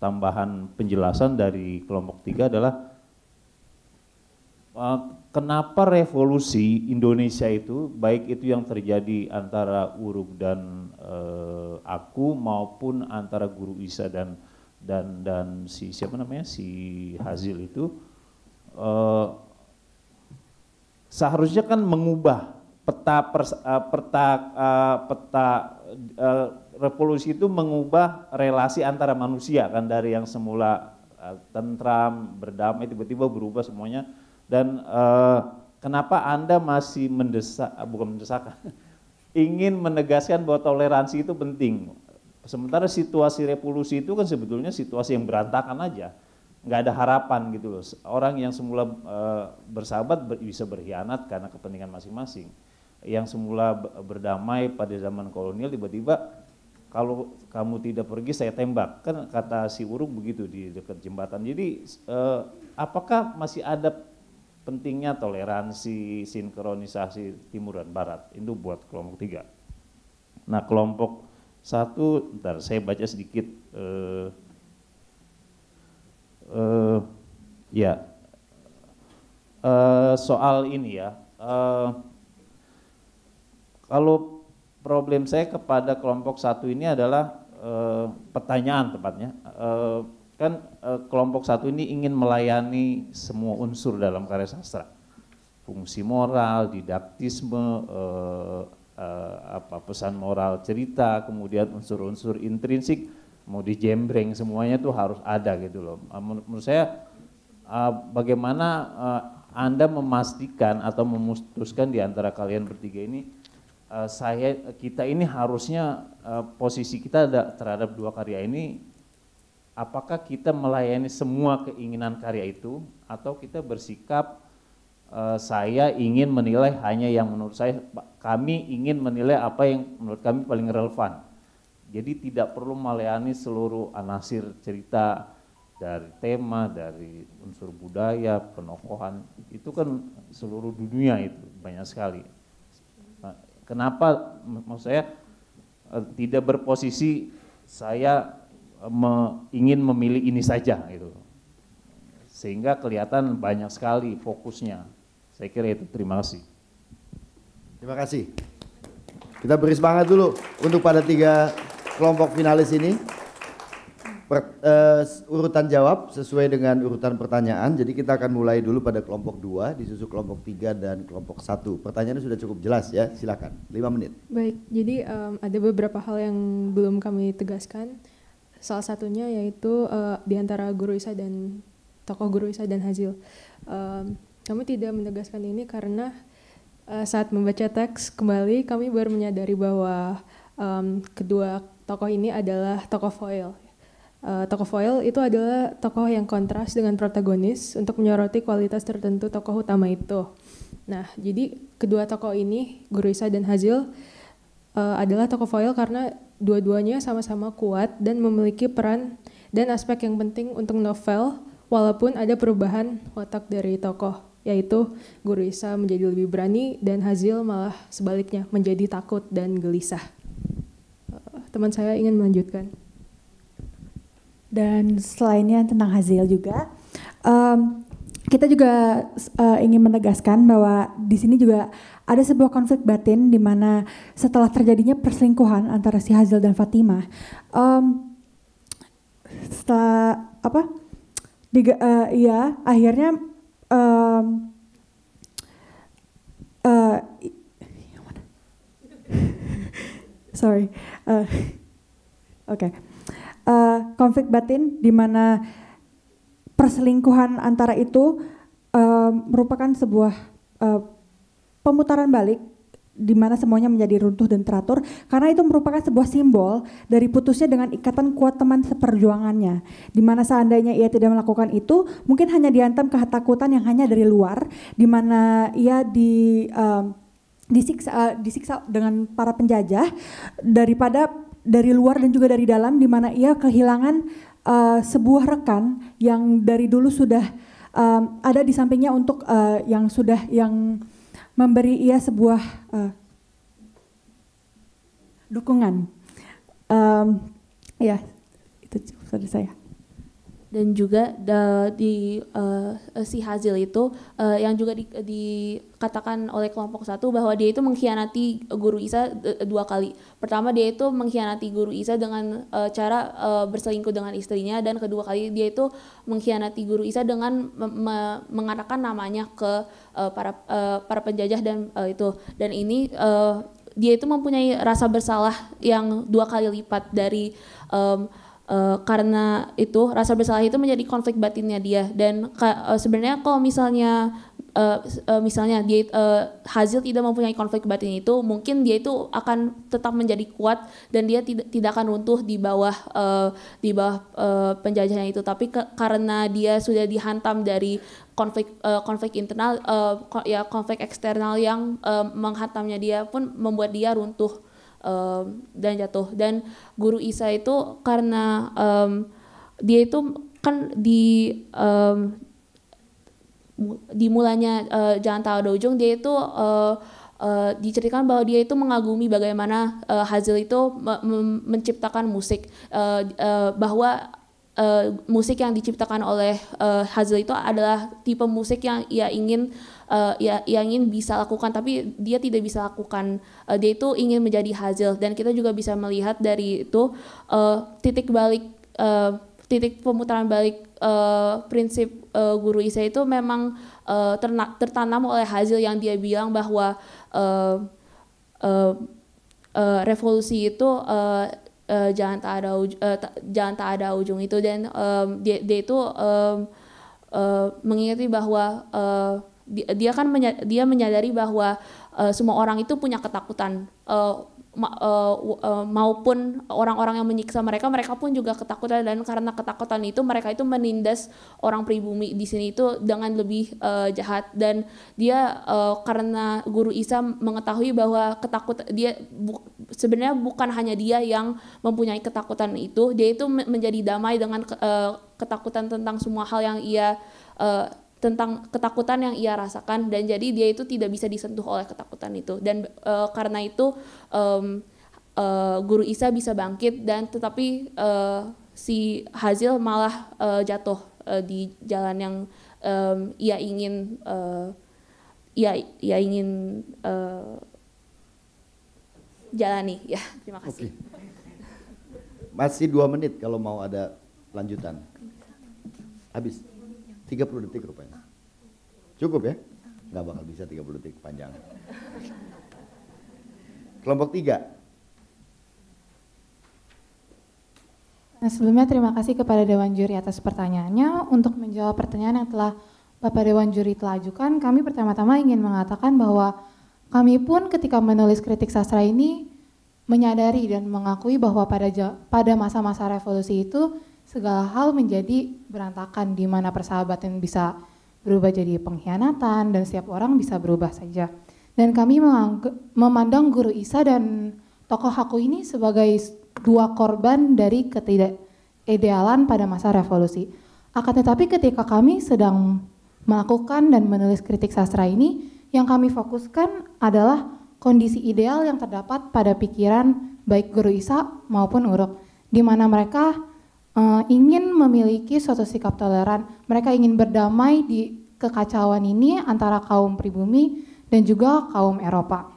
tambahan penjelasan dari kelompok tiga adalah uh, kenapa revolusi Indonesia itu baik itu yang terjadi antara Uruk dan uh, aku maupun antara Guru Isa dan dan dan si siapa namanya si Hazil itu uh, seharusnya kan mengubah peta pers, uh, peta uh, peta uh, revolusi itu mengubah relasi antara manusia kan dari yang semula eh, tentram, berdamai tiba-tiba berubah semuanya dan eh, kenapa Anda masih mendesak eh, bukan mendesak ingin menegaskan bahwa toleransi itu penting. Sementara situasi revolusi itu kan sebetulnya situasi yang berantakan aja. nggak ada harapan gitu loh. Orang yang semula eh, bersahabat bisa berkhianat karena kepentingan masing-masing. Yang semula berdamai pada zaman kolonial tiba-tiba kalau kamu tidak pergi saya tembak kan kata si urung begitu di dekat jembatan jadi eh, apakah masih ada pentingnya toleransi sinkronisasi timur dan barat itu buat kelompok tiga nah kelompok satu ntar saya baca sedikit eh, eh, ya eh, soal ini ya eh, kalau problem saya kepada kelompok satu ini adalah e, pertanyaan tepatnya. E, kan e, kelompok satu ini ingin melayani semua unsur dalam karya sastra, fungsi moral, didaktisme, e, e, apa pesan moral cerita, kemudian unsur-unsur intrinsik mau dijembreng semuanya tuh harus ada gitu loh. Menurut saya bagaimana anda memastikan atau memutuskan di antara kalian bertiga ini Eh, saya kita ini harusnya uh, posisi kita ada terhadap dua karya ini apakah kita melayani semua keinginan karya itu atau kita bersikap uh, saya ingin menilai hanya yang menurut saya kami ingin menilai apa yang menurut kami paling relevan. Jadi tidak perlu melayani seluruh anasir cerita dari tema, dari unsur budaya, penokohan, itu kan seluruh dunia itu banyak sekali. Kenapa maksud saya eh, tidak berposisi saya eh, me, ingin memilih ini saja gitu. Sehingga kelihatan banyak sekali fokusnya. Saya kira itu terima kasih. Terima kasih. Kita beri semangat dulu untuk pada tiga kelompok finalis ini per, uh, urutan jawab sesuai dengan urutan pertanyaan. Jadi kita akan mulai dulu pada kelompok 2, disusul kelompok 3 dan kelompok 1. Pertanyaannya sudah cukup jelas ya, silakan. 5 menit. Baik, jadi um, ada beberapa hal yang belum kami tegaskan. Salah satunya yaitu uh, di antara guru Isa dan tokoh guru Isa dan Hazil. Um, kami tidak menegaskan ini karena uh, saat membaca teks kembali kami baru menyadari bahwa um, kedua tokoh ini adalah tokoh foil Uh, tokoh foil itu adalah tokoh yang kontras dengan protagonis untuk menyoroti kualitas tertentu tokoh utama itu. Nah, jadi kedua tokoh ini, Guru Isa dan Hazil, uh, adalah tokoh foil karena dua-duanya sama-sama kuat dan memiliki peran dan aspek yang penting untuk novel, walaupun ada perubahan watak dari tokoh, yaitu Guru Isa menjadi lebih berani dan Hazil malah sebaliknya menjadi takut dan gelisah. Uh, teman saya ingin melanjutkan dan selainnya tentang hasil juga. Um, kita juga uh, ingin menegaskan bahwa di sini juga ada sebuah konflik batin di mana setelah terjadinya perselingkuhan antara si Hazil dan Fatimah, um, setelah apa? Diga, uh, ya akhirnya um, uh, sorry, uh, oke. Okay konflik batin di mana perselingkuhan antara itu uh, merupakan sebuah uh, pemutaran balik di mana semuanya menjadi runtuh dan teratur karena itu merupakan sebuah simbol dari putusnya dengan ikatan kuat teman seperjuangannya di mana seandainya ia tidak melakukan itu mungkin hanya diantam ketakutan yang hanya dari luar di mana ia di uh, disiksa uh, disiksa dengan para penjajah daripada dari luar dan juga dari dalam di mana ia kehilangan uh, sebuah rekan yang dari dulu sudah um, ada di sampingnya untuk uh, yang sudah yang memberi ia sebuah uh, dukungan. Um, ya, itu dari saya dan juga da, di uh, si Hazil itu uh, yang juga di, dikatakan oleh kelompok satu bahwa dia itu mengkhianati guru Isa e, e, dua kali. Pertama dia itu mengkhianati guru Isa dengan uh, cara uh, berselingkuh dengan istrinya dan kedua kali dia itu mengkhianati guru Isa dengan me me mengarahkan namanya ke uh, para uh, para penjajah dan uh, itu dan ini uh, dia itu mempunyai rasa bersalah yang dua kali lipat dari um, uh, karena itu rasa bersalah itu menjadi konflik batinnya dia dan uh, sebenarnya kalau misalnya uh, uh, misalnya dia uh, Hazil tidak mempunyai konflik batin itu mungkin dia itu akan tetap menjadi kuat dan dia tidak tidak akan runtuh di bawah uh, di bawah uh, penjajahan itu tapi ke, karena dia sudah dihantam dari konflik uh, konflik internal uh, ko, ya konflik eksternal yang uh, menghantamnya dia pun membuat dia runtuh um, dan jatuh dan guru Isa itu karena um, dia itu kan di um, di mulanya uh, eh, jangan tahu ada ujung dia itu uh, Uh, diceritakan bahwa dia itu mengagumi bagaimana uh, Hazel itu me menciptakan musik uh, uh, bahwa uh, musik yang diciptakan oleh uh, Hazel itu adalah tipe musik yang ia ingin uh, ya yang ingin bisa lakukan tapi dia tidak bisa lakukan uh, dia itu ingin menjadi hasil dan kita juga bisa melihat dari itu uh, titik balik uh, titik pemutaran balik uh, prinsip uh, guru Isa itu memang uh, terna, tertanam oleh Hazil yang dia bilang bahwa uh, uh, uh, revolusi itu uh, uh, jangan tak ada uj- uh, ta, jangan tak ada ujung itu dan um, dia, dia itu um, uh, mengingati bahwa uh, dia kan dia menyadari bahwa uh, semua orang itu punya ketakutan uh, ma uh, uh, maupun orang-orang yang menyiksa mereka mereka pun juga ketakutan dan karena ketakutan itu mereka itu menindas orang pribumi di sini itu dengan lebih uh, jahat dan dia uh, karena guru Isa mengetahui bahwa ketakutan dia bu sebenarnya bukan hanya dia yang mempunyai ketakutan itu dia itu menjadi damai dengan uh, ketakutan tentang semua hal yang ia uh, tentang ketakutan yang ia rasakan dan jadi dia itu tidak bisa disentuh oleh ketakutan itu dan uh, karena itu um, uh, guru Isa bisa bangkit dan tetapi uh, si Hazil malah uh, jatuh uh, di jalan yang um, ia ingin uh, ia ia ingin uh, jalani ya terima kasih okay. masih dua menit kalau mau ada lanjutan habis 30 detik rupanya. Cukup ya? Nggak bakal bisa 30 detik panjang. Kelompok tiga. Nah, sebelumnya terima kasih kepada Dewan Juri atas pertanyaannya. Untuk menjawab pertanyaan yang telah Bapak Dewan Juri telah ajukan, kami pertama-tama ingin mengatakan bahwa kami pun ketika menulis kritik sastra ini menyadari dan mengakui bahwa pada pada masa-masa revolusi itu segala hal menjadi berantakan di mana persahabatan bisa berubah jadi pengkhianatan dan setiap orang bisa berubah saja. Dan kami memandang Guru Isa dan tokoh aku ini sebagai dua korban dari ketidakidealan pada masa revolusi. Akan tetapi ketika kami sedang melakukan dan menulis kritik sastra ini, yang kami fokuskan adalah kondisi ideal yang terdapat pada pikiran baik Guru Isa maupun Uruk, di mana mereka Eh, ingin memiliki suatu sikap toleran. Mereka ingin berdamai di kekacauan ini antara kaum pribumi dan juga kaum Eropa.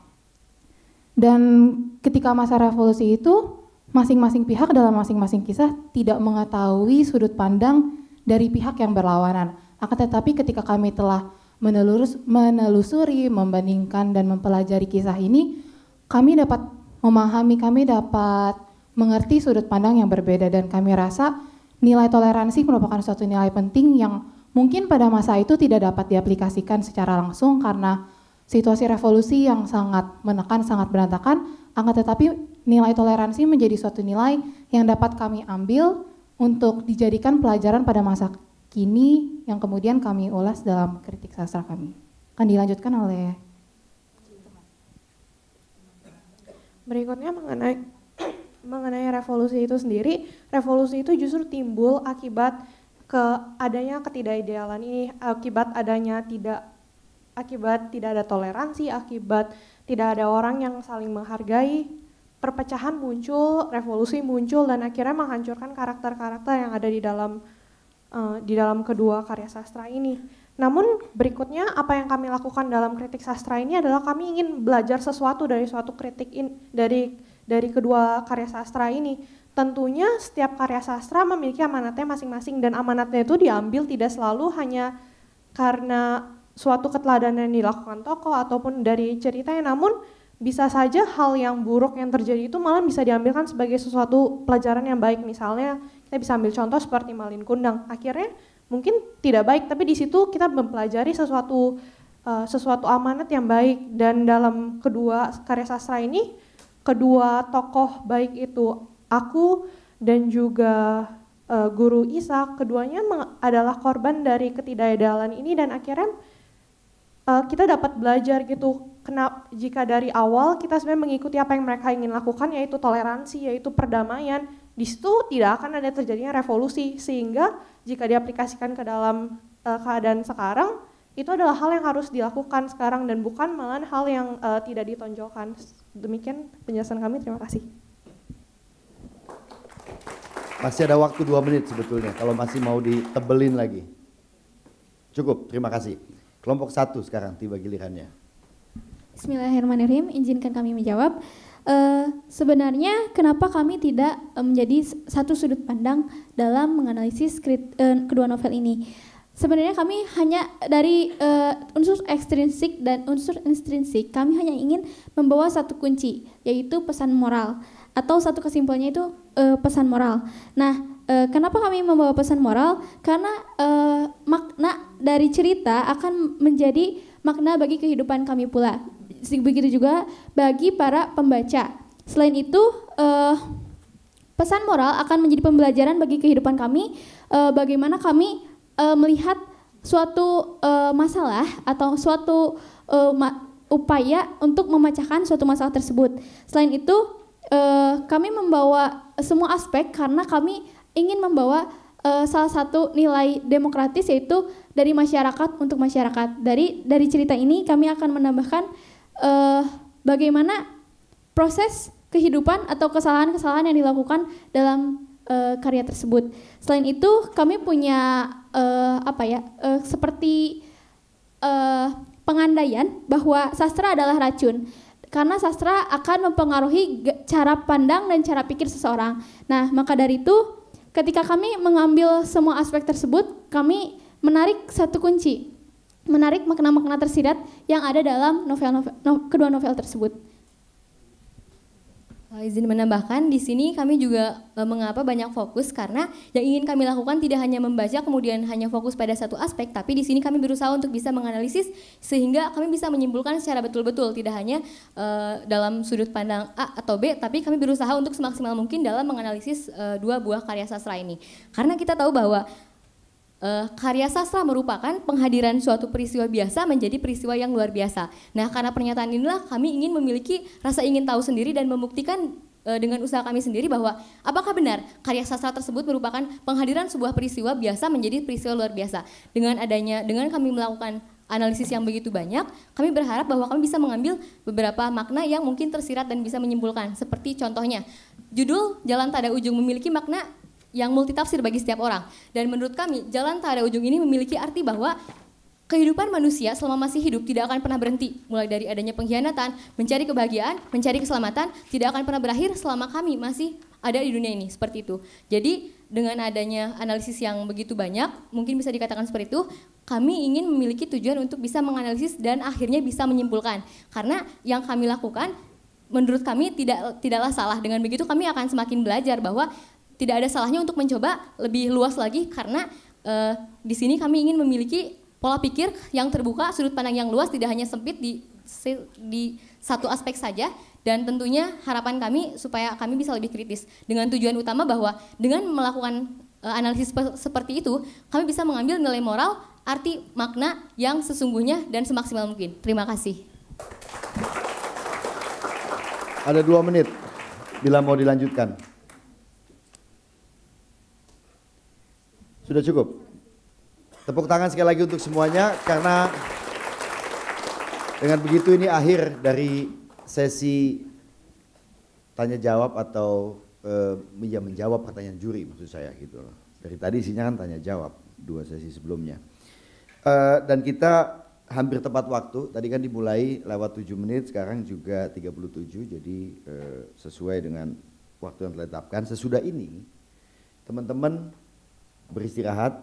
Dan ketika masa revolusi itu, masing-masing pihak dalam masing-masing kisah tidak mengetahui sudut pandang dari pihak yang berlawanan. Akan tetapi ketika kami telah menelurus, menelusuri, membandingkan dan mempelajari kisah ini, kami dapat memahami, kami dapat mengerti sudut pandang yang berbeda dan kami rasa nilai toleransi merupakan suatu nilai penting yang mungkin pada masa itu tidak dapat diaplikasikan secara langsung karena situasi revolusi yang sangat menekan, sangat berantakan, Angkat tetapi nilai toleransi menjadi suatu nilai yang dapat kami ambil untuk dijadikan pelajaran pada masa kini yang kemudian kami ulas dalam kritik sastra kami. Akan dilanjutkan oleh Berikutnya mengenai mengenai revolusi itu sendiri, revolusi itu justru timbul akibat ke adanya ketidakidealan ini, akibat adanya tidak akibat tidak ada toleransi, akibat tidak ada orang yang saling menghargai, perpecahan muncul, revolusi muncul dan akhirnya menghancurkan karakter-karakter yang ada di dalam uh, di dalam kedua karya sastra ini. Namun berikutnya apa yang kami lakukan dalam kritik sastra ini adalah kami ingin belajar sesuatu dari suatu kritik in, dari dari kedua karya sastra ini. Tentunya setiap karya sastra memiliki amanatnya masing-masing dan amanatnya itu diambil tidak selalu hanya karena suatu keteladanan yang dilakukan tokoh ataupun dari ceritanya namun bisa saja hal yang buruk yang terjadi itu malah bisa diambilkan sebagai sesuatu pelajaran yang baik misalnya kita bisa ambil contoh seperti Malin Kundang akhirnya mungkin tidak baik tapi di situ kita mempelajari sesuatu eh, sesuatu amanat yang baik dan dalam kedua karya sastra ini kedua tokoh baik itu aku dan juga uh, guru Isa keduanya adalah korban dari ketidakadilan ini dan akhirnya uh, kita dapat belajar gitu kenapa jika dari awal kita sebenarnya mengikuti apa yang mereka ingin lakukan yaitu toleransi yaitu perdamaian di situ tidak akan ada terjadinya revolusi sehingga jika diaplikasikan ke dalam uh, keadaan sekarang itu adalah hal yang harus dilakukan sekarang dan bukan malah hal yang uh, tidak ditonjolkan. Demikian penjelasan kami, terima kasih. Masih ada waktu dua menit sebetulnya kalau masih mau ditebelin lagi. Cukup, terima kasih. Kelompok satu sekarang tiba gilirannya. Bismillahirrahmanirrahim, izinkan kami menjawab. Uh, sebenarnya kenapa kami tidak eh, menjadi satu sudut pandang dalam menganalisis krit, kedua novel ini? Sebenarnya kami hanya dari uh, unsur ekstrinsik dan unsur intrinsik, kami hanya ingin membawa satu kunci, yaitu pesan moral atau satu kesimpulannya itu uh, pesan moral. Nah, uh, kenapa kami membawa pesan moral? Karena uh, makna dari cerita akan menjadi makna bagi kehidupan kami pula. Begitu juga bagi para pembaca. Selain itu, uh, pesan moral akan menjadi pembelajaran bagi kehidupan kami uh, bagaimana kami uh, melihat suatu uh, masalah atau suatu uh, upaya untuk memecahkan suatu masalah tersebut. Selain itu, uh, kami membawa semua aspek karena kami ingin membawa uh, salah satu nilai demokratis yaitu dari masyarakat untuk masyarakat. Dari dari cerita ini kami akan menambahkan uh, bagaimana proses kehidupan atau kesalahan-kesalahan yang dilakukan dalam uh, karya tersebut. Selain itu, kami punya uh, apa ya? Uh, seperti uh, pengandaian bahwa sastra adalah racun. Karena sastra akan mempengaruhi cara pandang dan cara pikir seseorang. Nah, maka dari itu, ketika kami mengambil semua aspek tersebut, kami menarik satu kunci, menarik makna-makna tersirat yang ada dalam novel, novel no, kedua novel tersebut. Eh, izin menambahkan di sini kami juga eh, mengapa banyak fokus karena yang ingin kami lakukan tidak hanya membaca kemudian hanya fokus pada satu aspek tapi di sini kami berusaha untuk bisa menganalisis sehingga kami bisa menyimpulkan secara betul-betul tidak hanya e, dalam sudut pandang A atau B tapi kami berusaha untuk semaksimal mungkin dalam menganalisis e, dua buah karya sastra ini karena kita tahu bahwa Eh, karya sastra merupakan penghadiran suatu peristiwa biasa menjadi peristiwa yang luar biasa. Nah, karena pernyataan inilah kami ingin memiliki rasa ingin tahu sendiri dan membuktikan eh, dengan usaha kami sendiri bahwa apakah benar karya sastra tersebut merupakan penghadiran sebuah peristiwa biasa menjadi peristiwa luar biasa. Dengan adanya dengan kami melakukan analisis yang begitu banyak, kami berharap bahwa kami bisa mengambil beberapa makna yang mungkin tersirat dan bisa menyimpulkan. Seperti contohnya, judul Jalan Tada Ujung memiliki makna yang multitafsir bagi setiap orang. Dan menurut kami, jalan tak ada ujung ini memiliki arti bahwa kehidupan manusia selama masih hidup tidak akan pernah berhenti. Mulai dari adanya pengkhianatan, mencari kebahagiaan, mencari keselamatan, tidak akan pernah berakhir selama kami masih ada di dunia ini, seperti itu. Jadi dengan adanya analisis yang begitu banyak, mungkin bisa dikatakan seperti itu, kami ingin memiliki tujuan untuk bisa menganalisis dan akhirnya bisa menyimpulkan. Karena yang kami lakukan menurut kami tidak tidaklah salah. Dengan begitu kami akan semakin belajar bahwa tidak ada salahnya untuk mencoba lebih luas lagi karena uh, di sini kami ingin memiliki pola pikir yang terbuka, sudut pandang yang luas, tidak hanya sempit di di satu aspek saja dan tentunya harapan kami supaya kami bisa lebih kritis dengan tujuan utama bahwa dengan melakukan uh, analisis seperti itu kami bisa mengambil nilai moral, arti, makna yang sesungguhnya dan semaksimal mungkin. Terima kasih. Ada dua menit bila mau dilanjutkan. Sudah cukup? Tepuk tangan sekali lagi untuk semuanya karena dengan begitu ini akhir dari sesi tanya jawab atau uh, menjawab pertanyaan juri maksud saya gitu loh. Dari tadi isinya kan tanya jawab dua sesi sebelumnya. Uh, dan kita hampir tepat waktu. Tadi kan dimulai lewat 7 menit, sekarang juga 37 jadi uh, sesuai dengan waktu yang telah ditetapkan. Sesudah ini teman-teman beristirahat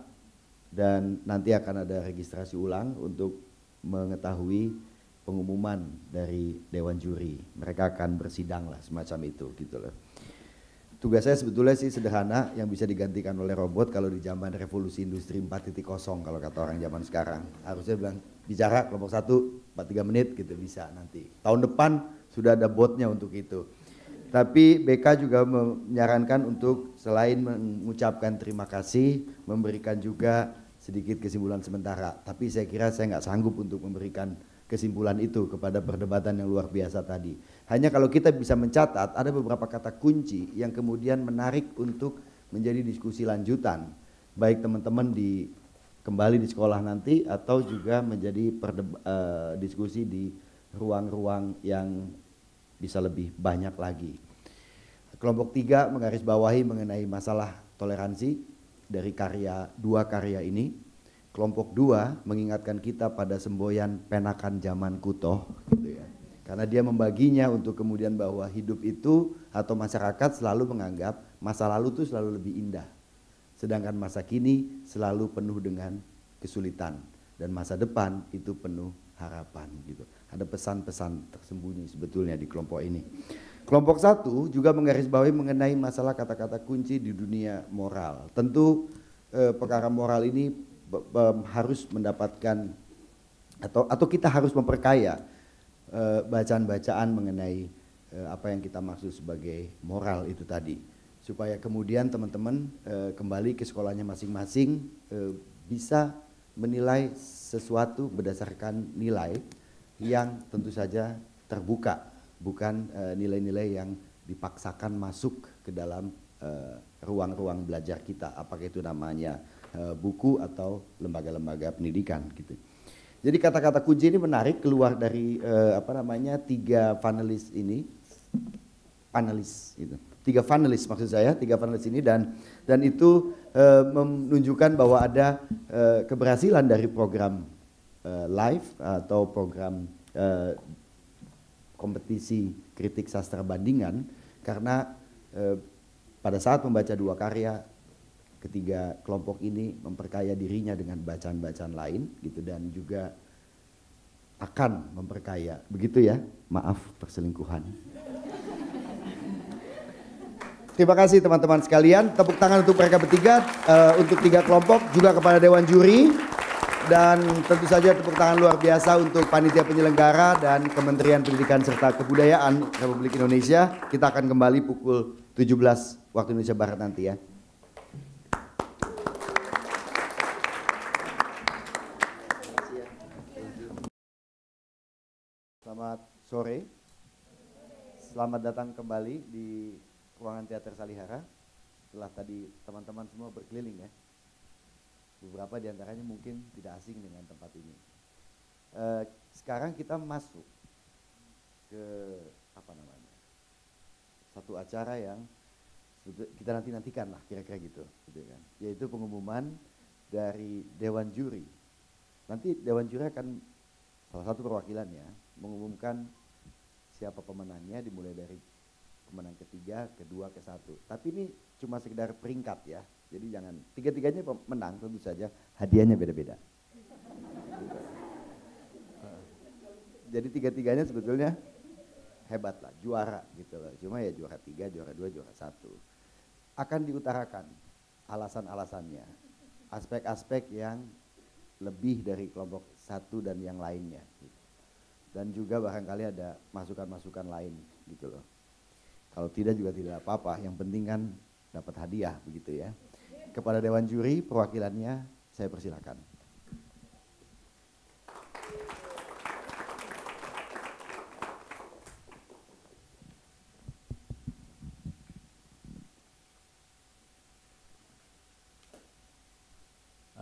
dan nanti akan ada registrasi ulang untuk mengetahui pengumuman dari dewan juri. Mereka akan bersidang lah semacam itu gitu loh. Tugas saya sebetulnya sih sederhana yang bisa digantikan oleh robot kalau di zaman revolusi industri 4.0 kalau kata orang zaman sekarang. Harusnya bilang bicara kelompok satu 43 menit gitu bisa nanti. Tahun depan sudah ada botnya untuk itu. Tapi BK juga menyarankan untuk selain mengucapkan terima kasih, memberikan juga sedikit kesimpulan sementara. Tapi saya kira saya nggak sanggup untuk memberikan kesimpulan itu kepada perdebatan yang luar biasa tadi. Hanya kalau kita bisa mencatat ada beberapa kata kunci yang kemudian menarik untuk menjadi diskusi lanjutan baik teman-teman di kembali di sekolah nanti atau juga menjadi perdeba, uh, eh, diskusi di ruang-ruang yang bisa lebih banyak lagi. Kelompok tiga menggarisbawahi mengenai masalah toleransi dari karya dua karya ini. Kelompok dua mengingatkan kita pada semboyan penakan zaman kuto, gitu ya. Karena dia membaginya untuk kemudian bahwa hidup itu atau masyarakat selalu menganggap masa lalu itu selalu lebih indah. Sedangkan masa kini selalu penuh dengan kesulitan dan masa depan itu penuh harapan gitu. Ada pesan-pesan tersembunyi sebetulnya di kelompok ini. Kelompok satu juga menggarisbawahi mengenai masalah kata-kata kunci di dunia moral. Tentu eh, perkara moral ini harus mendapatkan atau atau kita harus memperkaya eh, bacaan-bacaan mengenai eh, apa yang kita maksud sebagai moral itu tadi supaya kemudian teman-teman eh, kembali ke sekolahnya masing-masing eh, bisa menilai sesuatu berdasarkan nilai yang tentu saja terbuka, bukan eh, nilai-nilai yang dipaksakan masuk ke dalam eh, ruang-ruang belajar kita, apakah itu namanya eh, buku atau lembaga-lembaga pendidikan gitu. Jadi kata-kata kunci ini menarik keluar dari apa namanya tiga panelis ini, panelis itu tiga panelis maksud saya, tiga panelis ini dan dan itu e, menunjukkan bahwa ada e, keberhasilan dari program e, live atau program e, kompetisi kritik sastra bandingan karena e, pada saat membaca dua karya ketiga kelompok ini memperkaya dirinya dengan bacaan-bacaan lain gitu dan juga akan memperkaya begitu ya maaf perselingkuhan Terima kasih teman-teman sekalian. Tepuk tangan untuk mereka bertiga, uh, untuk tiga kelompok, juga kepada Dewan Juri. Dan tentu saja tepuk tangan luar biasa untuk panitia penyelenggara dan Kementerian Pendidikan serta Kebudayaan Republik Indonesia. Kita akan kembali pukul 17 waktu Indonesia Barat nanti ya. Selamat sore. Selamat datang kembali di ruangan teater Salihara setelah tadi teman-teman semua berkeliling ya. Beberapa diantaranya mungkin tidak asing dengan tempat ini. E, sekarang kita masuk ke apa namanya satu acara yang kita nanti nantikan lah kira-kira gitu, gitu ya kan. Yaitu pengumuman dari Dewan Juri. Nanti Dewan Juri akan salah satu perwakilannya mengumumkan siapa pemenangnya dimulai dari menang ketiga, kedua, ke satu. Tapi ini cuma sekedar peringkat ya. Jadi jangan tiga-tiganya menang tentu saja hadiahnya beda-beda. Jadi tiga-tiganya sebetulnya hebat lah, juara gitu loh. Cuma ya juara tiga, juara dua, juara satu. Akan diutarakan alasan-alasannya, aspek-aspek yang lebih dari kelompok satu dan yang lainnya. Dan juga barangkali ada masukan-masukan lain gitu loh. Kalau tidak juga tidak apa-apa, yang penting kan dapat hadiah begitu ya. Kepada Dewan Juri perwakilannya saya persilakan.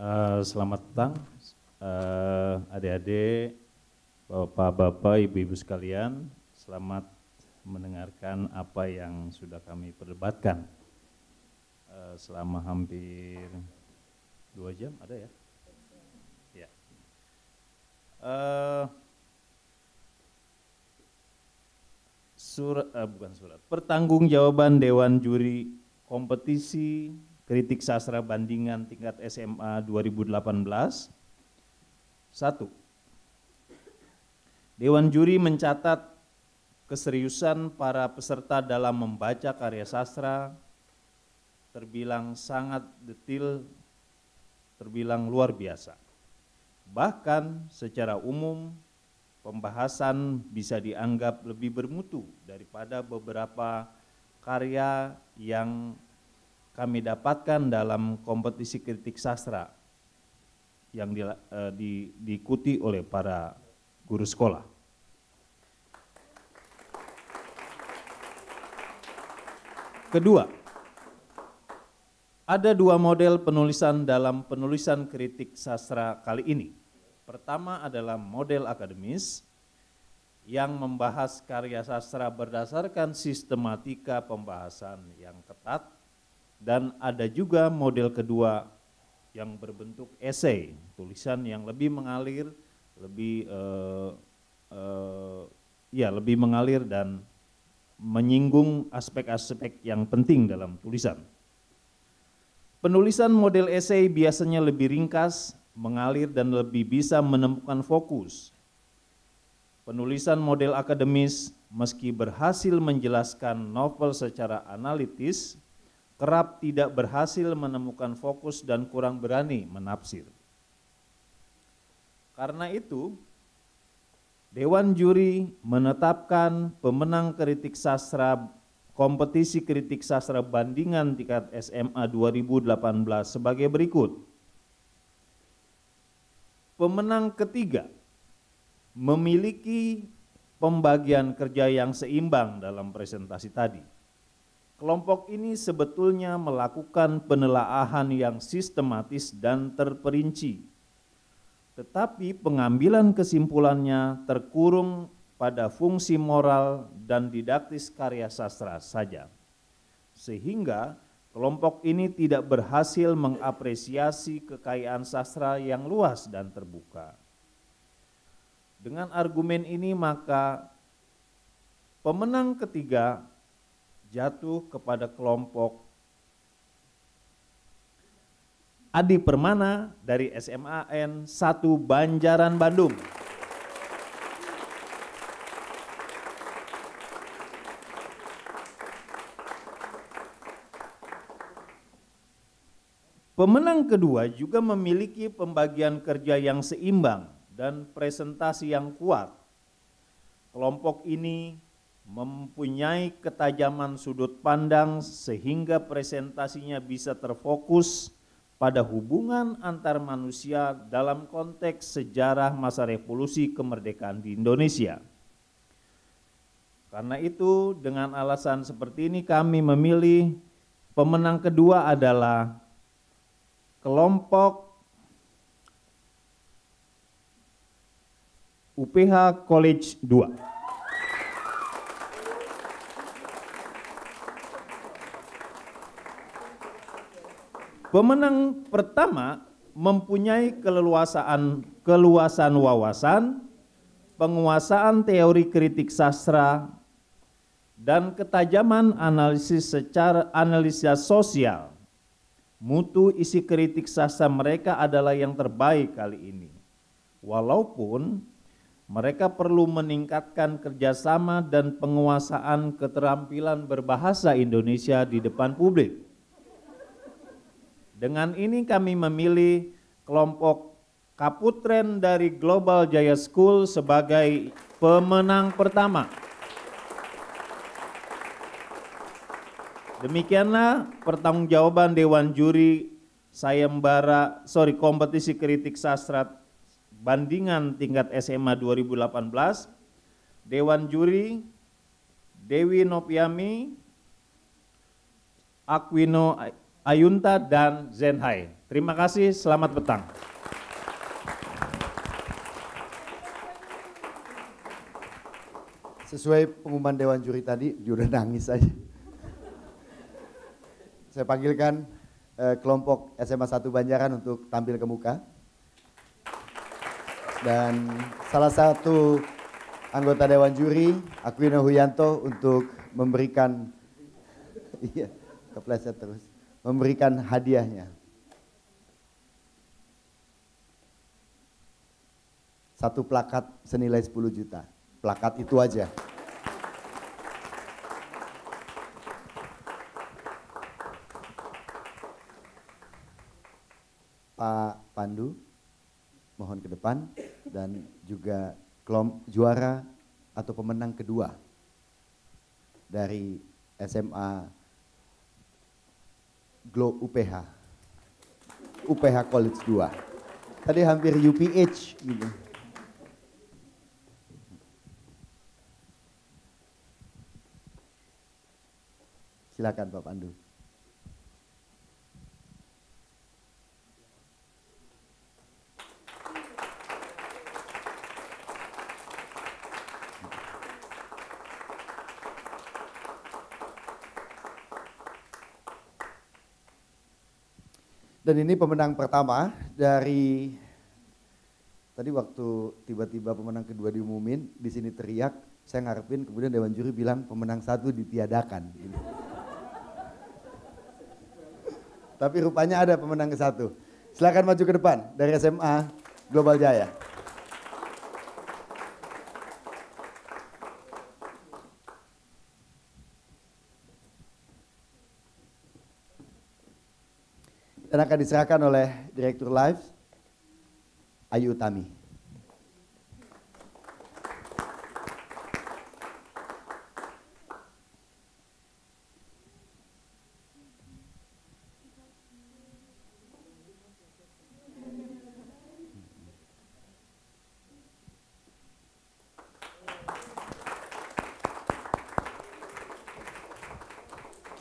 Eh, selamat petang, uh, adik-adik, bapak-bapak, ibu-ibu sekalian. Selamat mendengarkan apa yang sudah kami perdebatkan eh, selama hampir dua jam ada ya ya uh, surat uh, bukan surat pertanggungjawaban dewan juri kompetisi kritik sastra bandingan tingkat SMA 2018 satu Dewan juri mencatat keseriusan para peserta dalam membaca karya sastra terbilang sangat detil, terbilang luar biasa. Bahkan secara umum pembahasan bisa dianggap lebih bermutu daripada beberapa karya yang kami dapatkan dalam kompetisi kritik sastra yang di, eh, di, diikuti oleh para guru sekolah. Kedua, ada dua model penulisan dalam penulisan kritik sastra kali ini. Pertama adalah model akademis yang membahas karya sastra berdasarkan sistematika pembahasan yang ketat dan ada juga model kedua yang berbentuk esai, tulisan yang lebih mengalir, lebih uh, uh, ya lebih mengalir dan menyinggung aspek-aspek yang penting dalam tulisan. Penulisan model esai biasanya lebih ringkas, mengalir dan lebih bisa menemukan fokus. Penulisan model akademis meski berhasil menjelaskan novel secara analitis, kerap tidak berhasil menemukan fokus dan kurang berani menafsir. Karena itu, Dewan Juri menetapkan pemenang kritik sastra kompetisi kritik sastra bandingan tingkat SMA 2018 sebagai berikut. Pemenang ketiga memiliki pembagian kerja yang seimbang dalam presentasi tadi. Kelompok ini sebetulnya melakukan penelaahan yang sistematis dan terperinci tetapi pengambilan kesimpulannya terkurung pada fungsi moral dan didaktis karya sastra saja. Sehingga kelompok ini tidak berhasil mengapresiasi kekayaan sastra yang luas dan terbuka. Dengan argumen ini maka pemenang ketiga jatuh kepada kelompok Adi Permana dari SMAN 1 Banjaran Bandung. Pemenang kedua juga memiliki pembagian kerja yang seimbang dan presentasi yang kuat. Kelompok ini mempunyai ketajaman sudut pandang sehingga presentasinya bisa terfokus pada hubungan antar manusia dalam konteks sejarah masa revolusi kemerdekaan di Indonesia. Karena itu, dengan alasan seperti ini, kami memilih pemenang kedua adalah kelompok UPH College 2. Pemenang pertama mempunyai keleluasaan keluasan wawasan, penguasaan teori kritik sastra, dan ketajaman analisis secara analisis sosial. Mutu isi kritik sastra mereka adalah yang terbaik kali ini. Walaupun mereka perlu meningkatkan kerjasama dan penguasaan keterampilan berbahasa Indonesia di depan publik. Dengan ini kami memilih kelompok Kaputren dari Global Jaya School sebagai pemenang pertama. Demikianlah pertanggungjawaban Dewan Juri Sayembara, sorry, kompetisi kritik sastra bandingan tingkat SMA 2018. Dewan Juri Dewi Nopiami, Aquino Ayunta dan Zenhai. Terima kasih, selamat petang. Sesuai pengumuman Dewan Juri tadi, dia udah nangis aja. Saya panggilkan eh, kelompok SMA 1 Banjaran untuk tampil ke muka. Dan salah satu anggota Dewan Juri, Aquino Huyanto untuk memberikan... Iya, kepleset terus memberikan hadiahnya. Satu plakat senilai 10 juta. Plakat itu aja. Pak Pandu, mohon ke depan dan juga kelom, juara atau pemenang kedua dari SMA Glow UPH. UPH College 2. Tadi hampir UPH gitu. Silakan Pak Pandu. Dan ini pemenang pertama dari tadi waktu tiba-tiba pemenang kedua diumumin, di sini teriak, saya ngarepin kemudian dewan juri bilang pemenang satu ditiadakan. Gitu. Tapi rupanya ada pemenang ke satu. Silakan maju ke depan dari SMA Global Jaya. dan akan diserahkan oleh Direktur Live Ayu Utami.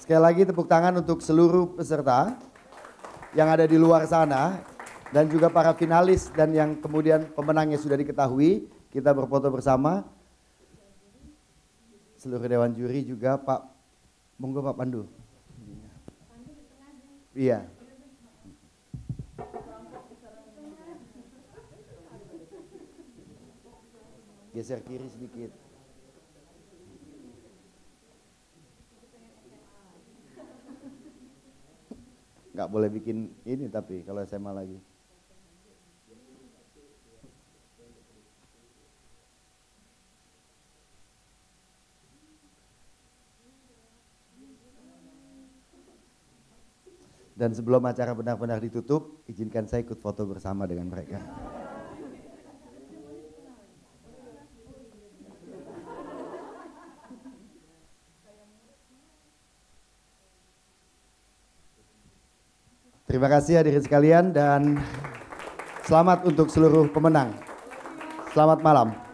Sekali lagi tepuk tangan untuk seluruh peserta yang ada di luar sana dan juga para finalis dan yang kemudian pemenangnya sudah diketahui. Kita berfoto bersama. Seluruh dewan juri juga Pak monggo Pak Pandu. Iya. Geser kiri sedikit. nggak boleh bikin ini tapi kalau SMA lagi. Dan sebelum acara benar-benar ditutup, izinkan saya ikut foto bersama dengan mereka. Terima kasih hadirin sekalian dan selamat untuk seluruh pemenang. Selamat malam.